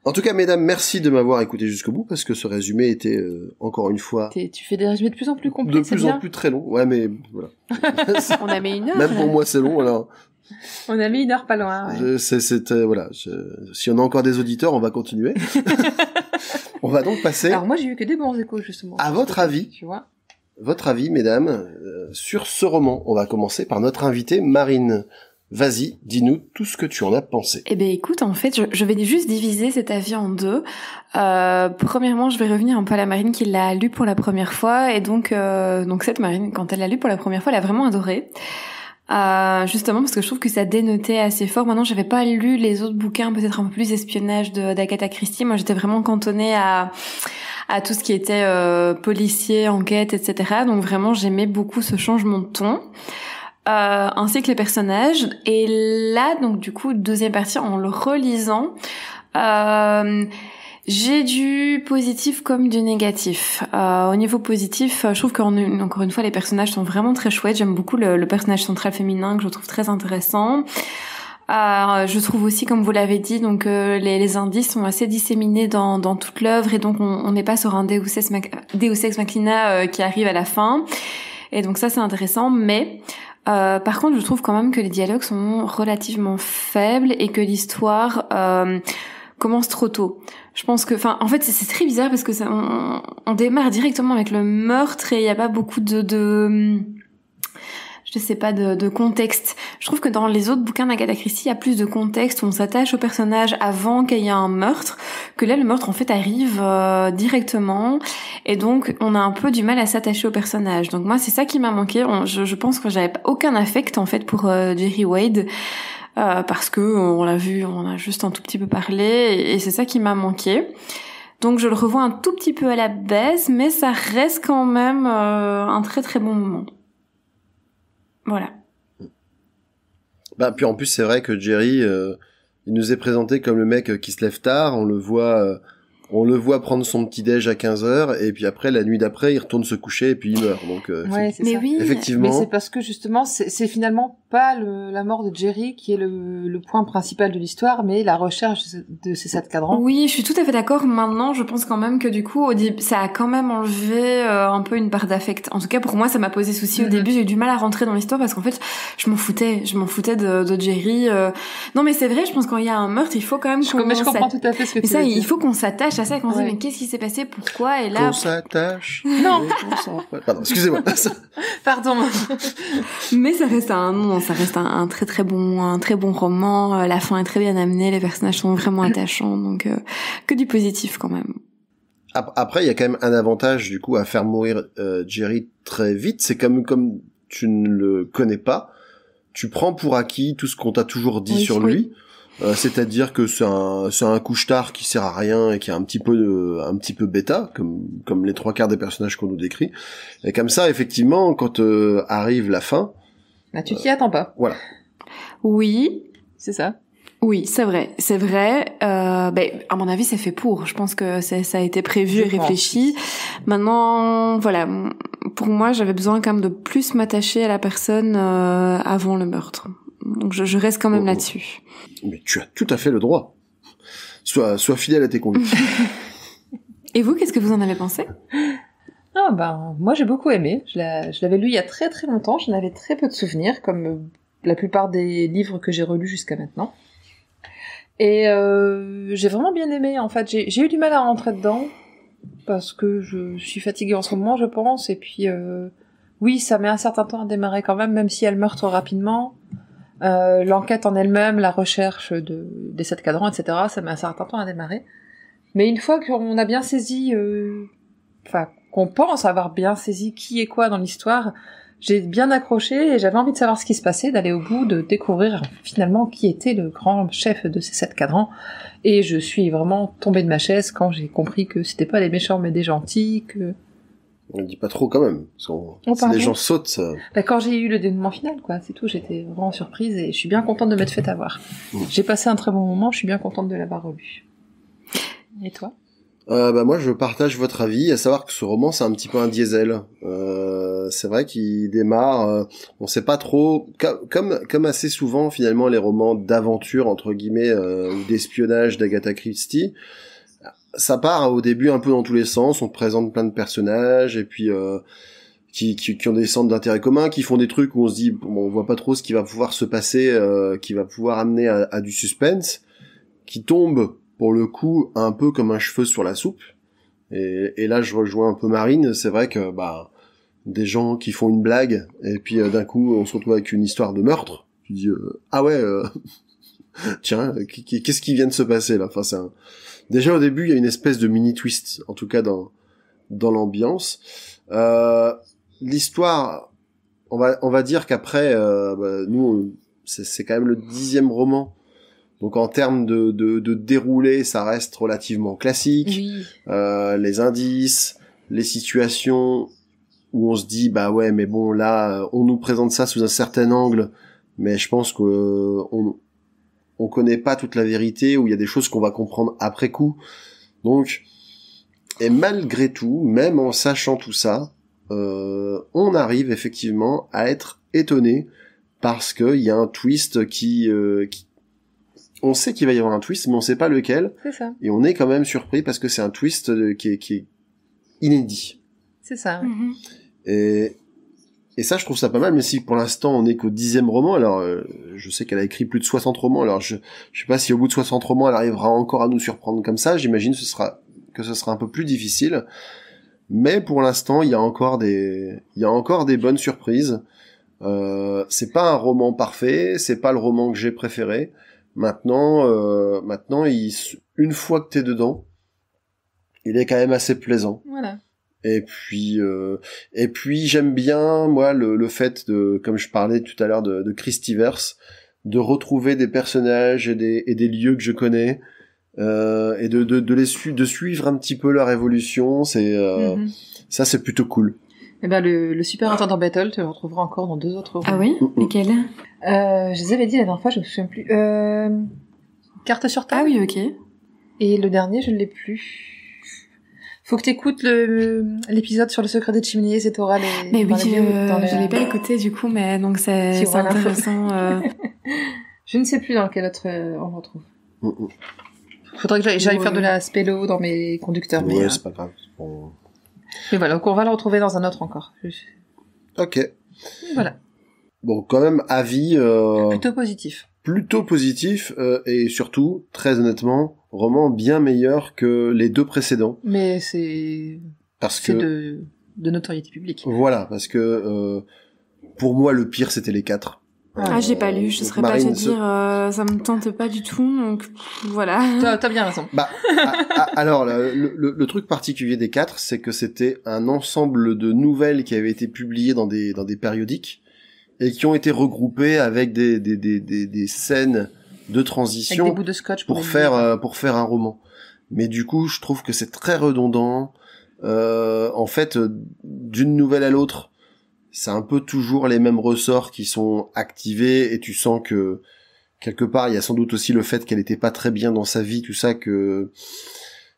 En tout cas, mesdames, merci de m'avoir écouté jusqu'au bout parce que ce résumé était euh, encore une fois. Tu fais des résumés de plus en plus complets. De plus en plus très longs, Ouais, mais voilà. on a mis une heure. Même pour moi, c'est long. Alors. On a mis une heure pas loin. Ouais. C'était euh, voilà. Si on a encore des auditeurs, on va continuer. on va donc passer. Alors moi, j'ai eu que des bons échos justement. À votre avis. Tu vois. Votre avis, mesdames, euh, sur ce roman. On va commencer par notre invitée Marine. Vas-y, dis-nous tout ce que tu en as pensé. Eh bien écoute, en fait, je, vais juste diviser cet avis en deux. Euh, premièrement, je vais revenir un peu à la Marine qui l'a lu pour la première fois. Et donc, euh, donc cette Marine, quand elle l'a lu pour la première fois, elle a vraiment adoré. Euh, justement parce que je trouve que ça dénotait assez fort. Maintenant, j'avais pas lu les autres bouquins, peut-être un peu plus espionnage d'Agatha Christie. Moi, j'étais vraiment cantonnée à à tout ce qui était euh, policier, enquête, etc. Donc vraiment, j'aimais beaucoup ce changement de ton ainsi euh, que les personnages. Et là, donc du coup, deuxième partie, en le relisant, euh, j'ai du positif comme du négatif. Euh, au niveau positif, je trouve encore une fois, les personnages sont vraiment très chouettes. J'aime beaucoup le, personnage central féminin que je trouve très intéressant. je trouve aussi, comme vous l'avez dit, donc les, les, indices sont assez disséminés dans, toute l'œuvre et donc on n'est pas sur un Deus Ex, Machina qui arrive à la fin. Et donc ça, c'est intéressant, mais euh, par contre, je trouve quand même que les dialogues sont relativement faibles et que l'histoire euh, commence trop tôt. Je pense que, enfin, en fait, c'est très bizarre parce que ça, on, démarre directement avec le meurtre et il n'y a pas beaucoup de je sais pas, de, contexte. Je trouve que dans les autres bouquins d'Agatha Christie, il y a plus de contexte, où on s'attache au personnage avant qu'il y ait un meurtre, que là, le meurtre, en fait, arrive euh, directement, et donc, on a un peu du mal à s'attacher au personnage. Donc moi, c'est ça qui m'a manqué. je, pense que j'avais aucun affect, en fait, pour euh, Jerry Wade. Euh, parce que on l'a vu, on a juste un tout petit peu parlé, et, c'est ça qui m'a manqué. Donc je le revois un tout petit peu à la baisse, mais ça reste quand même un très très bon moment. Voilà. Bah, puis en plus, c'est vrai que Jerry, euh, il nous est présenté comme le mec euh, qui se lève tard. On le voit, euh, on le voit prendre son petit déj à 15 h et puis après, la nuit d'après, il retourne se coucher et puis il meurt. Donc, mais oui, effectivement. Mais c'est parce que justement, c'est finalement pas la mort de Jerry qui est le, point principal de l'histoire, mais la recherche de ces sept cadrans. Oui, je suis tout à fait d'accord. Maintenant, je pense quand même que du coup, ça a quand même enlevé euh, un peu une part d'affect. En tout cas, pour moi, ça m'a posé souci au mhm. début. J'ai eu du mal à rentrer dans l'histoire parce qu'en fait, je m'en foutais. Je m'en foutais de, Jerry. Euh. Non, mais c'est vrai. Je pense quand y a un meurtre, il faut quand même. Je, comprends tout à fait ça, il faut qu'on s'attache à ça, qu'on se dise mais qu'est-ce qui s'est passé, pourquoi et là. Qu'on s'attache. non. Pardon, excusez-moi. Pardon. mais ça reste un nom ça reste un, très très bon, un très bon roman. Euh, la fin est très bien amenée, les personnages sont vraiment attachants, donc euh, que du positif quand même. Après, il y a quand même un avantage du coup à faire mourir euh, Jerry très vite. C'est comme comme tu ne le connais pas, tu prends pour acquis tout ce qu'on t'a toujours dit sur lui. c'est-à-dire que c'est un c'est un couche-tard qui sert à rien et qui est un petit peu un petit peu bêta comme comme les trois quarts des personnages qu'on nous décrit et comme ça effectivement quand arrive la fin Là, tu t'y attends pas. Voilà. Oui. C'est ça. Oui, c'est vrai, c'est vrai. Euh, ben, à mon avis, c'est fait pour. Je pense que ça a été prévu et réfléchi. Maintenant, voilà, pour moi, j'avais besoin quand même de plus m'attacher à la personne euh, avant le meurtre. Donc je, reste quand même oh, oh. là-dessus. Mais tu as tout à fait le droit. Sois, sois fidèle à tes convictions. et vous, qu'est-ce que vous en avez pensé ah ben, moi j'ai beaucoup aimé. Je l'avais lu il y a très très longtemps, j'en avais très peu de souvenirs, comme euh, la plupart des livres que j'ai relus jusqu'à maintenant. Et euh, j'ai vraiment bien aimé, en fait. J'ai eu du mal à rentrer dedans, parce que je suis fatiguée en ce moment, je pense. Et puis, euh, oui, ça met un certain temps à démarrer quand même, même si elle meurt trop rapidement. L'enquête en elle-même, la recherche des sept cadrans, etc., ça met un certain temps à démarrer. Mais une fois qu'on a bien saisi, enfin, qu'on pense avoir bien saisi qui est quoi dans l'histoire, j'ai bien accroché et j'avais envie de savoir ce qui se passait, d'aller au bout, de découvrir finalement qui était le grand chef de ces sept cadrans. Et je suis vraiment tombée de ma chaise quand j'ai compris que c'était pas des méchants mais des gentils, que... On dit pas trop quand même. On... que oh, les gens sautent. Bah, quand j'ai eu le dénouement final, quoi, c'est tout. J'étais vraiment surprise et je suis bien contente de m'être fait avoir. Mm. J'ai passé un très bon moment. Je suis bien contente de l'avoir relu. Et toi euh, bah, moi je partage votre avis, à savoir que ce roman c'est un petit peu un diesel. Euh, c'est vrai qu'il démarre, euh, on sait pas trop, comme comme assez souvent finalement les romans d'aventure entre guillemets ou d'espionnage d'Agatha Christie, ça part au début un peu dans tous les sens, on présente plein de personnages et puis qui, qui, qui, ont des centres d'intérêt commun, qui font des trucs où on se dit on voit pas trop ce qui va pouvoir se passer, qui va pouvoir amener à, à du suspense, qui tombe pour le coup un peu comme un cheveu sur la soupe. Et, là, je rejoins un peu Marine. C'est vrai que bah des gens qui font une blague et puis euh, d'un coup on se retrouve avec une histoire de meurtre. Tu dis euh, ah ouais euh, tiens qu'est-ce qui vient de se passer là Enfin déjà au début il y a une espèce de mini twist en tout cas dans dans l'ambiance. L'histoire on va on va dire qu'après bah, nous c'est quand même le dixième roman donc en termes de, de, déroulé, ça reste relativement classique. Euh, les indices, les situations où on se dit bah ouais mais bon là euh, on nous présente ça sous un certain angle, mais je pense que euh, on connaît pas toute la vérité où il y a des choses qu'on va comprendre après coup. Donc et malgré tout, même en sachant tout ça, euh, on arrive effectivement à être étonné parce qu'il y a un twist qui, qui, on sait qu'il va y avoir un twist, mais on sait pas lequel. C'est ça. Et on est quand même surpris parce que c'est un twist qui, est, inédit. C'est ça. Mhm. Et et ça, je trouve ça pas mal, mais si pour l'instant on est qu'au dixième roman, alors euh, je sais qu'elle a écrit plus de 60 romans, alors je, ne sais pas si au bout de 60 romans elle arrivera encore à nous surprendre comme ça, j'imagine ce sera, que ce sera un peu plus difficile. Mais pour l'instant, il y a encore des, y encore des bonnes surprises. Euh, c'est pas un roman parfait, c'est pas le roman que j'ai préféré, Maintenant, euh, maintenant, une fois que t'es dedans, il est quand même assez plaisant. Voilà. Et puis, euh, et puis j'aime bien moi le, le, fait de, comme je parlais tout à l'heure de, de Christyverse, de retrouver des personnages et des, et des lieux que je connais euh, et de, de, les de suivre un petit peu leur évolution. C'est mm-hmm. ça, c'est plutôt cool. Et eh ben le, le Superintendant ah. Battle, tu le retrouveras encore dans deux autres. Ah oui lesquels euh, Je les avais dit la dernière fois, je me souviens plus. Euh... Carte sur table. Ah oui, ok. Et le dernier, je ne l'ai plus. Faut que t'écoutes le, l'épisode sur le secret des cheminées, c'est oral. Et, mais oui, je ne l'ai pas écouté du coup, mais donc c'est, intéressant. Euh. je ne sais plus dans quel autre euh, on le retrouve. Faudrait que j'aille, faire de euh, la spélo dans mes conducteurs. Oui, c'est pas grave. Bon... Mais voilà, donc on va le retrouver dans un autre encore. Ok. Voilà. Bon, quand même, avis... Euh, plutôt positif. Plutôt positif, euh, et surtout, très honnêtement, roman bien meilleur que les deux précédents. Mais c'est... Parce que... De... de notoriété publique. Voilà, parce que euh, pour moi, le pire, c'était les quatre ah, j'ai pas lu, je serais pas à dire, euh, ça me tente pas du tout, donc voilà. T'as as bien raison. Bah, ah, ah, alors, le, truc particulier des quatre, c'est que c'était un ensemble de nouvelles qui avaient été publiées dans des, dans des périodiques et qui ont été regroupées avec des, des, des, des, scènes de transition pour, faire, euh, pour faire un roman. Mais du coup, je trouve que c'est très redondant. Euh, en fait, d'une nouvelle à l'autre, c'est un peu toujours les mêmes ressorts qui sont activés et tu sens que quelque part il y a sans doute aussi le fait qu'elle était pas très bien dans sa vie tout ça que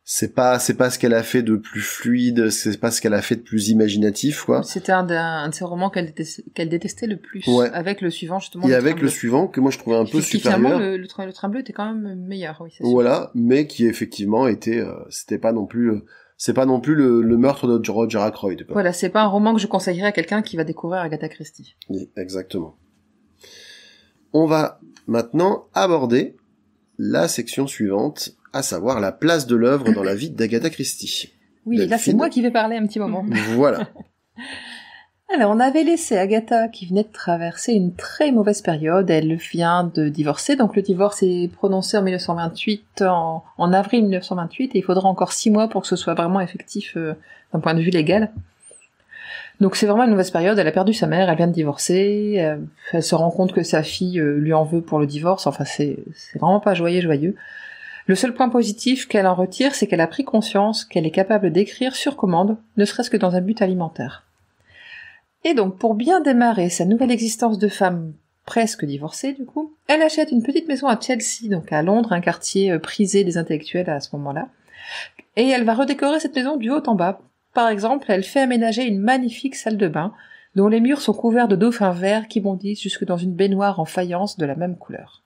c'est pas c'est pas ce qu'elle a fait de plus fluide c'est pas ce qu'elle a fait de plus imaginatif quoi c'était un, de ses romans qu'elle détestait, détestait, le plus avec le suivant justement et avec le suivant que moi je trouvais un peu supérieur le, le, train, bleu était quand même meilleur oui, voilà mais qui effectivement était euh, c'était pas non plus euh, c'est pas non plus le, meurtre de Roger Ackroyd. Voilà, c'est pas un roman que je conseillerais à quelqu'un qui va découvrir Agatha Christie. exactement. On va maintenant aborder la section suivante, à savoir la place de l'œuvre dans la vie d'Agatha Christie. Oui, là c'est moi qui vais parler un petit moment. Voilà. Alors, on avait laissé Agatha qui venait de traverser une très mauvaise période. Elle vient de divorcer, donc le divorce est prononcé en 1928, en, avril 1928, et il faudra encore six mois pour que ce soit vraiment effectif euh, d'un point de vue légal. Donc c'est vraiment une mauvaise période, elle a perdu sa mère, elle vient de divorcer, euh, elle se rend compte que sa fille euh, lui en veut pour le divorce, enfin c'est vraiment pas joyeux joyeux. Le seul point positif qu'elle en retire, c'est qu'elle a pris conscience qu'elle est capable d'écrire sur commande, ne serait-ce que dans un but alimentaire. Et donc, pour bien démarrer sa nouvelle existence de femme presque divorcée du coup, elle achète une petite maison à Chelsea, donc à Londres, un quartier euh, prisé des intellectuels à ce moment-là. Et elle va redécorer cette maison du haut en bas. Par exemple, elle fait aménager une magnifique salle de bain, dont les murs sont couverts de dauphins verts qui bondissent jusque dans une baignoire en faïence de la même couleur.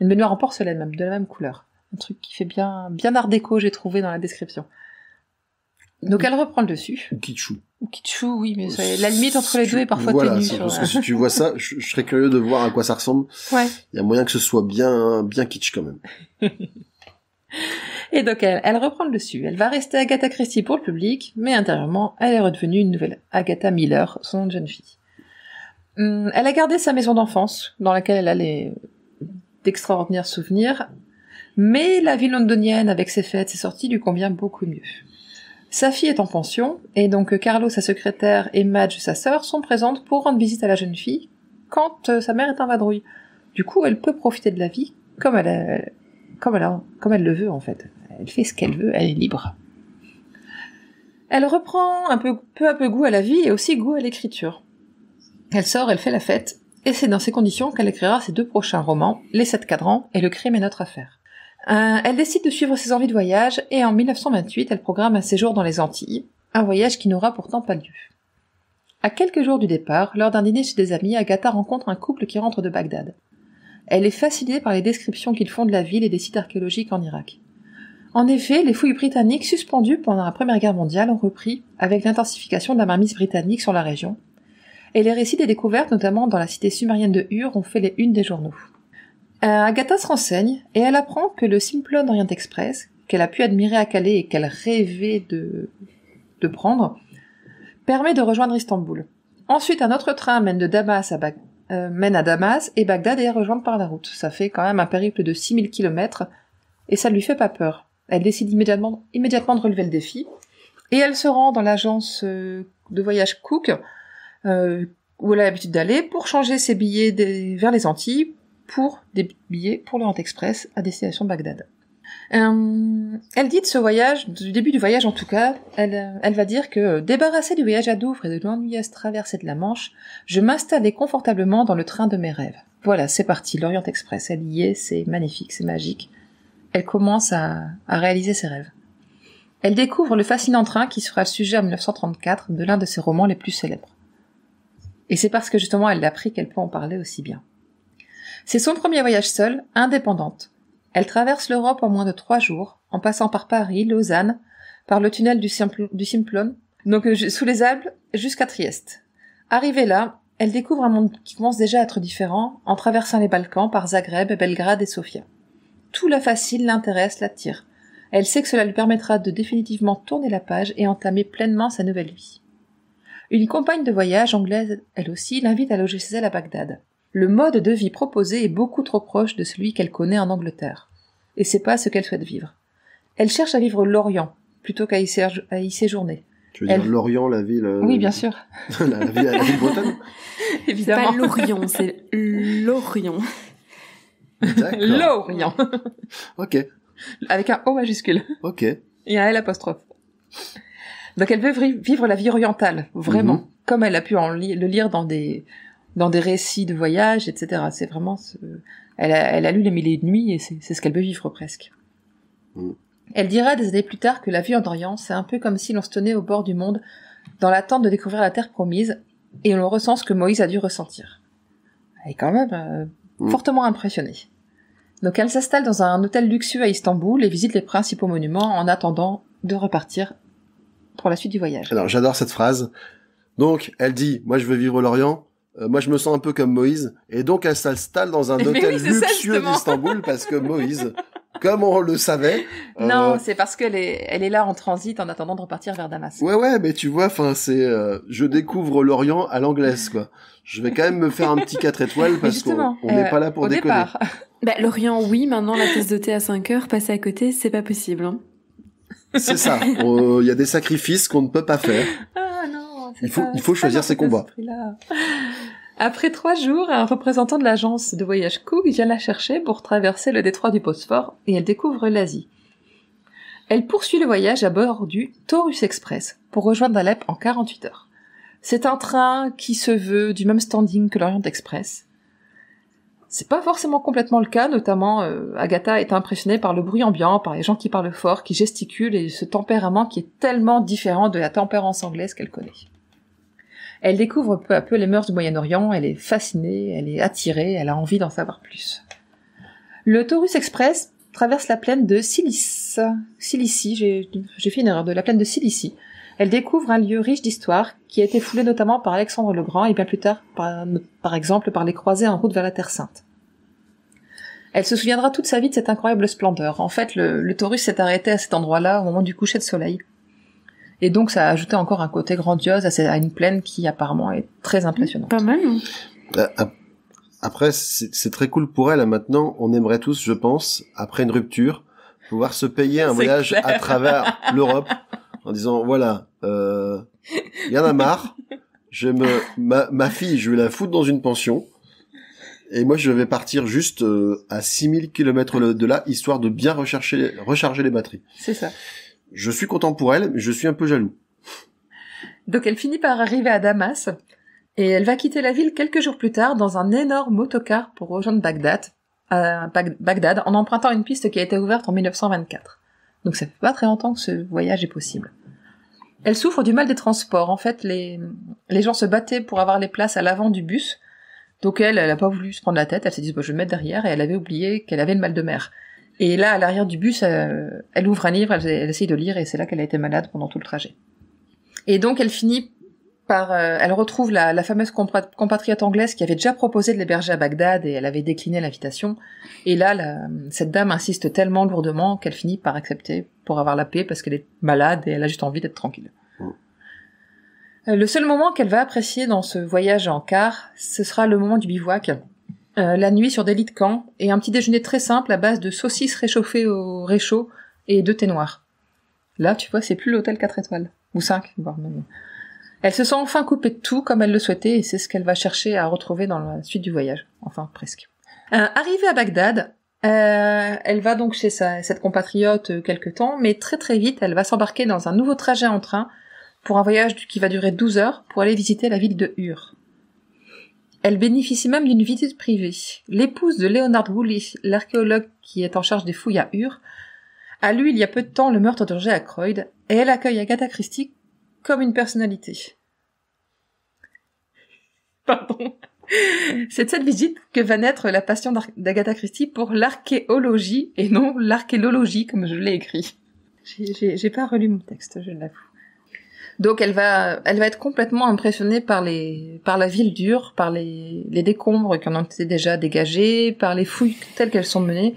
Une baignoire en porcelaine même, de la même couleur. Un truc qui fait bien, bien art déco, j'ai trouvé dans la description. Donc elle reprend le dessus. Ou Kitschou. Ou Kitschou, oui, mais la limite entre les deux est parfois voilà, parce que si tu vois ça, je, serais curieux de voir à quoi ça ressemble. Il y a moyen que ce soit bien, bien kitsch quand même. Et donc elle, reprend le dessus. Elle va rester Agatha Christie pour le public, mais intérieurement, elle est redevenue une nouvelle Agatha Miller, son jeune fille. Hum, elle a gardé sa maison d'enfance, dans laquelle elle a les... d'extraordinaires souvenirs, mais la ville londonienne, avec ses fêtes, ses sorties, lui convient beaucoup mieux. Sa fille est en pension, et donc Carlo, sa secrétaire, et Madge, sa sœur, sont présentes pour rendre visite à la jeune fille quand euh, sa mère est en vadrouille. Du coup, elle peut profiter de la vie comme elle, comme elle, comme elle le veut, en fait. Elle fait ce qu'elle veut, elle est libre. Elle reprend un peu, peu à peu goût à la vie et aussi goût à l'écriture. Elle sort, elle fait la fête, et c'est dans ces conditions qu'elle écrira ses deux prochains romans, Les Sept Cadrans et Le Crime est notre affaire. Euh, elle décide de suivre ses envies de voyage et en 1928, elle programme un séjour dans les Antilles, un voyage qui n'aura pourtant pas lieu. À quelques jours du départ, lors d'un dîner chez des amis, Agatha rencontre un couple qui rentre de Bagdad. Elle est fascinée par les descriptions qu'ils font de la ville et des sites archéologiques en Irak. En effet, les fouilles britanniques suspendues pendant la Première Guerre mondiale ont repris avec l'intensification de la marmise britannique sur la région, et les récits des découvertes, notamment dans la cité sumérienne de Ur, ont fait les unes des journaux. Euh, Agatha se renseigne et elle apprend que le Simplon Orient Express, qu'elle a pu admirer à Calais et qu'elle rêvait de, prendre, permet de rejoindre Istanbul. Ensuite, un autre train mène, de Damas à, euh, mène à Damas et Bagdad est rejointe par la route. Ça fait quand même un périple de 6000 km et ça ne lui fait pas peur. Elle décide immédiatement, de relever le défi et elle se rend dans l'agence euh, de voyage Cook où elle a l'habitude d'aller pour changer ses billets vers les Antilles pour des billets pour l'Orient Express à destination de Bagdad. Euh, elle dit de ce voyage, du début du voyage en tout cas, elle, euh, va dire que euh, débarrassée du voyage à Douvres et de l'ennuyeuse traversée de la Manche, je m'installais confortablement dans le train de mes rêves. Voilà, c'est parti, l'Orient Express, elle y est, c'est magnifique, c'est magique. Elle commence à, à réaliser ses rêves. Elle découvre le fascinant train qui sera le sujet en 1934 de l'un de ses romans les plus célèbres. Et c'est parce que justement elle l'a pris qu'elle peut en parler aussi bien. C'est son premier voyage seul, indépendante. Elle traverse l'Europe en moins de trois jours, en passant par Paris, Lausanne, par le tunnel du, Simplon, donc euh, sous les Alpes, jusqu'à Trieste. Arrivée là, elle découvre un monde qui commence déjà à être différent, en traversant les Balkans par Zagreb, Belgrade et Sofia. Tout la facile, l'intéresse, l'attire. Elle sait que cela lui permettra de définitivement tourner la page et entamer pleinement sa nouvelle vie. Une compagne de voyage anglaise, elle aussi, l'invite à loger chez elle à Bagdad le mode de vie proposé est beaucoup trop proche de celui qu'elle connaît en Angleterre. Et c'est pas ce qu'elle souhaite vivre. Elle cherche à vivre l'Orient, plutôt qu'à y, séjourner. Tu veux dire l'Orient, la ville euh, Oui, bien sûr. la, ville, la ville bretonne Évidemment. Pas l'Orient, c'est l'Orient. L'Orient. ok. Avec un O majuscule. Ok. Et un L apostrophe. Donc elle veut vivre la vie orientale, vraiment, mm-hmm. comme elle a pu en le lire dans des dans des récits de voyage, etc. C'est vraiment, ce... elle, a, elle, a, lu les milliers de nuits et c'est ce qu'elle veut vivre presque. Mm. Elle dira des années plus tard que la vie en Orient, c'est un peu comme si l'on se tenait au bord du monde, dans l'attente de découvrir la terre promise, et on ressent ce que Moïse a dû ressentir. Elle est quand même euh, mm. fortement impressionnée. Donc elle s'installe dans un hôtel luxueux à Istanbul et visite les principaux monuments en attendant de repartir pour la suite du voyage. Alors j'adore cette phrase. Donc elle dit, moi je veux vivre l'Orient, euh, moi, je me sens un peu comme Moïse. Et donc, elle s'installe dans un hôtel luxueux d'Istanbul parce que Moïse, comme on le savait. Non, euh, c'est parce qu'elle est, elle est là en transit en attendant de repartir vers Damas. Ouais, ouais, mais tu vois, enfin, c'est, euh, je découvre l'Orient à l'anglaise, quoi. Je vais quand même me faire un petit 4 étoiles parce qu'on n'est pas là pour au déconner. Bah, l'Orient, oui, maintenant, la pièce de thé à 5 heures, passer à côté, c'est pas possible. Hein. C'est ça. Oh, il y a des sacrifices qu'on ne peut pas faire. Ah il faut, choisir ses combats. Après trois jours, un représentant de l'agence de voyage Cook vient la chercher pour traverser le détroit du Bosphore et elle découvre l'Asie. Elle poursuit le voyage à bord du Taurus Express pour rejoindre Alep en 48 heures. C'est un train qui se veut du même standing que l'Orient Express. C'est pas forcément complètement le cas, notamment euh, Agatha est impressionnée par le bruit ambiant, par les gens qui parlent fort, qui gesticulent et ce tempérament qui est tellement différent de la tempérance anglaise qu'elle connaît. Elle découvre peu à peu les mœurs du Moyen-Orient, elle est fascinée, elle est attirée, elle a envie d'en savoir plus. Le Taurus Express traverse la plaine de Cilice. Cilicie, j'ai fait une erreur, de la plaine de Cilicie. Elle découvre un lieu riche d'histoire qui a été foulé notamment par Alexandre le Grand et bien plus tard, par, exemple, par les croisés en route vers la Terre Sainte. Elle se souviendra toute sa vie de cette incroyable splendeur. En fait, le Taurus s'est arrêté à cet endroit-là au moment du coucher de soleil. Et donc ça a ajouté encore un côté grandiose à, une plaine qui apparemment est très impressionnante. Pas mal. non hein. euh, après, c'est très cool pour elle. Hein. Maintenant, on aimerait tous, je pense, après une rupture, pouvoir se payer un voyage à travers l'Europe en disant voilà, euh, il y en a marre. Je me ma, ma fille, je vais la foutre dans une pension. Et moi, je vais partir juste euh, à 6000 km de là, histoire de bien rechercher, recharger les batteries. C'est ça. Je suis content pour elle, mais je suis un peu jaloux. Donc elle finit par arriver à Damas, et elle va quitter la ville quelques jours plus tard dans un énorme autocar pour rejoindre Bagdad, euh, en empruntant une piste qui a été ouverte en 1924. Donc ça fait pas très longtemps que ce voyage est possible. Elle souffre du mal des transports. En fait, les, gens se battaient pour avoir les places à l'avant du bus. Donc elle, elle n'a pas voulu se prendre la tête. Elle s'est dit, je vais me mettre derrière. Et elle avait oublié qu'elle avait le mal de mer. Et là, à l'arrière du bus, euh, elle, ouvre un livre, elle, essaie essaye de lire, et c'est là qu'elle a été malade pendant tout le trajet. Et donc, elle finit par... Euh, elle retrouve la, fameuse compatriote anglaise qui avait déjà proposé de l'héberger à Bagdad, et elle avait décliné l'invitation. Et là, cette dame insiste tellement lourdement qu'elle finit par accepter pour avoir la paix, parce qu'elle est malade, et elle a juste envie d'être tranquille. Mm. Euh, le seul moment qu'elle va apprécier dans ce voyage en car, ce sera le moment du bivouac euh, la nuit sur des lits de camp et un petit déjeuner très simple à base de saucisses réchauffées au réchaud et de thé noir. Là, tu vois, c'est plus l'hôtel 4 étoiles, ou 5, voire même. Elle se sent enfin coupée de tout comme elle le souhaitait et c'est ce qu'elle va chercher à retrouver dans la suite du voyage. Enfin, presque. Euh, arrivée à Bagdad, euh, elle va donc chez sa, cette compatriote euh, quelques temps, mais très très vite, elle va s'embarquer dans un nouveau trajet en train pour un voyage qui va durer 12 heures pour aller visiter la ville de Ur. Elle bénéficie même d'une visite privée. L'épouse de Leonard Woolley, l'archéologue qui est en charge des fouilles à Ur, a lu il y a peu de temps le meurtre de à Croyd et elle accueille Agatha Christie comme une personnalité. Pardon. C'est de cette visite que va naître la passion d'Agatha Christie pour l'archéologie et non l'archéologie comme je l'ai écrit. J'ai pas relu mon texte, je l'avoue. Donc elle va, elle va être complètement impressionnée par les, par la ville dure, par les, les décombres qui en ont été déjà dégagés, par les fouilles telles qu'elles sont menées,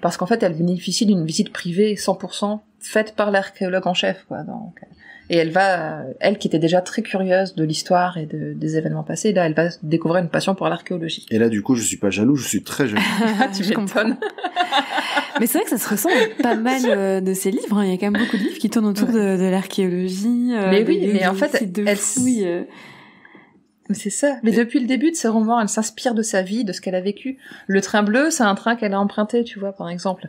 parce qu'en fait elle bénéficie d'une visite privée 100% faite par l'archéologue en chef, quoi. et elle va, elle qui était déjà très curieuse de l'histoire et de, des événements passés, là, elle va découvrir une passion pour l'archéologie. Et là, du coup, je suis pas jaloux, je suis très jaloux. Ah, tu m'étonnes. Mais c'est vrai que ça se à pas mal euh, de ses livres. Hein. Il y a quand même beaucoup de livres qui tournent autour de, l'archéologie. Euh, mais oui, mais en fait, elle... Euh. C'est ça. Mais depuis le début de ses romans, elle s'inspire de sa vie, de ce qu'elle a vécu. Le train bleu, c'est un train qu'elle a emprunté, tu vois, par exemple.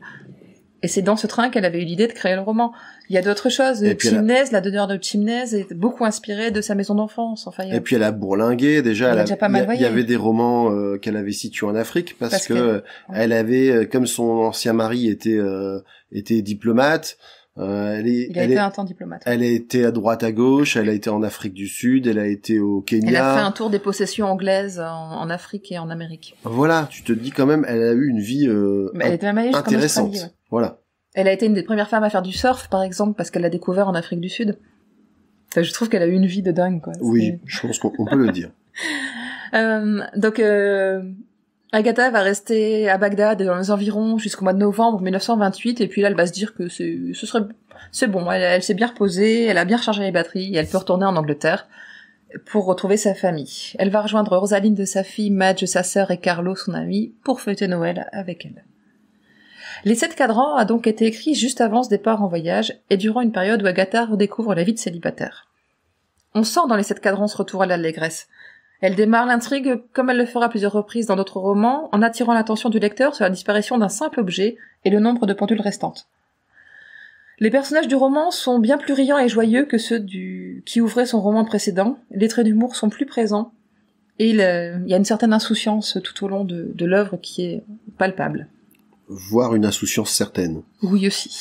Et c'est dans ce train qu'elle avait eu l'idée de créer le roman. Il y a d'autres choses. Chimnez, la donneur de Chimnez est beaucoup inspirée de sa maison d'enfance. Enfin, Et puis elle a bourlingué déjà. il y, avait des romans euh, qu'elle avait situés en Afrique parce, que, elle avait, euh, comme son ancien mari était euh, était diplomate, euh, elle a été un temps diplomate. Elle a été à droite, à gauche, elle a été en Afrique du Sud, elle a été au Kenya. Elle a fait un tour des possessions anglaises en, Afrique et en Amérique. Voilà, tu te dis quand même, elle a eu une vie euh, intéressante. Voilà. Elle a été une des premières femmes à faire du surf, par exemple, parce qu'elle l'a découvert en Afrique du Sud. je trouve qu'elle a eu une vie de dingue, quoi. Oui, je pense qu'on peut le dire. Euh, donc, euh, Agatha va rester à Bagdad et dans les environs jusqu'au mois de novembre 1928, et puis là, elle va se dire que ce serait, c'est bon, elle, s'est bien reposée, elle a bien rechargé les batteries, et elle peut retourner en Angleterre pour retrouver sa famille. Elle va rejoindre Rosaline de sa fille, Madge sa sœur et Carlo son ami pour fêter Noël avec elle. Les sept cadrans a donc été écrit juste avant ce départ en voyage et durant une période où Agatha redécouvre la vie de célibataire. On sent dans les sept cadrans ce retour à l'allégresse. Elle démarre l'intrigue, comme elle le fera plusieurs reprises dans d'autres romans, en attirant l'attention du lecteur sur la disparition d'un simple objet et le nombre de pendules restantes. Les personnages du roman sont bien plus riants et joyeux que ceux du... qui ouvraient son roman précédent. Les traits d'humour sont plus présents et il, y a une certaine insouciance tout au long de, de l'œuvre qui est palpable. Voire une insouciance certaine. Oui aussi.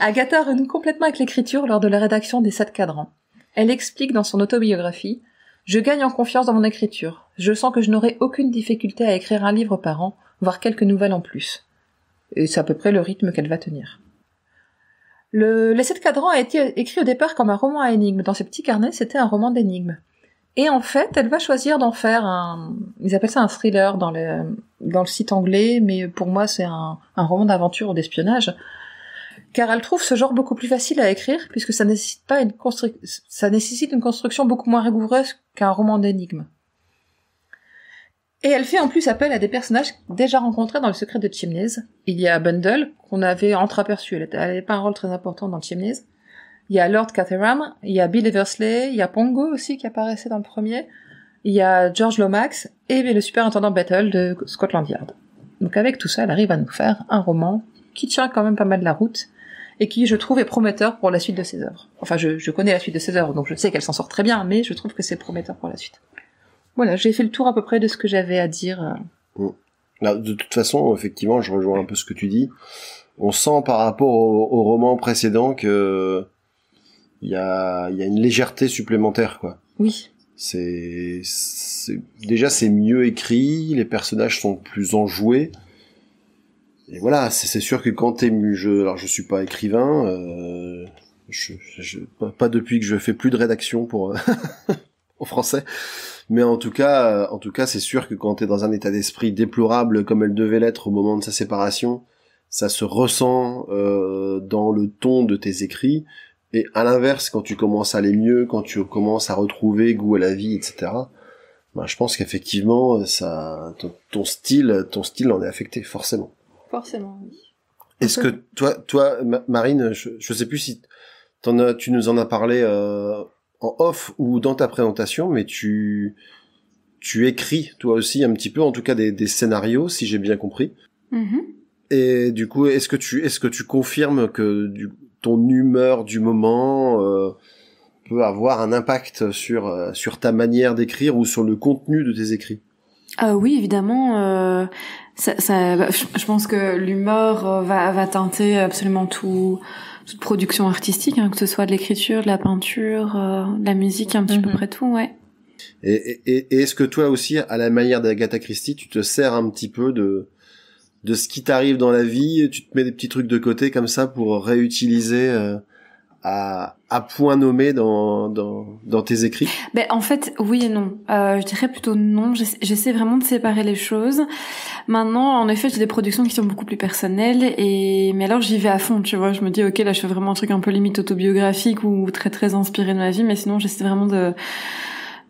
Agatha renoue complètement avec l'écriture lors de la rédaction des sept cadrans. Elle explique dans son autobiographie je gagne en confiance dans mon écriture. Je sens que je n'aurai aucune difficulté à écrire un livre par an, voire quelques nouvelles en plus. Et c'est à peu près le rythme qu'elle va tenir. Le L'essai de cadran a été écrit au départ comme un roman à énigmes. Dans ses petits carnets, c'était un roman d'énigmes. Et en fait, elle va choisir d'en faire un. Ils appellent ça un thriller dans le, dans le site anglais, mais pour moi, c'est un, un roman d'aventure ou d'espionnage car elle trouve ce genre beaucoup plus facile à écrire puisque ça nécessite pas une ça nécessite une construction beaucoup moins rigoureuse qu'un roman d'énigmes. Et elle fait en plus appel à des personnages déjà rencontrés dans Le Secret de Chimneys. Il y a Bundle, qu'on avait entreaperçu, elle n'avait pas un rôle très important dans Chimneys. Il y a Lord Catheram, il y a Bill Eversley, il y a Pongo aussi qui apparaissait dans le premier, il y a George Lomax et le superintendant Battle de Scotland Yard. Donc avec tout ça, elle arrive à nous faire un roman qui tient quand même pas mal la route et qui, je trouve, est prometteur pour la suite de ses œuvres. Enfin, je, connais la suite de ses œuvres, donc je sais qu'elle s'en sort très bien, mais je trouve que c'est prometteur pour la suite. Voilà, j'ai fait le tour à peu près de ce que j'avais à dire. Euh. de toute façon, effectivement, je rejoins un peu ce que tu dis. On sent par rapport au, roman précédent que il y a, y a une légèreté supplémentaire, quoi. Oui. C'est déjà c'est mieux écrit, les personnages sont plus enjoués et voilà, c'est sûr que quand t'es je, alors je suis pas écrivain, euh, pas depuis que je fais plus de rédaction pour euh, en français, mais en tout cas, euh, en tout cas, c'est sûr que quand t'es dans un état d'esprit déplorable comme elle devait l'être au moment de sa séparation, ça se ressent dans le ton de tes écrits. Et à l'inverse, quand tu commences à aller mieux, quand tu commences à retrouver goût à la vie, etc. Ben, je pense qu'effectivement, ça, ton style, ton style en est affecté forcément. Forcément, Est-ce que toi, toi, Marine, je, ne sais plus si en as, tu nous en as parlé euh, en off ou dans ta présentation, mais tu, tu écris toi aussi un petit peu, en tout cas des, scénarios, si j'ai bien compris. Mm-hmm. Et du coup, est-ce que tu, est que tu confirmes que ton humeur du moment euh, peut avoir un impact sur euh, sur ta manière d'écrire ou sur le contenu de tes écrits Ah oui, évidemment ça, ça, bah, je pense que l'humeur va, va teinter absolument tout, toute production artistique, hein, que ce soit de l'écriture, de la peinture, euh, de la musique, un petit peu mhm. près tout, ouais. Et, et, et est-ce que toi aussi, à la manière d'Agatha Christie, tu te sers un petit peu de de ce qui t'arrive dans la vie, tu te mets des petits trucs de côté comme ça pour réutiliser euh, à, point nommé dans, dans, tes écrits ben, En fait, oui et non. Euh, je dirais plutôt non. J'essaie vraiment de séparer les choses. Maintenant, en effet, j'ai des productions qui sont beaucoup plus personnelles. Et... Mais alors, j'y vais à fond, tu vois. Je me dis, ok, là, je fais vraiment un truc un peu limite autobiographique ou très, très inspiré de ma vie. Mais sinon, j'essaie vraiment de...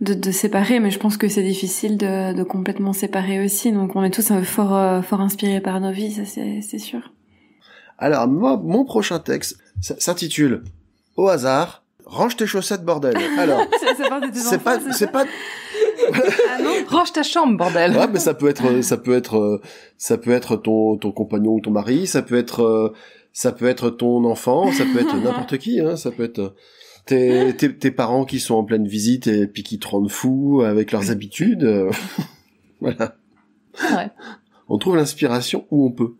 De, de, séparer, mais je pense que c'est difficile de, de, complètement séparer aussi. Donc on est tous euh, fort, euh, fort inspirés par nos vies, ça c'est sûr. Alors moi, mon prochain texte s'intitule au hasard, range tes chaussettes, bordel. Alors, c'est pas, c'est pas, ah non, range ta chambre, bordel. Ouais, mais ça peut être, euh, ça peut être, euh, ça peut être ton, ton compagnon ou ton mari, ça peut être, euh, ça peut être ton enfant, ça peut être n'importe qui, hein, ça peut être tes, tes, tes, parents qui sont en pleine visite et puis qui te rendent fou avec leurs habitudes. voilà. Ouais. On trouve l'inspiration où on peut.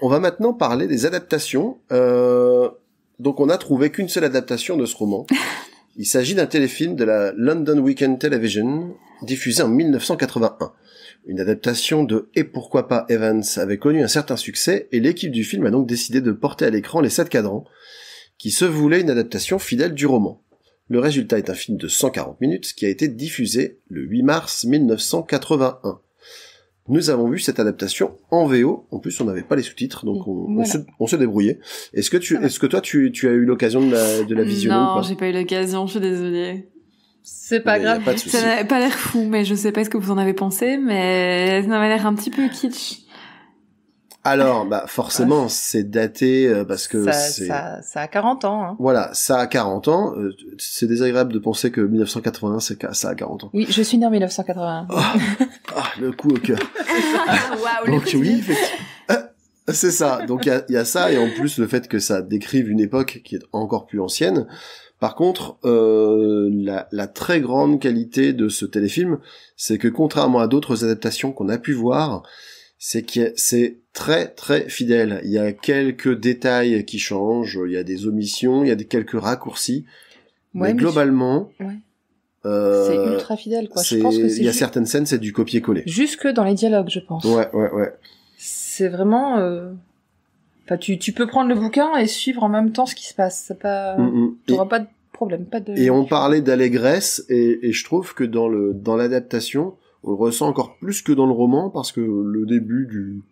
on va maintenant parler des adaptations. Euh, donc on n'a trouvé qu'une seule adaptation de ce roman. Il s'agit d'un téléfilm de la London Weekend Television, diffusé en 1981. Une adaptation de Et pourquoi pas Evans avait connu un certain succès et l'équipe du film a donc décidé de porter à l'écran les sept cadrans, qui se voulaient une adaptation fidèle du roman. Le résultat est un film de 140 minutes qui a été diffusé le 8 mars 1981 nous avons vu cette adaptation en VO. En plus, on n'avait pas les sous-titres, donc on, se, débrouillait. Est-ce que tu, est-ce que toi, tu, tu as eu l'occasion de la, de la visionner Non, j'ai pas eu l'occasion. Je suis désolée. C'est pas eh ben, grave. ça n'a pas l'air fou, mais je sais pas ce que vous en avez pensé, mais ça m'a l'air un petit peu kitsch. Alors, bah forcément, ah. c'est daté euh, parce que ça, ça, ça, a 40 ans. Hein. Voilà, ça a 40 ans. Euh, c'est désagréable de penser que 1981, c'est ça a 40 ans. Oui, je suis né en 1981. Oh, ah, ah, le coup au cœur. Donc oui, c'est ça. Donc il y, y a, ça et en plus le fait que ça décrive une époque qui est encore plus ancienne. Par contre, euh, la, la, très grande qualité de ce téléfilm, c'est que contrairement à d'autres adaptations qu'on a pu voir, c'est que c'est très très fidèle. Il y a quelques détails qui changent, il y a des omissions, il y a des quelques raccourcis, mais, globalement. Euh, c'est ultra fidèle, quoi. Je pense que il y a certaines scènes, c'est du copier-coller. Jusque dans les dialogues, je pense. Ouais, ouais, ouais. C'est vraiment. Euh... Enfin, tu, tu, peux prendre le bouquin et suivre en même temps ce qui se passe. Ça pas. Mm, mm. Tu auras pas de problème, pas de. Et on parlait d'allégresse, et, et, je trouve que dans le dans l'adaptation, on le ressent encore plus que dans le roman parce que le début du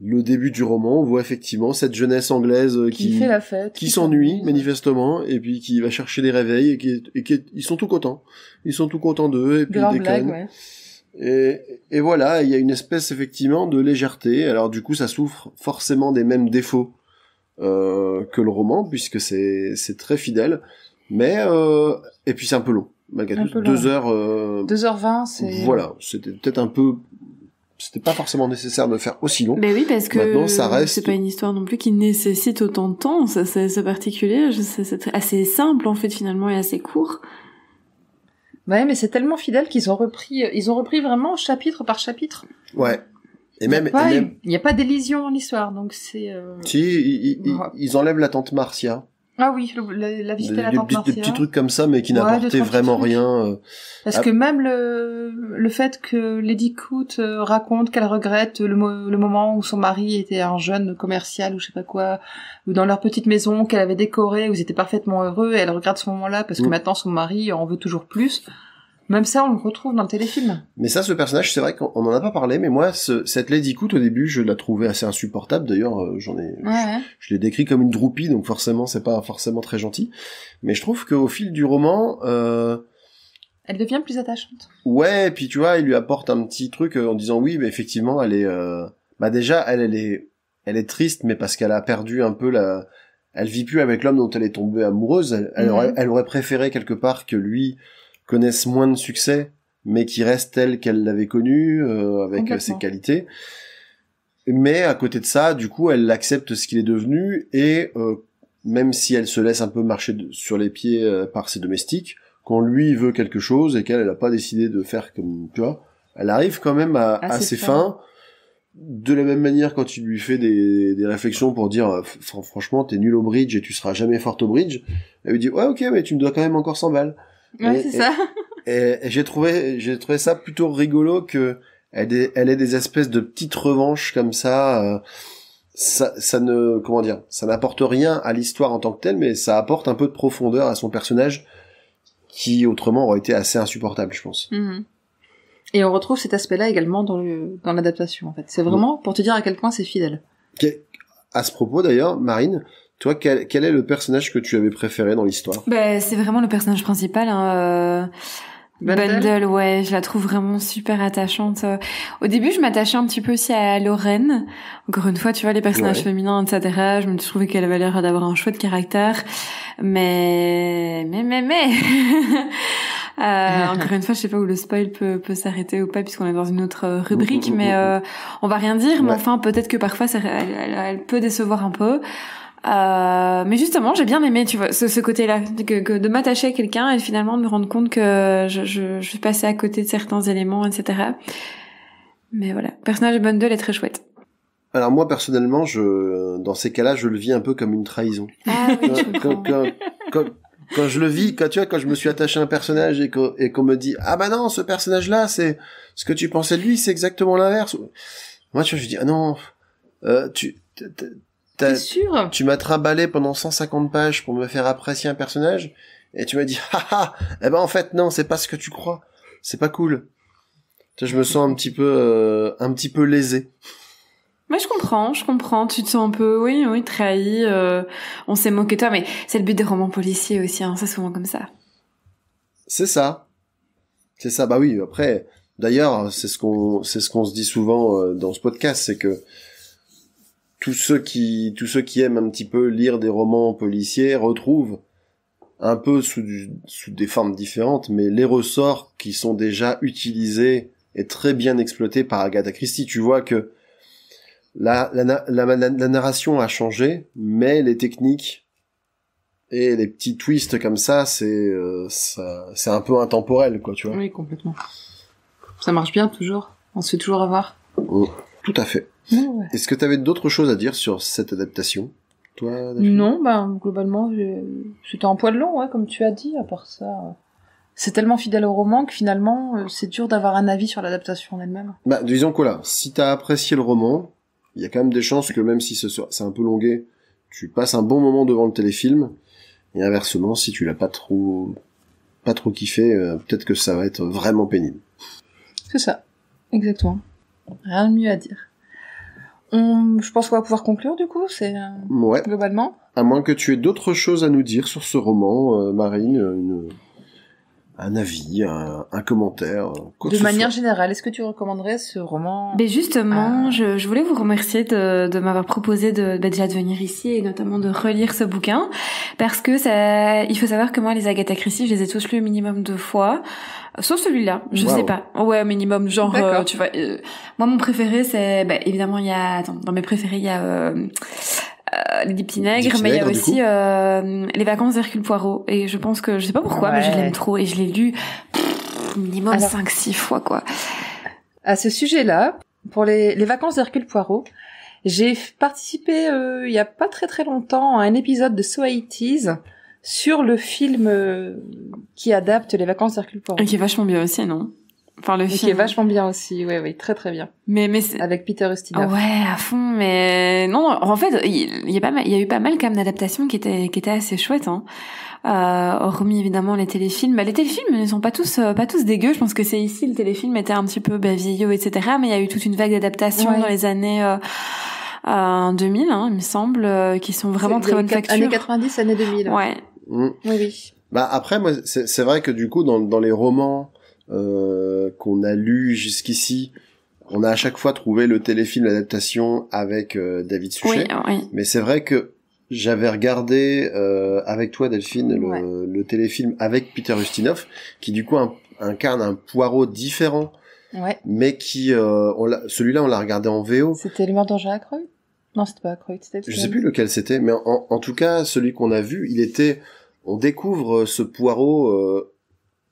le début du roman, on voit effectivement cette jeunesse anglaise euh, qui, fait la fête, qui, s'ennuie manifestement, et puis qui va chercher des réveils, et qui, ils sont tout contents, ils sont tout contents d'eux, et puis des Et, voilà, il y a une espèce effectivement de légèreté. Alors du coup, ça souffre forcément des mêmes défauts euh, que le roman, puisque c'est c'est très fidèle, mais euh, et puis c'est un peu long malgré tout. 2 heures. 2h20, c'est. Voilà, c'était peut-être un peu c'était pas forcément nécessaire de faire aussi long. mais ben oui, parce que maintenant ça reste. C'est pas une histoire non plus qui nécessite autant de temps. Ça, c'est particulier. C'est assez simple en fait finalement et assez court. Ouais, mais c'est tellement fidèle qu'ils ont repris. Euh, ils ont repris vraiment chapitre par chapitre. Ouais. Et même, il n'y a pas d'élision en histoire l'histoire, donc c'est. Euh, ils, enlèvent la tante Marcia. Ah oui, la, visite à la tente des, petits trucs comme ça, mais qui n'apportaient vraiment rien. Euh, parce ah. que même le, le fait que Lady Coote euh, raconte qu'elle regrette le, moment où son mari était un jeune commercial ou je sais pas quoi, ou dans leur petite maison qu'elle avait décorée, où ils étaient parfaitement heureux, et elle regrette ce moment-là parce que mm. maintenant son mari en veut toujours plus. Même ça, on le retrouve dans le téléfilm. Mais ça, ce personnage, c'est vrai qu'on n'en a pas parlé, mais moi, cette Lady Coot, au début, je la trouvais assez insupportable. D'ailleurs, euh, j'en ai, je, l'ai décrit comme une droupie, donc forcément, c'est pas forcément très gentil. Mais je trouve qu'au fil du roman, euh, elle devient plus attachante. Ouais, et puis tu vois, il lui apporte un petit truc euh, en disant oui, mais effectivement, elle est, bah déjà, elle, elle est, elle est triste, mais parce qu'elle a perdu un peu la, elle vit plus avec l'homme dont elle est tombée amoureuse. Elle, elle mhm. aurait préféré quelque part que lui connaissent moins de succès, mais qui reste telle qu'elle l'avait connu, euh, avec euh, ses qualités. Mais à côté de ça, du coup, elle accepte ce qu'il est devenu, et euh, même si elle se laisse un peu marcher sur les pieds par ses domestiques, quand lui veut quelque chose et qu'elle n'a pas décidé de faire comme tu vois, elle arrive quand même à, ses fins. De la même manière, quand tu lui fais des, réflexions pour dire franchement, t'es nul au bridge et tu seras jamais forte au bridge, elle lui dit ouais ok, mais tu me dois quand même encore 100 balles c'est ça. Et, j'ai trouvé, j'ai trouvé ça plutôt rigolo que elle elle est des espèces de petites revanches comme euh, ça. ça, ne, comment dire, ça n'apporte rien à l'histoire en tant que telle, mais ça apporte un peu de profondeur à son personnage qui autrement aurait été assez insupportable, je pense. Mhm. Et on retrouve cet aspect-là également dans le, dans l'adaptation, en fait. C'est mm. vraiment pour te dire à quel point c'est fidèle. À ce propos d'ailleurs, Marine, toi, quel, quel, est le personnage que tu avais préféré dans l'histoire Ben, C'est vraiment le personnage principal. Hein, euh, Bundle. ouais, je la trouve vraiment super attachante. Euh, au début, je m'attachais un petit peu aussi à Lorraine. Encore une fois, tu vois, les personnages féminins, etc. Je me trouvais qu'elle avait l'air d'avoir un choix de caractère. Mais, mais, mais, mais. euh, encore une fois, je sais pas où le spoil peut, peut s'arrêter ou pas, puisqu'on est dans une autre euh, rubrique, mm, mm, mm, mais euh, on va rien dire. Mais enfin, peut-être que parfois, elle, elle, peut décevoir un peu. Euh, mais justement, j'ai bien aimé, tu vois, ce, côté-là, que, de m'attacher à quelqu'un et finalement de me rendre compte que je, suis passée à côté de certains éléments, etc. Mais voilà, personnage de Bundle est très chouette. Alors moi personnellement, je dans ces cas-là, je le vis un peu comme une trahison. Ah quand, je le vis, quand tu vois, quand je me suis attaché à un personnage et qu'on me dit ah bah non, ce personnage-là, c'est ce que tu pensais de lui, c'est exactement l'inverse. Moi tu vois, je dis ah non, euh, tu tu m'as trimballé pendant 150 pages pour me faire apprécier un personnage, et tu m'as dit, haha, eh ben en fait non, c'est pas ce que tu crois, c'est pas cool. Je me sens un petit peu, euh, un petit peu lésé. mais je comprends, je comprends. Tu te sens un peu, oui, oui, trahi. Euh, on s'est moqué de toi, mais c'est le but des romans policiers aussi. Hein, c'est souvent comme ça. C'est ça. C'est ça. Bah oui. Après, d'ailleurs, c'est ce qu'on, c'est ce qu'on se dit souvent euh, dans ce podcast, c'est que tous ceux qui tous ceux qui aiment un petit peu lire des romans policiers retrouvent un peu sous, des formes différentes, mais les ressorts qui sont déjà utilisés et très bien exploités par Agatha Christie. Tu vois que la, la, narration a changé, mais les techniques et les petits twists comme ça, c'est euh, c'est un peu intemporel, quoi, tu vois. Oui, complètement. Ça marche bien toujours. On se fait toujours avoir. Oh, tout à fait. Est-ce que tu avais d'autres choses à dire sur cette adaptation toi, non, ben, globalement, c'était un poil long, comme tu as dit, à part ça. Euh, c'est tellement fidèle au roman que finalement, euh, c'est dur d'avoir un avis sur l'adaptation en elle-même. Bah, disons que là, si t'as apprécié le roman, il y a quand même des chances que même si ce c'est un peu longué, tu passes un bon moment devant le téléfilm, et inversement, si tu l'as pas trop, pas trop kiffé, euh, peut-être que ça va être vraiment pénible. C'est ça. Exactement. Rien de mieux à dire je pense qu'on va pouvoir conclure du coup, c'est euh, globalement. À moins que tu aies d'autres choses à nous dire sur ce roman, euh, Marine. Euh, une un avis, un, commentaire. de manière générale, est-ce que tu recommanderais ce roman Mais ben, justement, je, voulais vous remercier de, m'avoir proposé de ben, déjà de venir ici et notamment de relire ce bouquin parce que ça, il faut savoir que moi les Agatha Christie, je les ai tous au minimum deux fois. Sauf celui-là, je sais pas. Ouais, minimum, genre, euh, tu vois. Euh, moi, mon préféré, c'est, ben, évidemment, il y a, dans mes préférés, il y a euh, euh, les petits nègres, mais il y a aussi euh, les vacances d'Hercule Poirot. Et je pense que, je sais pas pourquoi, mais je l'aime trop et je l'ai lu minimum 5-6 fois, quoi. À ce sujet-là, pour les, les vacances d'Hercule Poirot, j'ai participé euh, il y a pas très très longtemps à un épisode de So sur le film euh, qui adapte les vacances d'Hercule Poirot. Et qui est vachement bien aussi, non Enfin, le film. Qui est vachement bien aussi, ouais, oui, très très bien. Mais mais avec Peter Ustinov. Ah ouais, à fond. Mais non, en fait, il y, a pas, il y a eu pas mal quand même d'adaptations qui étaient qui étaient assez chouettes. Hein. Euh, hormis évidemment les téléfilms. Bah, les téléfilms ne sont pas tous euh, pas tous dégueux. Je pense que c'est ici le téléfilm était un petit peu bah, vieillot, etc. Mais il y a eu toute une vague d'adaptations dans les années. Euh... 2000, euh, hein, il me semble, euh, qui sont vraiment très bonnes factures. Années 90, années 2000. Ouais. Mmh. Oui, oui. Bah après, moi, c'est vrai que du coup, dans, dans les romans euh, qu'on a lu jusqu'ici, on a à chaque fois trouvé le téléfilm l'adaptation avec euh, David Suchet. Mais c'est vrai que j'avais regardé euh, avec toi Delphine le, téléfilm avec Peter Ustinov qui du coup incarne un poireau différent. Ouais. Mais qui celui-là on l'a regardé en VO. C'était le meurtre à Non, c'était pas à Je sais plus lequel c'était mais en, en, tout cas celui qu'on a vu, il était on découvre ce poireau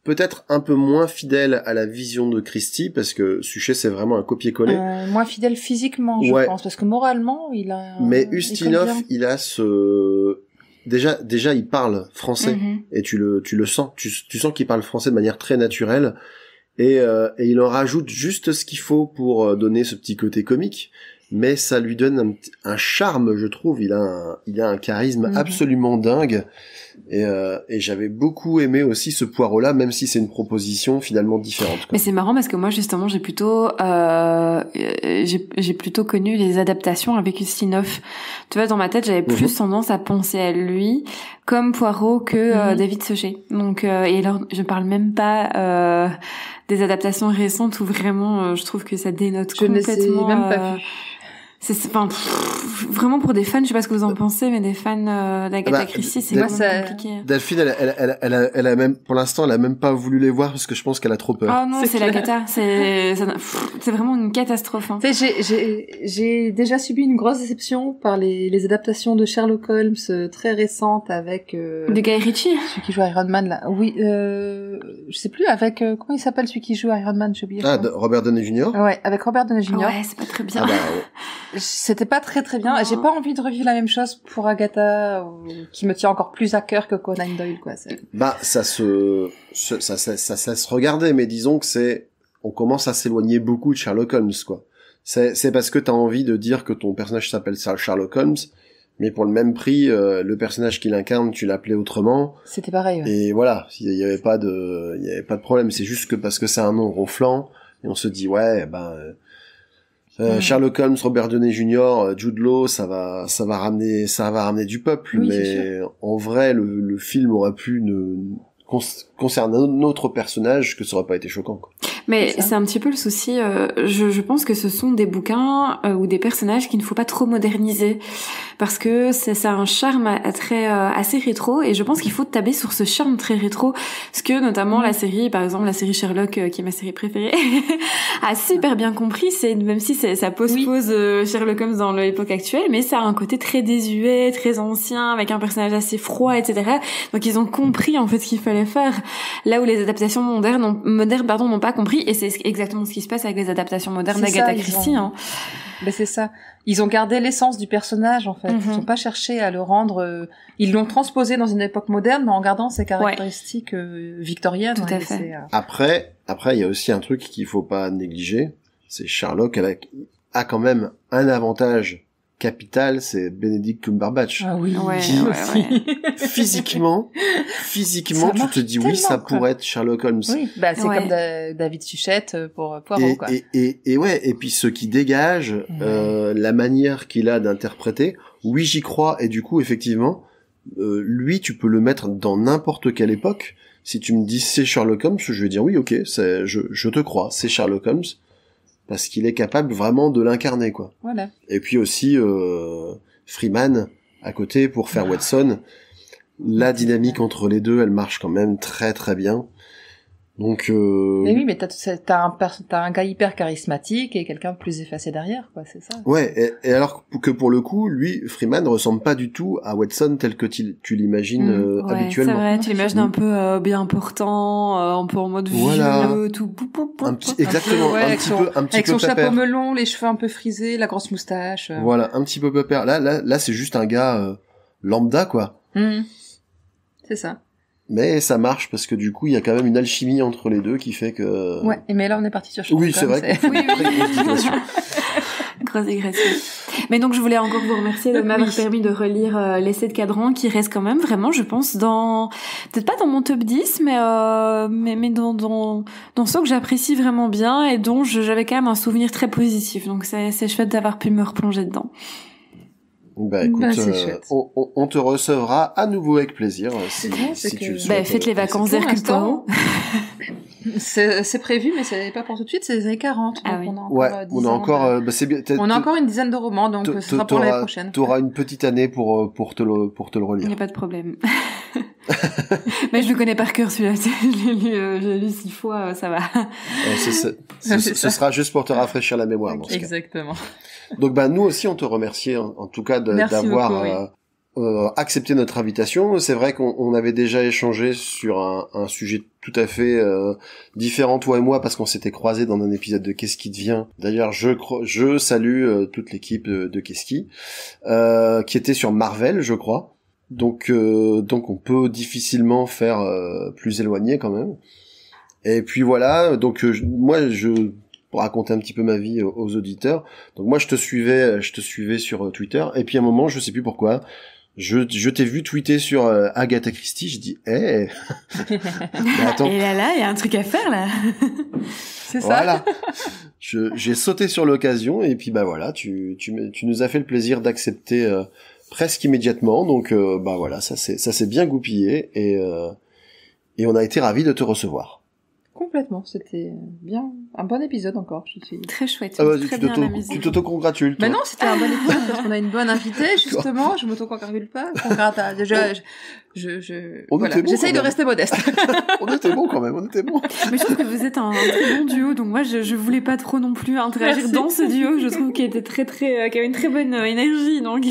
peut-être un peu moins fidèle à la vision de Christie parce que Suchet c'est vraiment un copier-coller. Euh, moins fidèle physiquement, je pense, parce que moralement il a. Mais Ustinov, il, a ce déjà déjà il parle français mhm. et tu le tu le sens, tu, sens qu'il parle français de manière très naturelle et, euh, il en rajoute juste ce qu'il faut pour euh, donner ce petit côté comique. Mais ça lui donne un, charme, je trouve. Il a un, il a un charisme mhm. absolument dingue. Et, euh, et j'avais beaucoup aimé aussi ce poireau-là, même si c'est une proposition finalement différente. Quoi. Mais c'est marrant parce que moi justement j'ai plutôt euh, j'ai plutôt connu les adaptations avec Ustinov. Tu vois dans ma tête j'avais plus mhm. tendance à penser à lui comme Poirot que euh, mhm. David Suchet. Donc euh, et alors je parle même pas des adaptations récentes où vraiment je trouve que ça dénote complètement. ne sais même pas c'est vraiment pour des fans je sais pas ce que vous en euh, pensez mais des fans la' euh, d'Agatha bah, Christie c'est vraiment compliqué Delphine elle, elle, elle, a, même pour l'instant elle a même pas voulu les voir parce que je pense qu'elle a trop peur oh non c'est l'Agatha c'est c'est vraiment une catastrophe hein. j'ai déjà subi une grosse déception par les, adaptations de Sherlock Holmes euh, très récentes avec de Guy Ritchie celui qui joue Iron Man là oui je sais plus avec comment il s'appelle celui qui joue Iron Man je oublié ah Robert Downey Jr. ouais avec Robert Downey Jr. ouais c'est pas très bien ah bah, ouais. C'était pas très très bien. J'ai oh. pas envie de revivre la même chose pour Agatha, euh, qui me tient encore plus à cœur que Conan Doyle, quoi. Bah, ça se, ça, ça, ça, mais disons que c'est, on commence à s'éloigner beaucoup de Sherlock Holmes, quoi. C'est parce que t'as envie de dire que ton personnage s'appelle Sherlock Holmes, mais pour le même prix, euh, le personnage qu'il incarne, tu l'appelais autrement. C'était pareil. Et voilà, il n'y avait pas de, il y avait pas de problème. C'est juste que parce que c'est un nom ronflant, et on se dit ouais, ben. Euh, hmm. Sherlock Holmes, Robert Downey Jr., euh, Jude Law, ça va, ça va ramener, ça va ramener du peuple. mais en vrai, le, le, film aurait pu ne, concerne un autre personnage que ça aurait pas été choquant. Quoi. Mais c'est un petit peu le souci. Euh, je, je, pense que ce sont des bouquins euh, ou des personnages qu'il ne faut pas trop moderniser parce que ça, a un charme à, très euh, assez rétro et je pense qu'il faut taber sur ce charme très rétro, ce que notamment la mm. série, par exemple la série Sherlock, qui est ma série préférée, a super bien compris. C'est même si ça pose pose Sherlock Holmes dans l'époque actuelle, mais ça a un côté très désuet, très ancien, avec un personnage assez froid, etc. Donc ils ont compris en fait ce qu'il fallait faire là où les adaptations modernes, pardon, n'ont pas compris. Et c'est exactement ce qui se passe avec les adaptations modernes d'Agatha Christie. Hein. Ben, c'est ça. Ils ont gardé l'essence du personnage en fait. Mhm. Ils n'ont pas cherché à le rendre. Euh, ils l'ont transposé dans une époque moderne, mais en gardant ses caractéristiques euh, victoriennes. Tout hein, à fait. Euh, après, après, il y a aussi un truc qu'il faut pas négliger. C'est Sherlock. Elle a, a quand même un avantage capital, c'est Benedict Cumberbatch. Ah oui, ouais, physiquement, physiquement, tu te dis oui, ça pourrait être Sherlock Holmes. Oui, bah, c'est comme David Suchet euh, pour Poirot. Et, quoi. Et, et, ouais, et puis ce qui dégage, eh euh, la manière qu'il a d'interpréter, oui, j'y crois, et du coup, effectivement, euh, lui, tu peux le mettre dans n'importe quelle époque. Si tu me dis c'est Sherlock Holmes, je vais dire oui, ok, je, je te crois, c'est Sherlock Holmes parce qu'il est capable vraiment de l'incarner quoi. Et puis aussi euh, Freeman à côté pour faire ah. Watson. La dynamique entre les deux, elle marche quand même très très bien. Donc. Euh... Mais oui, mais t'as, un, t'as un gars hyper charismatique et quelqu'un plus effacé derrière, quoi, c'est ça. Ouais, et, et, alors que pour le coup, lui, Freeman ressemble pas du tout à Watson tel que tu l'imagines mm. euh, habituellement. ouais, habituellement. C'est vrai, tu l'imagines un peu euh, bien portant, euh, un peu en mode voilà. tout. un exactement, un, petit peu, un avec son chapeau melon, les cheveux un peu frisés, la grosse moustache. Voilà, un petit peu pépère. Là, là, là, c'est juste un gars lambda, quoi. Mmh. C'est ça. Mais ça marche parce que du coup, il y a quand même une alchimie entre les deux qui fait que. Ouais, mais là, on est parti sur. Oui, hein, c'est vrai. Grosse digression. Mais donc, je voulais encore vous remercier de m'avoir permis de relire euh, l'essai de cadran qui reste quand même vraiment, je pense, dans peut-être pas dans mon top 10, mais euh, mais, mais dans, dans dans ceux que j'apprécie vraiment bien et dont j'avais quand même un souvenir très positif. Donc, c'est c'est chouette d'avoir pu me replonger dedans. Bah écoute, bah, euh, on, te recevra à nouveau avec plaisir euh, si, tu bah, faites euh, les bah, vacances d'Hercule c'est prévu, mais c'est pas pour tout de suite, c'est les années 40. Ah on, a on a encore, on a bah, encore une dizaine de romans, donc ce sera pour l'année prochaine. Tu auras une petite année pour, pour, te, le, pour te relire. Il n'y a pas de problème. mais je le connais par cœur celui-là, je l'ai lu, six fois, ça va. ce sera juste pour te rafraîchir la mémoire. exactement. Donc bah nous aussi on te remercie en, tout cas d'avoir euh, euh, accepté notre invitation. C'est vrai qu'on avait déjà échangé sur un, un sujet tout à fait euh, différent toi et moi parce qu'on s'était croisés dans un épisode de Qu'est-ce qui devient. D'ailleurs je je salue toute l'équipe de, de Qu'est-ce qui qui était sur Marvel je crois. Donc donc on peut difficilement faire plus éloigné quand même. Et puis voilà, donc moi je raconter un petit peu ma vie euh, aux auditeurs. Donc moi je te suivais, euh, je te suivais sur euh, Twitter et puis à un moment je sais plus pourquoi, je, je t'ai vu tweeter sur Agatha Christie, je dis, hé, eh! hey. attends. Et là, là, il y a un truc à faire, là. c'est ça. Voilà. J'ai sauté sur l'occasion, et puis, bah voilà, tu, tu, tu nous as fait le plaisir d'accepter presque immédiatement, donc, bah voilà, ça s'est bien goupillé, et, et on a été ravis de te recevoir. Complètement, c'était bien un bon épisode encore. Je suis... Très chouette. Ah bah, très bien tu t'auto-congratules. Mais non, c'était un bon épisode parce qu'on a une bonne invitée justement. je m'auto-congratule pas. Congrata... déjà, je, je j'essaye de rester modeste. on était bon quand même, on était bon. Mais je trouve que vous êtes un, très bon duo, donc moi je, je voulais pas trop non plus interagir dans ce duo. Je trouve qu'il était très très, euh, qu'il avait une très bonne euh, énergie, donc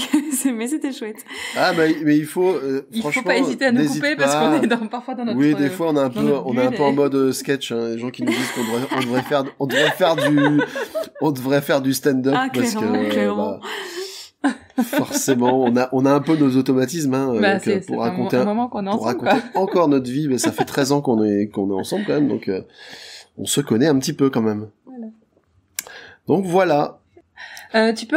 mais c'était chouette. Ah mais il faut, euh, il faut pas hésiter à nous couper parce qu'on est dans, parfois dans notre. Oui, euh, des fois on est un peu, on est un peu en mode sketch. Hein. les gens qui nous disent qu'on devrait, on devrait faire, on devrait faire du, on devrait faire du stand-up ah, parce que. Clairement forcément, on a, on a un peu nos automatismes hein, bah, euh, pour raconter, pour encore notre vie. Mais ça fait 13 ans qu'on est, qu'on est ensemble quand même, donc euh, on se connaît un petit peu quand même. Donc voilà. Euh, tu peux,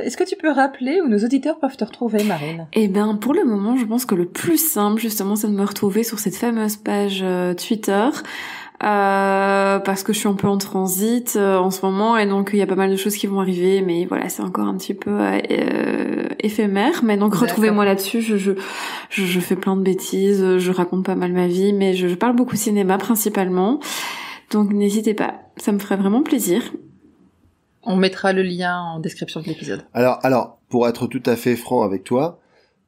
est-ce que tu peux rappeler où nos auditeurs peuvent te retrouver, Marine Eh ben, pour le moment, je pense que le plus simple, justement, c'est de me retrouver sur cette fameuse page Twitter euh, parce que je suis un peu en transit euh, en ce moment et donc il y a pas mal de choses qui vont arriver mais voilà c'est encore un petit peu euh, euh éphémère mais donc retrouvez-moi là-dessus je, je, je, fais plein de bêtises je raconte pas mal ma vie mais je, parle beaucoup cinéma principalement donc n'hésitez pas ça me ferait vraiment plaisir on mettra le lien en description de l'épisode alors alors pour être tout à fait franc avec toi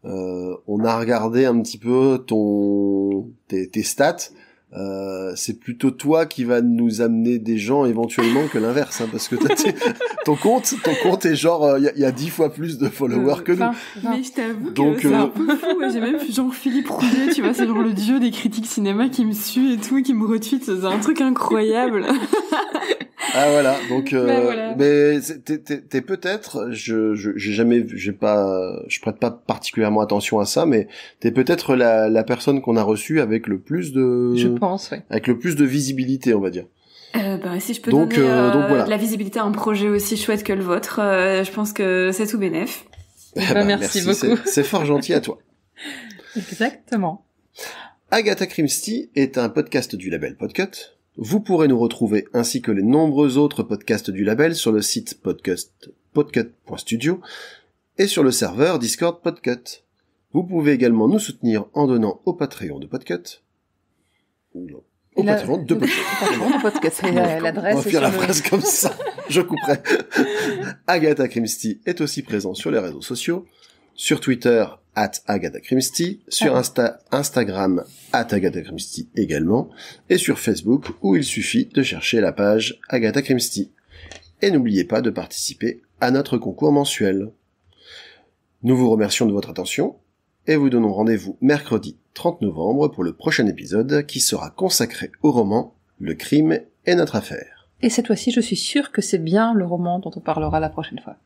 on a regardé un petit peu ton tes, tes stats euh, c'est plutôt toi qui va nous amener des gens éventuellement que l'inverse, hein, parce que ton compte, ton compte est genre, il euh, y, a dix fois plus de followers euh, que nous. Mais je t'avoue c'est un peu fou. J'ai même genre Philippe Rouget tu vois, c'est genre le dieu des critiques cinéma qui me suit et tout, qui me retweet, c'est un truc incroyable. ah voilà, donc ben mais t'es peut-être, je j'ai jamais, j'ai pas, je prête pas particulièrement attention à ça, mais t'es peut-être la, la personne qu'on a reçue avec le plus de pense, avec le plus de visibilité, on va dire. Euh, bah, si je peux donc, donner euh, euh, la visibilité à un projet aussi chouette que le vôtre, je pense que c'est tout bénef. Eh bah, ben, merci, beaucoup. C'est fort gentil à toi. Exactement. Agatha Christie est un podcast du label Podcut. Vous pourrez nous retrouver ainsi que les nombreux autres podcasts du label sur le site podcastpodcut.studio et sur le serveur Discord Podcut. Vous pouvez également nous soutenir en donnant au Patreon de Podcut Oh, de euh, l'adresse. On la phrase comme ça. Je couperai. Agatha Christie est aussi présente sur les réseaux sociaux. Sur Twitter, at Agatha Christie. Sur ah. Instagram, at Agatha Christie également. Et sur Facebook, où il suffit de chercher la page Agatha Christie. Et n'oubliez pas de participer à notre concours mensuel. Nous vous remercions de votre attention et vous donnons rendez-vous mercredi 30 novembre pour le prochain épisode qui sera consacré au roman Le crime et notre affaire. Et cette fois-ci, je suis sûre que c'est bien le roman dont on parlera la prochaine fois.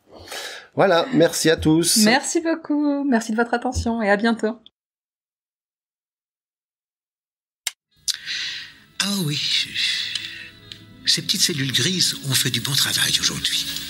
voilà, merci à tous. Merci beaucoup, merci de votre attention et à bientôt. Ah oui, ces petites cellules grises ont fait du bon travail aujourd'hui.